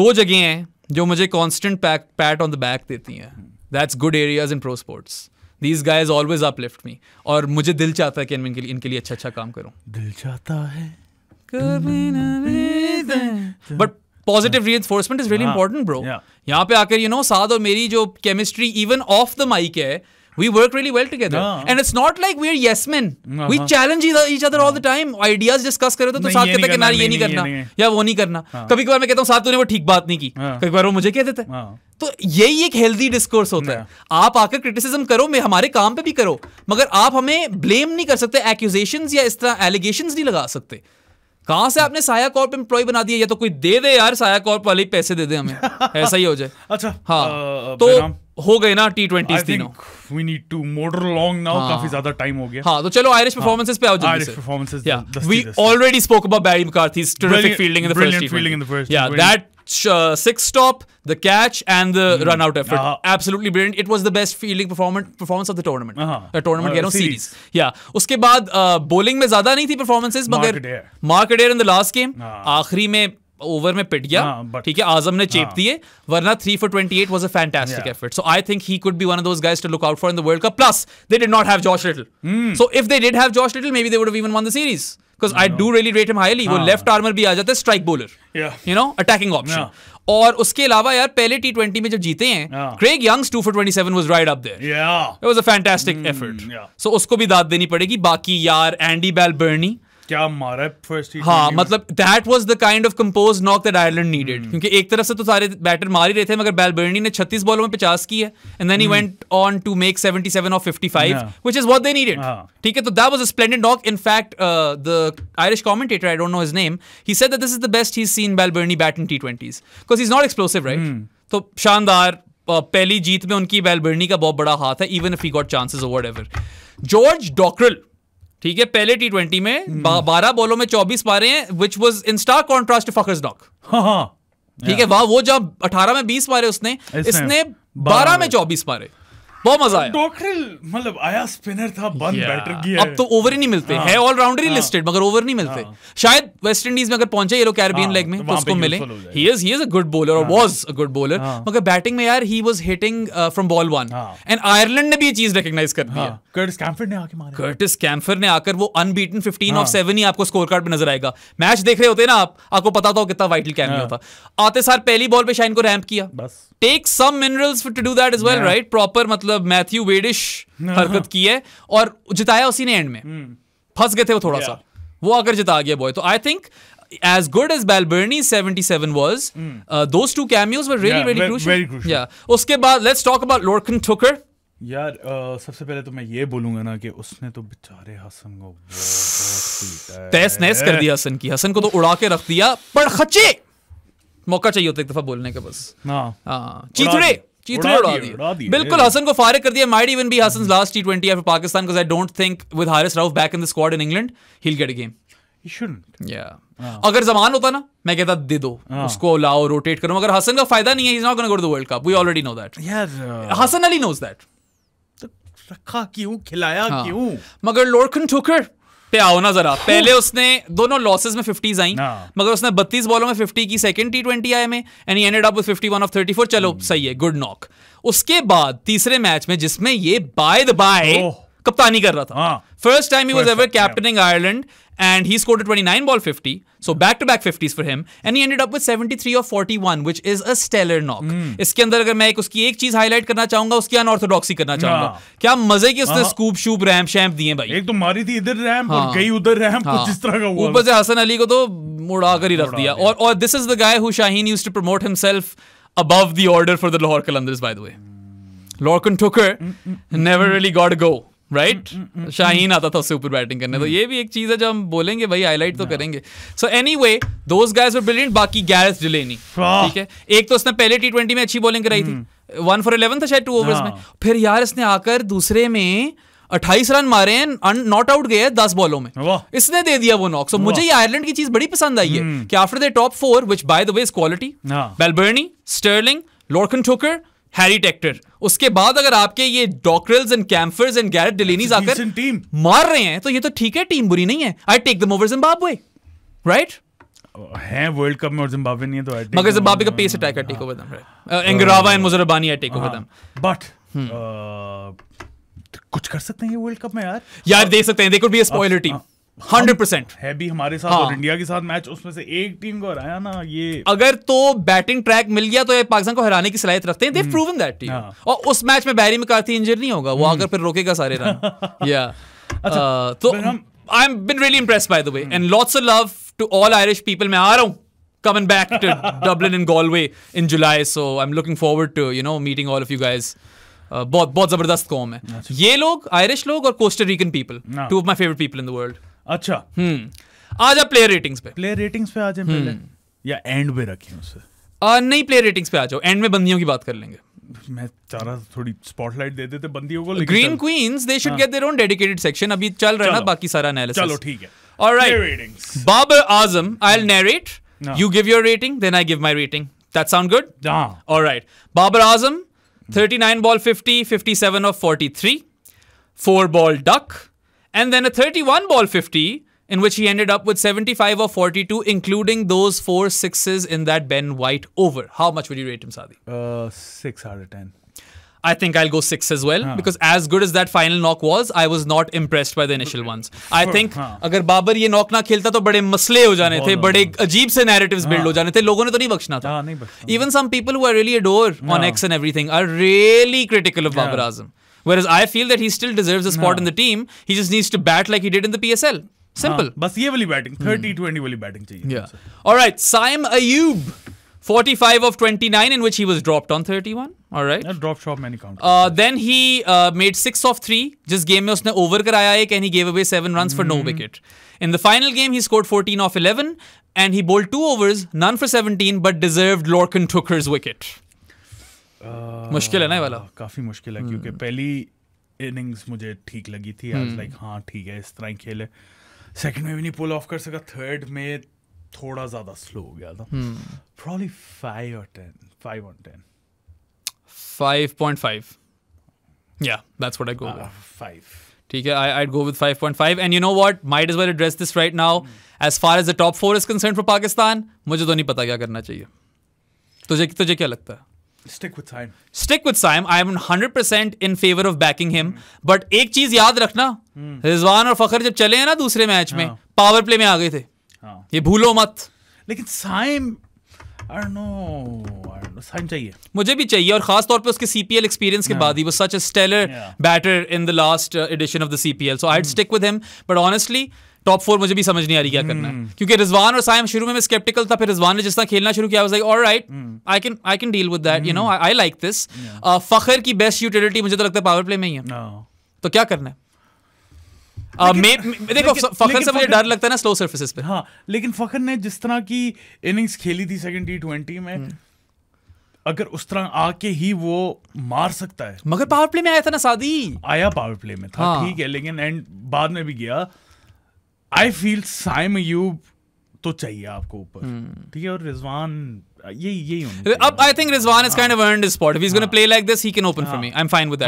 दो जगहें हैं जो मुझे constant pat on the back देती हैं that's good areas in pro sports these guys always uplift me और मुझे दिल चाहता है कि इनके लिए इनके लिए अच्छा अच्छा काम करूं दिल चाहता है but positive reinforcement is really important bro यहाँ पे आकर यू नो साध और मेरी जो chemistry even off the mic है we work really well together yeah. हाँ। and it's not like we're yes men uh-huh. we हाँ। challenge each other all the time ideas discuss कर रहे हो तो, तो साथ कहते है कि ना ये नहीं करना या वो नहीं करना हाँ। कभी कभार मैं कहता हूँ साथ तूने वो ठीक बात नहीं की कभी कभार वो मुझे कह देता तो यही एक हेल्दी डिस्कोर्स होता है आप आकर क्रिटिसिज्म करो मैं हमारे काम पे भी करो मगर आप हमें ब्लेम नहीं कर सकते एक्यूजेशन या इस तरह एलिगेशन नहीं लगा सकते कहां से आपने साया कॉर्प एम्प्लॉय बना दिया या तो कोई दे दे यार साया कॉर्प वाले पैसे दे दे हमें ऐसा ही हो जाए अच्छा हाँ आ, तो हो गए ना टी ट्वेंटी तीनों we need to motor along now हाँ, काफी ज्यादा टाइम हो गया हाँ तो चलो आयरिश परफॉर्मेंसेस पे आओ जल्दी Irish performances yeah. we already spoke about Barry McCarthy's terrific fielding in the first T20 fielding in the first yeah that Uh, six stop, the catch, and the hmm. run out effort. Uh-huh. Absolutely brilliant. It was the best fielding performance of the tournament. a uh-huh. tournament uh, series. series. Yeah. Uske baad, uh, bowling mein zyada nahi thi performances. but Adair. Mark Adair in the last game. Uh-huh. Aakhri mein over में पिट गया ठीक है आजम ने चेप दिए वरना three for twenty eight was a fantastic effort so I think he could be one of guys to look out for in the world cup plus they did not have Josh Little so if they did have Josh Little maybe they would because I do really rate rate highly वो left हाँ। Armer भी आ जाता है strike bowler you know attacking option और उसके अलावा यार पहले टी ट्वेंटी में जब जीते हैं Craig Young's two four twenty seven was right up there it was a fantastic effort so उसको भी दाद देनी पड़ेगी बाकी यार एंडी बैल बर्नी क्या मारा फर्स्ट हाँ मतलब that the kind of compose knock that Ireland needed क्योंकि एक तरफ से तो सारे बैटर मार ही रहे थे मगर ने बॉलों में की है and then he went on to make off is they needed ठीक है तो that a knock the Irish I don't know name he this is the best he seen bat in because is not explosive right तो शानदार uh, पहली जीत में उनकी Balbirnie का बहुत बड़ा हाथ है even if he got chances over ever George Dockrell ठीक है पहले टी ट्वेंटी में हम्म। बारह बॉलों में चौबीस पारे हैं which was in star contrast Fakhar's duck ठीक है वहां वो जब अठारह में बीस पारे उसने इसने बारह में चौबीस पारे बहुत मजा आया डॉक्टरल मतलब आया स्पिनर था बंद yeah. बैटर किया अब तो ओवर ही नहीं मिलते हाँ, है ऑलराउंडर ही लिस्टेड हाँ। मगर ओवर नहीं मिलते हाँ। शायद वेस्ट इंडीज में अगर पहुंचे ये लोग कैरेबियन लेग में तो, उसको मिले he is he is a good bowler और वाज अ गुड बॉलर मगर बैटिंग में यार he was hitting from ball one and Ireland ने भी ये चीज रिकॉग्नाइज कर दी कर्टिस कैम्फर्ड हाँ। ने आके मारे कर्टिस कैम्फर्ड ने आकर वो अनबीटन 15 ऑफ 7 ही आपको स्कोर कार्ड पे नजर आएगा मैच देख रहे होते ना आप आपको पता था तो कितना वाइटल कैमियो था आते सार पहली बॉल पे शाइन को रैंप किया बस take some minerals to do that is well right proper मतलब मैथ्यू वेडिश हरकत की है और जिताया उसी ने एंड में hmm. फंस गए थे वो थोड़ा सा वो अगर जिता गया बॉय तो I think as good as Balberni 77 was, mm. uh, those two cameos were really, yeah, really very, crucial. Very crucial. Yeah. उसके बाद let's talk about Lorcan Tucker. यार uh, सबसे पहले तो मैं ये बोलूंगा ना कि उसने तो बेचारे हसन को तहस नेस कर दिया हसन की हसन को तो उड़ा के रख दिया पर खचे मौका चाहिए होता एक दफा बोलने का बस चीथड़े हाँ। हाँ। बिल्कुल हसन को फारिग कर दिया might even be Hasan last T twenty after Pakistan because I don't think with Haris Rauf back in the squad in England he will get a game या अगर जमान होता ना मैं कहता दे दो हाँ। उसको लाओ रोटेट करो मगर हसन का फायदा नहीं है is not gonna go to the world cup we already know that Hasan Ali knows तो दैट रखा क्यों खिलाया क्यों मगर लोरखन ठोकर पे आओ ना जरा पहले उसने दोनों लॉसेस में फिफ्टीज आई हाँ। मगर उसने बत्तीस बॉलों में फिफ्टी की सेकंड टी ट्वेंटी आई में and ended up fifty one of thirty four चलो hmm. सही है गुड नॉक उसके बाद तीसरे मैच में जिसमें ये बाय द बाय कप्तानी कर रहा था first time he was ever captaining Ireland and he scored a 29 ball 50 so back to back 50s for him and he ended up with 73 or 41 which is a stellar knock mm. iske andar agar main ek uski ek cheez highlight karna chahunga uski unorthodoxy karna chahunga yeah. kya maze ki usne uh-huh. scoop shoop ramp champ diye bhai ek to mari thi idhar ramp haan. aur gayi udhar ramp haan. kuch is tarah ka hua upar se hasan ali ko to mudha kar hi rakh diya aur aur this is the guy who shaheen used to promote himself above the order for the lahore kalandars by the way hmm. Lorcan Tucker hmm, hmm, never really got a go. Right right? Shaheen mm, mm, mm, आता था उससे ऊपर batting करने तो ये भी एक चीज है जो हम बोलेंगे भाई हाईलाइट तो करेंगे so anyway those guys brilliant बाकी गैरस डिलेनी ठीक है एक तो उसने पहले टी ट्वेंटी में अच्छी बॉलिंग कराई थी वन फॉर इलेवन था शायद टू ओवर्स में हाँ। फिर यार इसने आकर दूसरे में अट्ठाईस रन मारे हैं नॉट आउट गए दस बॉलों में इसने दे दिया वो नॉक सो so मुझे ये आयरलैंड की चीज बड़ी पसंद आई है कि after the top four which by the way is quality Balbirnie Stirling Lorcan Tucker Harry Tector उसके बाद अगर आपके ये Dockrells and Camphers and Gareth Delanys आकर टीम मार रहे हैं तो ये तो ठीक है टीम बुरी नहीं है I take them over Zimbabwe right हैं वर्ल्ड कप में और जिम्बाब्वे नहीं है तो आई मगर जिम्बाब्वे का pace attack take over them right Ngarava and Muzarabani I take over them but कुछ कर सकते हैं ये वर्ल्ड कप में यार यार देख सकते हैं they could be a spoiler team hundred percent है भी हमारे साथ हाँ। और इंडिया के साथ मैच उसमें से एक टीम को हराया ना ये अगर तो बैटिंग ट्रैक मिल गया तो ये पाकिस्तान को हराने की सलाहियत रखते हैं दे प्रूवन दैट टीम और उस मैच में बैरी में मकार्थी इंजर नहीं होगा वो हम्म। आकर फिर रोकेगा सारे रन या अच्छा, uh, तो I am been really impress by the way and lots of love to all Irish people मैं आ रहा हूँ coming back to Dublin and Galway in July so I'm looking forward to you know meeting all of you guys uh, बहुत बहुत जबरदस्त कौम है अच्छा। ये लोग आयरिश लोग और Costa Rican people two of my favourite people in the world अच्छा हम्म आज आप प्लेयर रेटिंग्स पे प्लेयर रेटिंग्स पे आ जाए हम्म। या एंड पे रखें उसे आ, नहीं प्लेयर रेटिंग्स पे आ जाओ एंड में बंदियों की बात कर लेंगे मैं चारा थोड़ी स्पॉटलाइट दे देते बंदियों को green queens they should get their own dedicated section अभी चल रहा है ना बाकी सारा एनालिसिस चलो ठीक है alright Babar Azam I will narrate you give your rating then I give my rating that sound good हां alright Babar Azam 39 ball 50 57 off 43 four ball duck and then a 31 ball 50 in which he ended up with 75 or 42, including those four sixes in that Ben White over. How much would you rate him, Sadi? Uh, six out of ten. I think I'll go six as well huh. because as good as that final knock was, I was not impressed by the initial ones. I think huh. Babar Babar knock ना खेलता तो bāde masle ho जाने the, bāde अजीब se narratives build ho जाने the. लोगों ने तो नहीं बख्शना Even some people who I really adore on X and everything are really critical of Babar Azam. Whereas I feel that he still deserves a spot no. in the team. He just needs to bat like he did in the PSL. Simple. बस ये वाली batting thirty hmm. 20 वाली batting चाहिए All right, Saim Ayub 45 of 29 in which he was dropped on 31 all right yeah, dropped shot many count uh, then he uh, made 6 of 3 just game mein usne over karaya ek and he gave away 7 runs for no hmm. wicket in the final game he scored 14 of 11 and he bowled two overs none for 17 but deserved Lorcan Tooker's wicket Uh, मुश्किल है ना वाला काफ़ी मुश्किल है हम्म। क्योंकि पहली innings मुझे ठीक लगी थी लाइक हम्म। हाँ ठीक है इस तरह ही खेले है सेकंड में भी नहीं पुल ऑफ कर सका थर्ड में थोड़ा ज़्यादा स्लो हो गया था प्रॉब्ली फाइव और टेन फाइव और टेन फाइव पॉइंट फाइव या that's what I go five ठीक है I I go with 5.5 and you know what might is well address this right now as far as the top four is concern for Pakistan मुझे तो नहीं पता क्या करना चाहिए तुझे तुझे क्या लगता है Stick with time. Stick with time. I am 100% in favor of backing him. But एक चीज याद रखना रिजवान और फखर जब चले हैं ना दूसरे मैच में पावर हाँ। प्ले में आ गए थे हाँ। ये भूलो मत लेकिन साइम मुझे भी चाहिए और खास तौर पे उसके सीपीएल एक्सपीरियंस के हाँ। बाद ही वो such a stellar batter in the last edition of the CPL so I stick with him but honestly top four मुझे भी समझ नहीं आ रही क्या hmm. करना है हम्म। क्योंकि रिजवान और सायम शुरू में मैं स्केप्टिकल था फिर रिजवान ने जिस तरह खेलना शुरू किया like alright I can I can deal with that you know I like this Fakhar की बेस्ट यूटिलिटी मुझे तो लगता है पावर प्ले में ही है no. तो क्या करना है uh, देखो फखर से मुझे डर लगता है ना स्लो सर्फिस पे हाँ लेकिन फखर ने जिस तरह की इनिंग्स खेली थी सेकंड टी ट्वेंटी में हम्म। अगर उस तरह आके ही वो मार सकता है मगर पावर प्ले में आया था ना सादी आया पावर प्ले में था हाँ। ठीक हाँ। है लेकिन एंड बाद में भी गया आई फील साइम यूब तो चाहिए आपको ऊपर hmm. ठीक है और रिजवान ये यही होना अब हाँ। हाँ।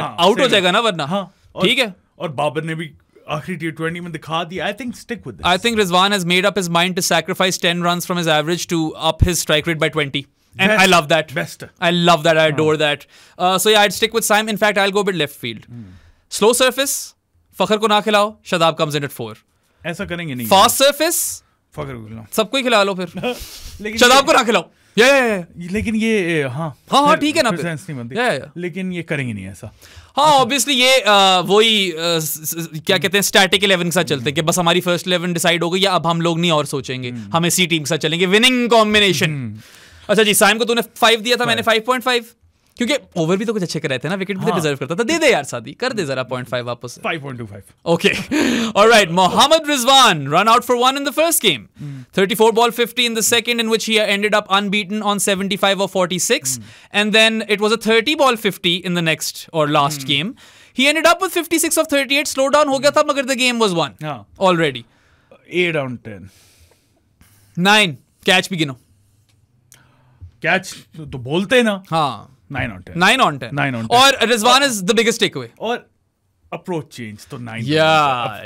हाँ, हो जाएगा ना वरना टी ट्वेंटी ऐसा करेंगे नहीं फास्ट सरफेस सबको ही खिला लो फिर लेकिन शदाब को ना खिलाओ ये लेकिन ये हाँ हाँ हाँ ठीक है ना सेंस नहीं बनती लेकिन ये करेंगे नहीं ऐसा हाँ ऑब्वियसली ये वही क्या कहते हैं स्टैटिक इलेवन के साथ चलते हैं कि बस हमारी फर्स्ट इलेवन डिसाइड हो गई या अब हम लोग नहीं और सोचेंगे हम्म। हम इसी टीम के साथ चलेंगे विनिंग कॉम्बिनेशन हम्म। अच्छा जी साइम को तूने फाइव दिया था मैंने फाइव पॉइंट फाइव क्योंकि ओवर भी तो कुछ अच्छे कर रहे थे ना विकेट भी तो हाँ. तो डिजर्व करता था दे दे यार शादी कर दे जरा पॉइंट फाइव वापस five point two five okay right Mohammad Rizwan run out for one in the first game thirty four ball fifty in the second in which he ended up unbeaten on seventy five और forty six and then it was a thirty ball fifty in the next और last game he ended up with 56 off 38 slow down हो गया था मगर the game was won already eight on ten nine catch भी गिनो catch तो, तो बोलते ना हाँ nine on ten nine on ten nine on और Rizwan is the biggest take away और अप्रोच चेंज तो नाइन या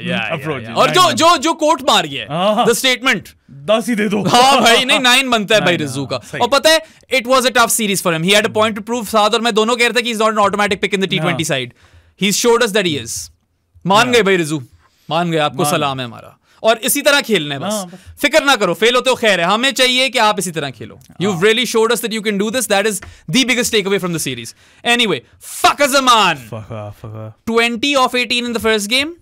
या अप्रोच और जो जो जो कोर्ट मार गया द स्टेटमेंट हाँ, हाँ। दस ही दे दो हाँ भाई नहीं नाइन बनता है भाई रिजू का हाँ, और पता है it was a tough series for him he had a point to prove साथ और मैं दोनों कह कि is not an automatic pick in the T side he showed us that he is मान गए भाई रिजू मान गए आपको सलाम है हमारा और इसी तरह खेलना है हाँ, बस फिक्र ना करो फेल होते हो खैर है हमें चाहिए कि आप इसी तरह खेलो you really showed that you can do this that is the biggest takeaway from the series anyway Fakhar Zaman फक off 18 in the first game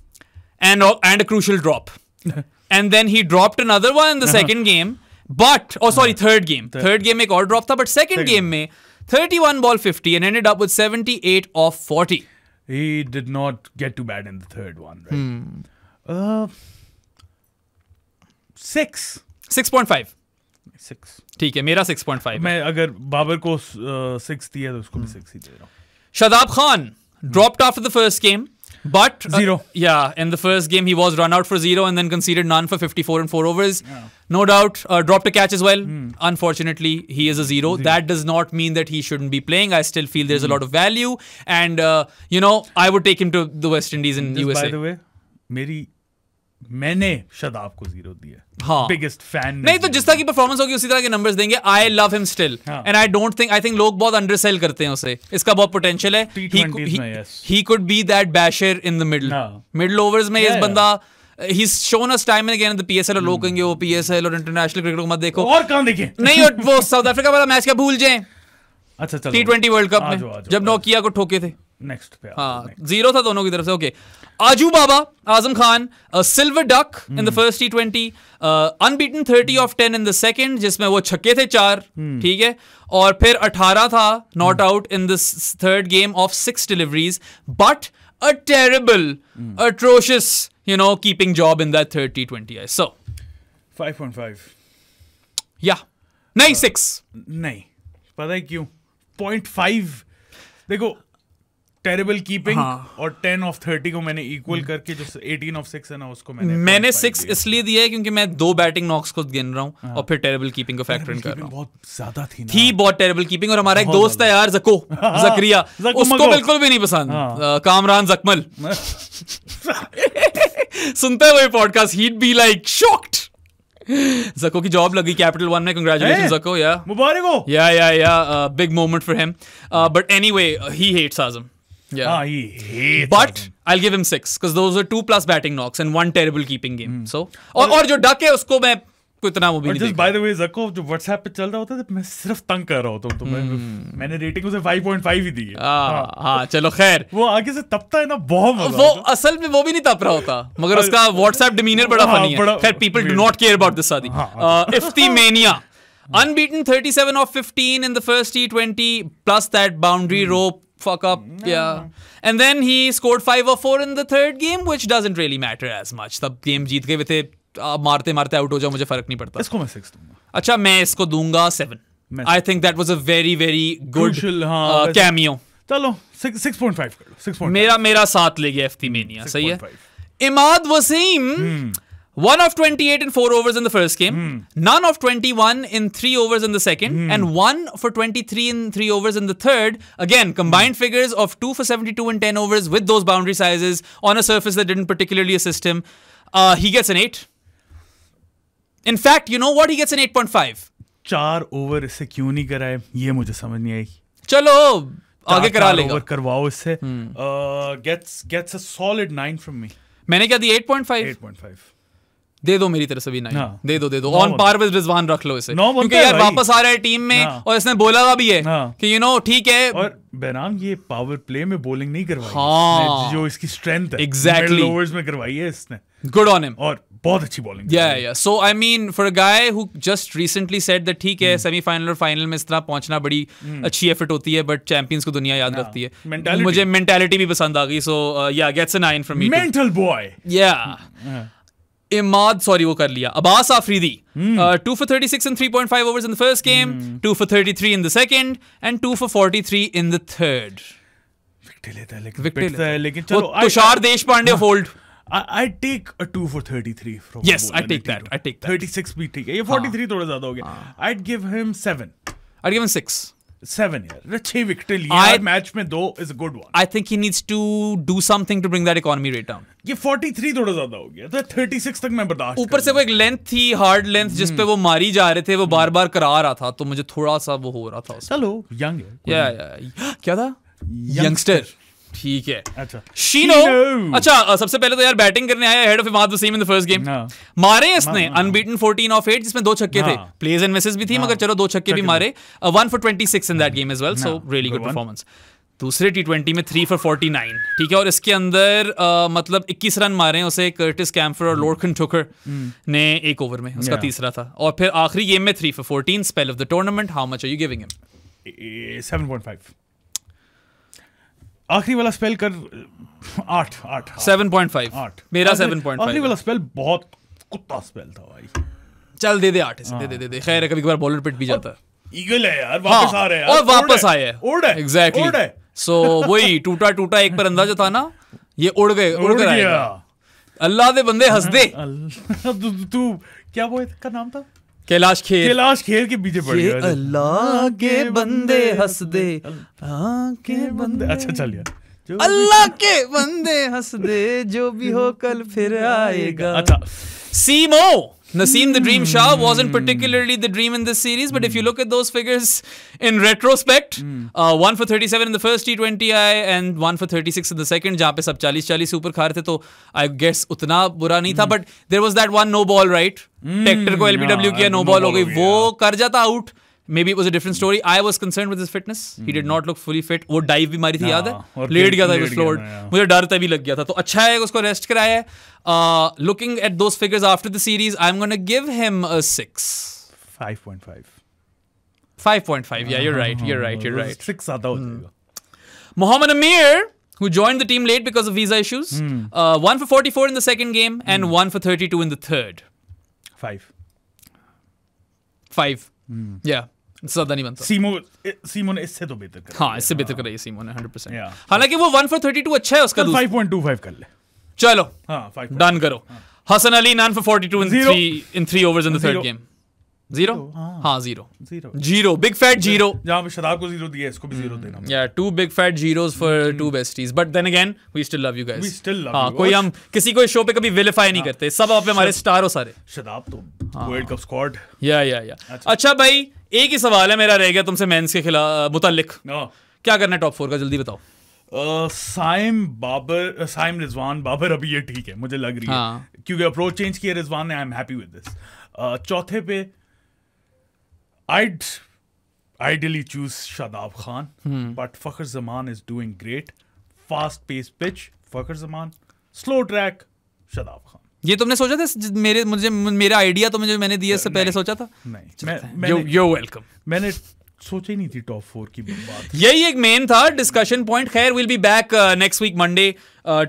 and and a drop and then he dropped another one in the second game but और sorry third game third game एक और drop था but second game में thirty one ball fifty and ended up with off forty He did not get too bad in the third one, right? Hmm. Uh, Six, six six point five six ठीक है मेरा six point five मैं अगर बाबर को six uh, दिया तो उसको भी सिक्स hmm. ही दे रहा हूँ Shadab Khan hmm. dropped after the first game. But uh, zero. yeah, in the first game he was run out for zero and then conceded none for 54 and four overs. No doubt, uh, dropped a catch as well. Hmm. Unfortunately, he is a zero. That does not mean that he shouldn't be playing. I still feel there's a lot of value, and uh, you know I would take him to the West Indies and USA. By the way, Mary मैंने शदाब को zero दिया हाँ biggest fan नहीं तो जिस तरह की performance होगी उसी तरह के नंबर्स देंगे I love him still and I don't think I think लोग बहुत अंडरसेल करते हैं उसे इसका बहुत पोटेंशियल है he could be that basher in the middle middle overs में इस बंदा he's shown us time and again the PSL और लोग hmm. कहेंगे वो PSL और को मत देखो और नहीं और वो वाला मैच क्या भूल जाएं अच्छा चलो में जब नोकिया को ठोके थे पे हाँ जीरो था दोनों की तरफ से ओके आजू बाबा Azam Khan silver duck in the first T twenty unbeaten thirty off ten in the second जिसमें वो छक्के थे चार ठीक है और फिर अठारह था not out in the third game off six deliveries but a terrible atrocious you know keeping job in that third T twenty so five point या नहीं सिक्स नहीं पता है क्यों पॉइंट फाइव देखो टेरेबल कीपिंग हाँ. और टेन ऑफ थर्टी को मैंने इक्वल करके जो एटीन ऑफ सिक्स है ना उसको मैंने मैंने सिक्स इसलिए दिया है क्योंकि मैं दो बैटिंग नॉक्स को गिन रहा हूँ हाँ. और फिर टेरेबल कीपिंग को फैक्टर इन कर रहा हूं बहुत ज्यादा थी ना। थी बहुत टेरेबल कीपिंग और हमारा एक दोस्त है यार जको हाँ, जक्रिया उसको बिल्कुल भी नहीं पसंद हाँ। कामरान जकमल सुनते हुए podcast he'd be like shocked जको की जॉब लगी कैपिटल वन में कंग्रेचुलेशन जको या मुबारक हो या या या big moment for him but anyway he hates Azam Yeah. Ah, he hates but Adam. I'll give him six because those were two plus batting knocks and one terrible keeping game. Mm. So और और जो duck है उसको मैं इतना वो भी नहीं just by the way जको जो WhatsApp पे चल रहा होता है मैं सिर्फ तंग कर रहा होता हूँ तो मैं मैंने rating उसे 5.5 ही दी है हाँ हाँ चलो खैर वो आगे से तपता है ना बहुत मजा वो असल में वो भी नहीं तप रहा होता मगर उसका WhatsApp demeanor बड़ा funny है खैर people do not care about this सादी इफ्ती मेनिया Unbeaten 37 of 15 in the first T20, plus that boundary hmm. rope fuck up. No. Yeah. And then he scored five or four in the third game, which doesn't really matter as much. The game jeet gaye the. मारते मारते out हो जाओ मुझे फर्क नहीं पड़ता इसको मैं सिक्स दूंगा अच्छा मैं इसको दूंगा seven I think that was a very very good cameo चलो सिक्स पॉइंट फाइव कर लो सिक्स मेरा मेरा साथ ले गया एफ्ती मेनिया सही है Imad Wasim hmm. 1 of 28 in 4 overs in the first game, mm. none of 21 in 3 overs in the second, mm. and 1 for 23 in 3 overs in the third. Again, hmm. combined mm. figures of 2 for 72 in 10 overs with those boundary sizes on a surface that didn't particularly assist him. Uh, he gets an 8. In fact, you know what? He gets an 8.5. चार over इससे क्यों नहीं कराए ये मुझे समझ नहीं आई चलो आगे करा लेगा ओवर करवाओ इससे gets gets a solid 9 from me. मैंने क्या दी 8.5 8.5 दे दो मेरी तरफ से भी नहीं हाँ। दे दो दे दो ऑन पार विद रिजवान रख लो इसे क्योंकि यार वापस आ रहा है टीम में हाँ। और इसने बोला हुआ भी है हाँ। कि यू नो ठीक है और बैराम ये पावर प्ले में बॉलिंग नहीं करवाई हाँ। जो इसकी स्ट्रेंथ है एग्जैक्टली exactly. में करवाई है इसने गुड ऑन हिम और बहुत अच्छी bowling yeah yeah so I mean for a guy who just recently said that ठीक है सेमीफाइनल hmm। और फाइनल में इस तरह पहुंचना बड़ी hmm। अच्छी एफर्ट होती है बट चैंपियंस को दुनिया याद हाँ। रखती है मुझे मेंटालिटी भी पसंद आ गई so yeah gets a 9 from me mental boy yeah Imad sorry वो कर लिया Abbas Afridi two for thirty six in three point five overs in the first game two for thirty three in the second and two for forty three in the third लेता है लेकिन लेता, लेता है लेकिन चलो तुषार देश पांडे फोल्ड हाँ। I take a two for thirty three yes I take that I take thirty six भी ठीक है ये फोर्टी हाँ। थ्री थोड़ा ज्यादा हो गया हाँ। I'd give him seven I'd give him six Seven years. Let's Achhi victory li. I, match mein do is a good one. I think he needs to do something to bring that economy rate down. ये 43 थोड़ा ज्यादा हो गया था 36 तक मैं बर्दाश्त ऊपर से वो एक लेंथ थी हार्ड लेंथ जिस पे वो मारी जा रहे थे वो बार बार करा रहा था तो मुझे थोड़ा सा वो हो रहा था चलो यंग या, या, या, क्या था यंगस्टर ठीक है अच्छा शीनो अच्छा सबसे पहले तो यार बैटिंग करने आया head of Imad Wasim in the first game मारे इसने अनबीटन 14 ऑफ 8 जिसमें दो छक्के थे प्लेज एंड मिसेस भी थी हाँ। मगर चलो दो छक्के भी मारे 1 for 26 in that game as well so really good performance दूसरे टी ट्वेंटी में थ्री फॉर फोर्टी नाइन ठीक है और इसके अंदर आ, मतलब इक्कीस रन मारे हैं उसे कर्टिस कैम्फर और लोरखन ठोकर हम्म। ने एक ओवर में उसका yeah. तीसरा था और फिर आखिरी गेम में three for fourteen spell of the tournament how much are you giving him 7.5 आखिरी वाला स्पेल कर आठ आठ सेवन पॉइंट फाइव आठ मेरा सेवन पॉइंट फाइव आखिरी वाला स्पेल बहुत कुत्ता स्पेल था भाई चल दे दे आठ दे हाँ। दे दे दे खैर कभी कभार बॉलर पिट भी जाता है ईगल है यार वापस हाँ, आ रहे हैं और वापस आए हैं उड़ है एग्जैक्टली उड़ है सो वही टूटा टूटा एक पर अंदाजा था ना ये उड़ गए उड़ गया अल्लाह दे बंदे हंस दे तू क्या वो का नाम था कैलाश खेर कैलाश खेर के पीछे पड़ गया अल्लाह के बंदे हंस दे के बंदे अच्छा चल यार अल्लाह के बंदे हंस दे जो भी हो कल फिर आएगा अच्छा सीमो Nasim the Dream hmm. Shah wasn't particularly the dream in this series, but if you look at those figures in retrospect, mm. uh, one for 37 in the first T20I and one for 36 in the second, जहाँ पे सब 40-40 super खा रहे थे तो I guess उतना बुरा नहीं था but there was that one no ball right Tector को एलबीडब्ल्यू किया नो बॉल हो गई वो कर जाता out maybe was a different story I was concern with fitness he did not look fully fit वो डाइव भी मारी थी याद है लेट गया था फ्लोर मुझे डर तभी लग गया था तो अच्छा है उसको रेस्ट कराया है looking at those figures after the series I am gonna give him six 5.5 5.5 yeah you're right you're right you're right 6 aata ho hmm. Mohammad Amir who joined the team late because of visa issues. Mm. Uh, one for 44 in the second game hmm. and mm. one for 32 in the third. Five. Five. Mm. Yeah. ज्यादा नहीं बनता सीमो सीमो ने इससे तो बेहतर कर हाँ इससे बेहतर कराइए सीमो ने 100% हालांकि वो 1 फॉर 32 अच्छा है उसका 5.25 कर ले चलो हाँ डन करो हाँ। Hasan Ali 9 for 42 in 3 in 3 overs in the third game zero हाँ zero zero big fat zero जहां पे शराब को जीरो दिया इसको भी जीरो hmm, देना या two big fat zeros for two besties but then again we still love you guys we still love हां कोई हम किसी को इस शो पे कभी विलिफाई नहीं हाँ। करते सब आप हमारे स्टार हो सारे शराब तो वर्ल्ड कप स्क्वाड या या या अच्छा भाई एक ही सवाल है मेरा रह गया तुमसे मेंस के खिलाफ मुतलिक क्या करना है टॉप फोर का जल्दी बताओ साइम बाबर साइम रिजवान बाबर अभी ये ठीक है मुझे लग रही है हाँ। क्योंकि अप्रोच चेंज किया रिजवान ने I am happy with this चौथे पे I'd ideally choose Shadab Khan but hmm. Fakhar Zaman is doing great fast pace pitch Fakhar Zaman slow track Shadab Khan ये तुमने सोचा था मेरे मुझे मेरा आइडिया तो मुझे मैंने दिया uh, इससे पहले सोचा था नहीं यो वेलकम मैंने सोची नहीं थी टॉप फोर की बात यही एक मेन था डिस्कशन पॉइंट खैर will be back next week Monday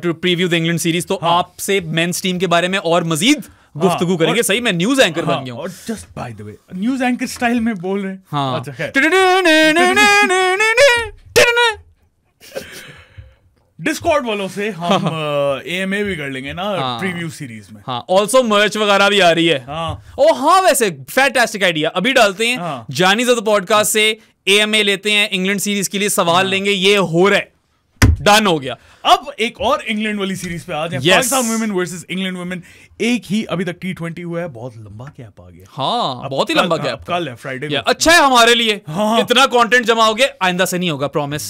to preview the England series तो हाँ. आपसे मेंस टीम के बारे में और मजीद हाँ, गुफ्तगु करेंगे सही मैं न्यूज एंकर बन हाँ, गया और just by the way news anchor style में बोल रहे हैं हाँ अच्छा डिस्कॉर्ड वालों से हम एएमए हाँ, हाँ। uh, भी कर लेंगे ना हाँ, प्रीव्यू सीरीज में हाँ ऑल्सो मर्च वगैरह भी आ रही है हाँ ओ हाँ वैसे फैंटास्टिक आइडिया अभी डालते हैं हाँ, जानी जो पॉडकास्ट से एएमए लेते हैं इंग्लैंड सीरीज के लिए सवाल हाँ, लेंगे ये हो रहा है डन हो गया अब एक और इंग्लैंड वाली सीरीज पे आ जाए yes. Pakistan women versus England women एक ही अभी तक टी ट्वेंटी हुआ है बहुत लंबा कैप आ गया हाँ बहुत ही लंबा कैप कल है फ्राइडे अच्छा है हमारे लिए हाँ। इतना कंटेंट जमा हो गया आइंदा से नहीं होगा प्रॉमिस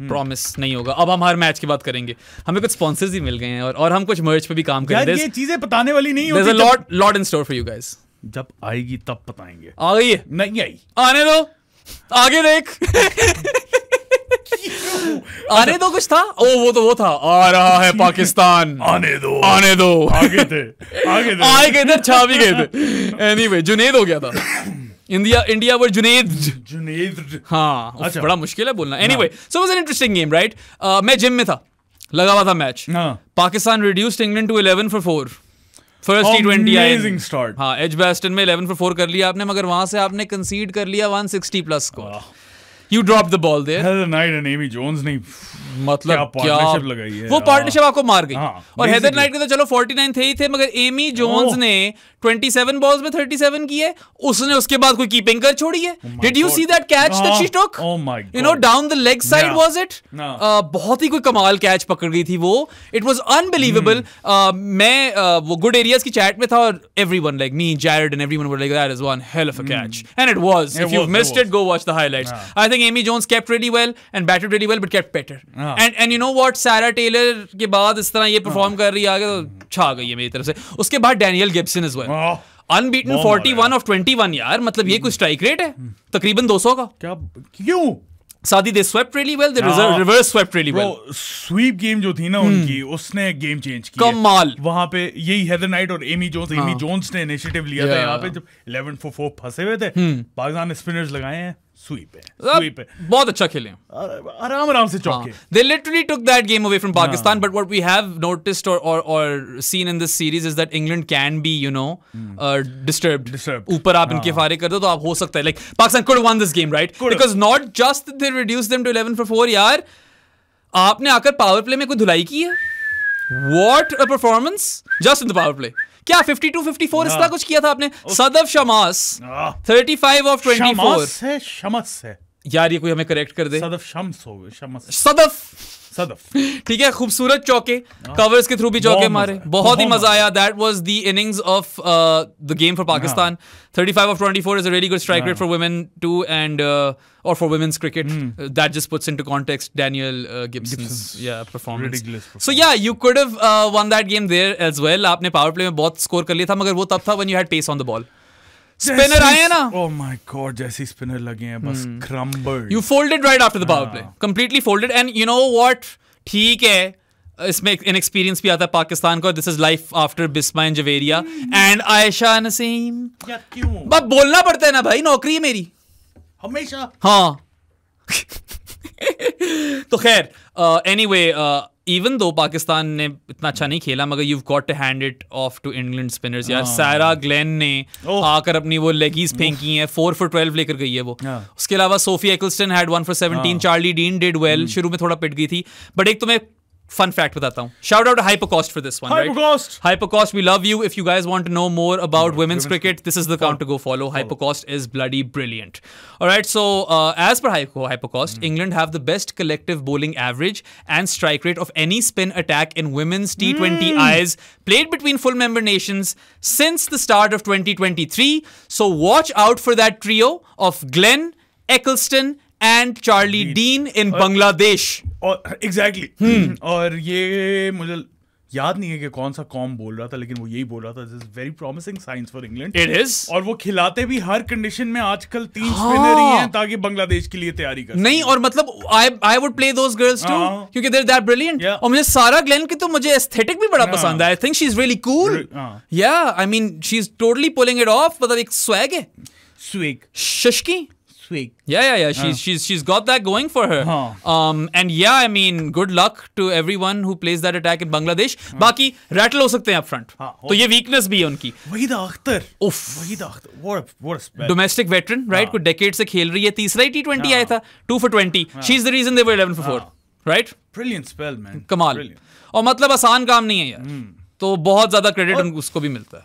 प्रॉमिस hmm. नहीं होगा अब हम हर मैच की बात करेंगे हमें कुछ स्पॉन्सर्स ही मिल गए हैं और, और हम कुछ मर्च पे भी काम करेंगे ये चीजें बताने वाली नहीं होती lot lot in store for you guys जब आएगी तब बताएंगे आ गई है नहीं आई आने दो आगे देख आने दो कुछ था ओ वो तो वो था आ रहा है पाकिस्तान आने दो आने दो आगे थे आगे थे आए गए थे छा भी गए थे एनीवे anyway, जुनेद हो गया था India India were Junaid Junaid हाँ अच्छा। बड़ा मुश्किल है बोलना anyway so was an interesting game right मैं जिम में था लगा हुआ था मैच हाँ। Pakistan reduced England to 11 for 4 first T twenty amazing start हाँ एज बेस्टन में 11 फॉर 4 कर लिया आपने मगर वहां से आपने कंसीड कर लिया 160 plus score you drop the ball there Knight and Amy Jones ने मतलब क्या, पार्टनरशिप लगाई है वो पार्टनरशिप आपको मार गई हाँ, और हैदर नाइट के तो चलो 49 थे ही थे मगर एमी जोन्स oh। ने 27 बॉल्स में 37 किए उसने उसके बाद कोई कीपिंग कर छोड़ी है did you see that catch that she took oh my god you know down the leg side was it बहुत ही कोई कमाल कैच पकड़ गई थी वो इट वाज अनबिलीवेबल मैं uh, वो गुड एरियाज की चैट में था और everyone like me Jared and everyone were like that is one hell of a catch and it was if you missed it go watch the highlights I think Amy Jones kept really well and batted really well but kept better. Ah. And and you know what Sarah Taylor ke के बाद इस तरह ये perform ah. कर रही है आगे तो छा गई है मेरी तरफ से उसके बाद Danielle Gibson is well unbeaten 41 off 21 यार मतलब ये कोई स्ट्राइक रेट है तकरीबन 200 का क्या क्यों सादी they swept really well they reverse swept really well sweep game जो थी ना hmm. उनकी उसने गेम चेंज किया कमाल वहां पे यही हेदर नाइट और एमी जोन्स एमी जोन्स ने इनिशिएटिव लिया था यहां पे जब 11 फॉर 4 फंसे हुए थे hmm. पाकिस्तान स्पिनर्स लगाए हैं स्वीप है स्वीप है बहुत अच्छा खेले आराम आराम से चौके they literally took that game away from Pakistan but what we have noticed और और seen in this series is that England can be you know disturbed ऊपर आप इनके हाँ। फारे कर दो तो आप हो सकता है like Pakistan could won this game right because not just they reduce them to 11 for 4 यार आपने आकर पावर प्ले में कोई धुलाई की है what a performance just in the power play क्या 52 54 फोर इसका कुछ किया था आपने सदफ शमास 35 ऑफ 24 शमास है शमस है यार ये कोई हमें करेक्ट कर दे सदफ शम्स हो शमस सदफ ठीक है खूबसूरत चौके कवर्स हाँ। के थ्रू भी चौके मारे बहुत ही मजा आया that was the innings of the game for Pakistan 35 off 24 is a really good strike rate for women too and और for women's cricket that just puts into context Danielle Gibson yeah performance so yeah you could have won that game there as well आपने power play में बहुत score कर लिया था मगर वो तब था when you had pace on the ball spinner आए हैं ना ओह माय गॉड जैसे स्पिनर लगे हैं बस crumbled you folded right after the power play completely folded and you know what ठीक है इसमें इनएक्सपीरियंस भी आता है पाकिस्तान का this is life after Bismah and Javeria and Ayesha Naseem क्यों बस बोलना पड़ता है ना भाई नौकरी है मेरी हमेशा हाँ तो खैर एनी uh, वे uh, इवन दो पाकिस्तान ने इतना अच्छा नहीं खेला मगर you got to hand it off to England spinners यार सारा हाँ। ग्लेन ने आकर अपनी वो लेगीज फेंकी हैं फोर फॉर ट्वेल्व लेकर गई है वो हाँ। उसके अलावा Sophie Ecclestone had one for seventeen Charlie Dean did well शुरू में थोड़ा पिट गई थी बट एक तुम्हें तो fun fact बताता हूँ shout out to Hypocost for this one Hypocost, right? Hypercost we love you if you guys want to know more about women's, women's cricket this is the account to go follow. Hypocost is bloody brilliant alright so uh, as per Hypocost, mm. England have the best collective bowling average and strike rate of any spin attack in women's T20Is hmm. played between full member nations since the start of 2023 so watch out for that trio of Glenn Eccleston and Charlie Dean in Bangladesh और exactly hmm. और ये मुझे याद नहीं है कि कौन सा कॉम बोल रहा था लेकिन वो यही बोल रहा था this is very promising signs for England it is और वो खिलाते भी हर कंडीशन में आजकल तीन हाँ। स्पिनर ही हैं ताकि बांग्लादेश के लिए तैयारी कर नहीं और मतलब I I would play those girls too क्योंकि दे दैट ब्रिलियंट और मुझे सारा ग्लेन की तो मुझे एस्थेटिक भी बड़ा हाँ। पसंद है I think she is really cool yeah I mean she is totally pulling it off मतलब एक स्वैग है स्वेग शशकी next week. Yeah, yeah, yeah. She's uh. she's she's got that going for her. Huh. Um, and yeah, I mean, good luck to everyone who plays that attack in Bangladesh. Huh. बाकी rattle हो सकते हैं up front हाँ, तो ये weakness भी है उनकी वहीद तो अख्तर उफ वहीद तो Akhtar what what domestic veteran right को डेकेड से खेल रही है तीसरा ही टी20 हाँ. आया था 2 for 20 she is the reason they were 11 for 4 right brilliant spell man कमाल और मतलब आसान काम नहीं है यार हम्म. तो बहुत ज्यादा क्रेडिट उसको भी मिलता है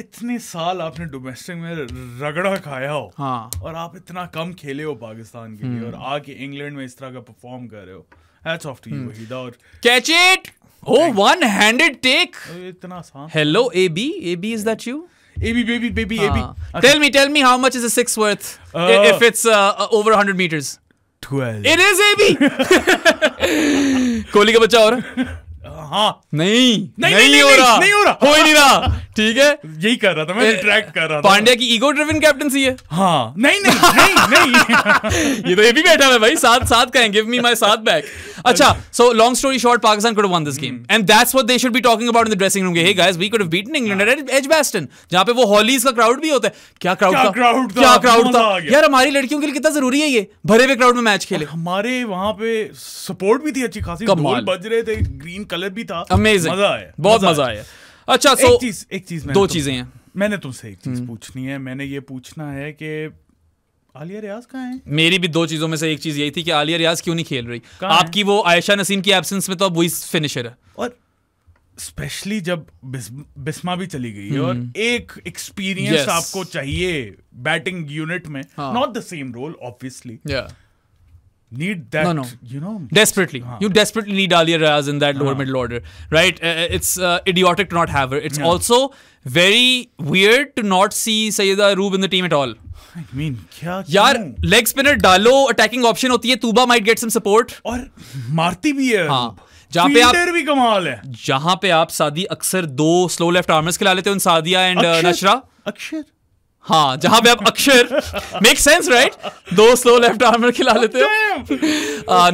इतने साल आपने डोमेस्टिक में रगड़ा खाया हो हाँ और आप इतना कम खेले हो पाकिस्तान के लिए हम्म। और आके इंग्लैंड में इस तरह का परफॉर्म कर रहे हो hats off to you Waheeda और catch it oh one handed take इतना आसान hello AB AB is that you 100 12. Kohli का बच्चा और हाँ नहीं नहीं, नहीं, हो रहा नहीं हो रहा हो ही नहीं रहा ठीक है यही कर रहा था मैं ट्रैक कर रहा था पांड्या की ईगो ड्रिवन कैप्टनसी है हाँ नहीं नहीं नहीं नहीं ये तो ये भी बैठा है भाई साथ साथ कहें गिव मी माय साथ बैक अच्छा so long story short Pakistan could won this game and that's what they should be talking about in the dressing room hey guys we could have beaten England at Edgbaston जहां पे वो हॉलीज का crowd भी होता है क्या crowd था क्या क्राउड था यार हमारी लड़कियों के लिए कितना जरूरी है ये भरे हुए क्राउड में मैच खेले हमारे वहां पे सपोर्ट भी थी अच्छी खासी बज रहे थे ग्रीन कलर भी था अमेजिंग मजा आया बहुत मजा आया अच्छा सो एक चीज एक चीज दो चीजें हैं मैंने तुमसे एक चीज हम्म। पूछनी है मैंने ये पूछना है कि आलिया रियाज कहाँ है मेरी भी दो चीजों में से एक चीज यही थी कि आलिया रियाज क्यों नहीं खेल रही आपकी वो आयशा नसीम की एब्सेंस में तो अब वही फिनिशर है और स्पेशली जब बिस्मा भी चली गई है और हम्म। एक एक्सपीरियंस आपको चाहिए बैटिंग यूनिट में not the same role obviously need that. No, no. You know, desperately. uh Huh. You desperately need Alia Raz in that uh-huh. middle order, right? Uh, it's uh, idiotic to not have her. It's yeah. also very weird to not see Sayeda Roob in the team at all. I mean, क्या यार leg spinner डालो attacking option होती है Tuba might get some support और मारती भी है हाँ जहाँ पे आप भी कमाल है जहाँ पे आप सादी अक्सर दो स्लो लेफ्ट आर्मर्स खिला लेते हो सादिया एंड नशरा अक्षर हाँ जहां पे आप अक्षर मेक सेंस राइट दो स्लो लेफ्ट आर्मर खिला लेते हो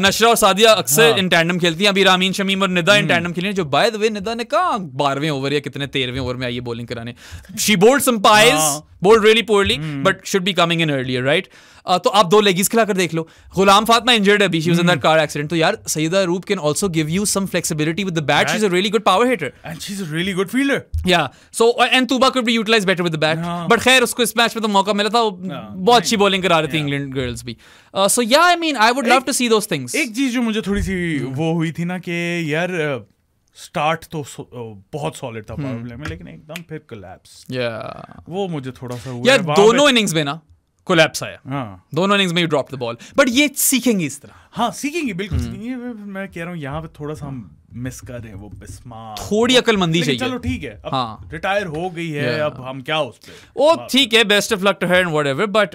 नशरा और सादिया अक्सर हाँ. इन टैंडम खेलती हैं अभी रामीन शमीम और निदा इन टैंडम खेली जो बाय द वे निदा ने कहा बारहवें ओवर या कितने तेरहवें ओवर में आई है बॉलिंग कराने she bowled some pies bowled really poorly but should be coming in earlier right तो आप दो लेगीज खिलाकर देख लो गुलाम फातमा इंजर्ड अभी she was in that car accident तो यार Syeda Aroob can also give you some flexibility with the bat she is a really good power hitter and she is a really good fielder yeah so and Tuba could be utilize better with the bat but खैर उसको इस match में तो मौका मिला था बहुत अच्छी बॉलिंग करा रही थी इंग्लैंड गर्ल्स भी so yeah I mean I would love to see those things एक चीज जो मुझे थोड़ी सी hmm। वो हुई थी ना कि यार स्टार्ट uh, तो uh, बहुत सॉलिड था पावर hmm। प्ले में लेकिन एकदम फिर कोलैप्स या वो मुझे थोड़ा सा हुआ यार दोनों इनिंग्स में ना कोलैप्स आया हाँ। दोनों इनिंग्स में ड्रॉप द बॉल बट ये सीखेंगे इस तरह हाँ सीखेंगे बिल्कुल हम्म। सीखेंगे मैं कह रहा हूँ यहाँ पे थोड़ा सा हम मिस कर रहे हैं वो बिस्मा थोड़ी अकलमंदी चाहिए चलो ठीक है अब हाँ रिटायर हो गई है yeah. अब हम क्या उस पे ओ हाँ। ठीक है best of luck to her and whatever but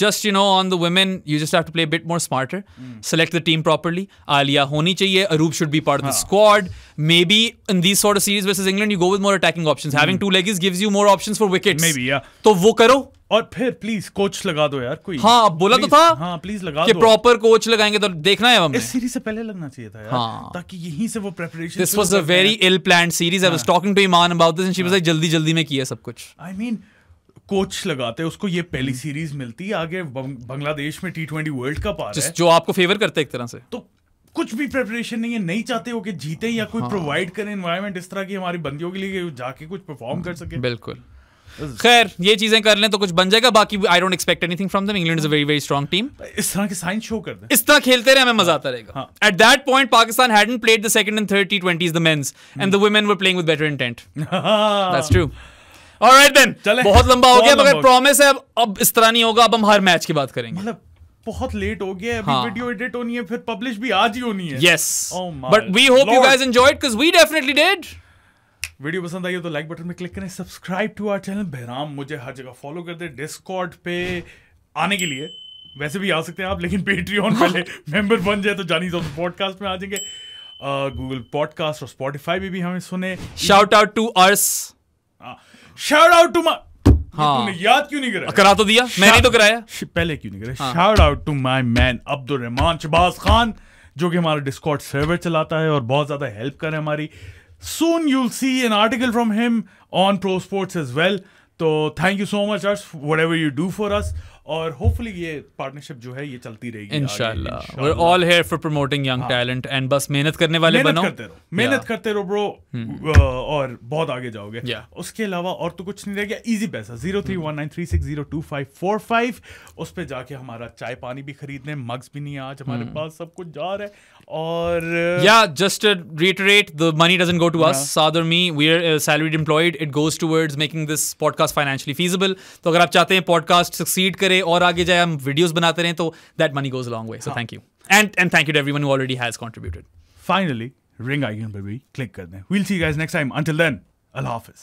just you know on the women you just have to play bit more smarter select the team properly Aliya होनी चाहिए Arup should be part of the squad maybe in these sort of series versus England, you go with more attacking options. Having hmm. two leggies gives you more options for wickets. Maybe yeah. तो वो करो और फिर please coach लगा दो यार कोई हाँ बोला तो please, तो था हाँ प्लीज लगा कि प्रॉपर कोच लगाएंगे तो देखना है हमें इस सीरीज से पहले लगना चाहिए था यार हाँ. ताकि यहीं से वो preparation this was a very ill planned series I was talking to Iman about this and she was like जल्दी जल्दी में किया सब कुछ I I mean mean, coach लगाते उसको ये पहली सीरीज हम्म। मिलती है आगे बंग्लादेश में टी ट्वेंटी वर्ल्ड कप आ रहा है जो आपको फेवर करते एक तरह से तो कुछ भी प्रिपरेशन नहीं है नहीं चाहते हो कि जीते या कोई प्रोवाइड करें इन्वायरमेंट इस तरह की हमारी बंदियों के लिए जाके कुछ परफॉर्म कर सके बिल्कुल खैर ये चीजें कर लें तो कुछ बन जाएगा बाकी I don't expect anything from them England is a very very strong team इस तरह के साइन शो कर दें इस तरह खेलते रहे हमें मजा आता रहेगा at that point Pakistan hadn't played the second and third T टी20s the men's and the women were playing with better intent that's true alright then बहुत लंबा हो गया मगर प्रॉमिस है अब अब इस तरह नहीं होगा अब हम हर मैच की बात करेंगे मतलब बहुत लेट हो गया अभी वीडियो हाँ। एडिट होनी है फिर पब्लिश भी आज ही होनी है yes but we hope you guys enjoyed cuz we definitely did video पसंद आई हो तो लाइक बटन में क्लिक करें subscribe to our channel Bahram मुझे हर जगह फॉलो कर दे डिस्कॉर्ड पे आने के लिए वैसे भी आ सकते हैं आप लेकिन पेट्रियन पहले मेंबर बन जाए तो जानी ऑफ पॉडकास्ट में आ जाएंगे गूगल पॉडकास्ट और स्पॉटिफाई भी हमें सुने शाउट आउट टू अर्स शाउट आउट टू माई हाँ याद क्यों नहीं कराया करा तो दिया मैंने तो कराया पहले क्यों नहीं कराया shout out to my man Abdul Rahman Shahbaz Khan जो कि हमारा डिस्कॉर्ड सर्वर चलाता है और बहुत ज्यादा हेल्प कर हमारी soon see an article from him on pro sports is well तो थैंक यू सो मच अर्स whatever you do for us और होपफुली ये पार्टनरशिप जो है ये चलती रहेगी इंशाल्लाह we all here for promoting young talent and बस मेहनत करने वाले बनो करते रहो मेहनत करते रहो ब्रो hmm। और बहुत आगे जाओगे उसके अलावा और तो कुछ नहीं रह गया Easypaisa zero three one nine three six zero two five four five उस पर जाके हमारा चाय पानी भी खरीदने मग्स भी नहीं आज हमारे hmm। पास सब कुछ जा रहा है और या just reiterate the money doesn't go to us rather me we are salaried employed it goes to towards making this podcast financially feasible तो अगर आप चाहते हैं पॉडकास्ट सक्सीड करे और आगे जाए हम वीडियोज बनाते रहे तो that money goes long way so thank you and and thank you to everyone already has contributed finally ring icon पर भी क्लिक कर दें we'll see guys next time until then अल्लाह हाफिज़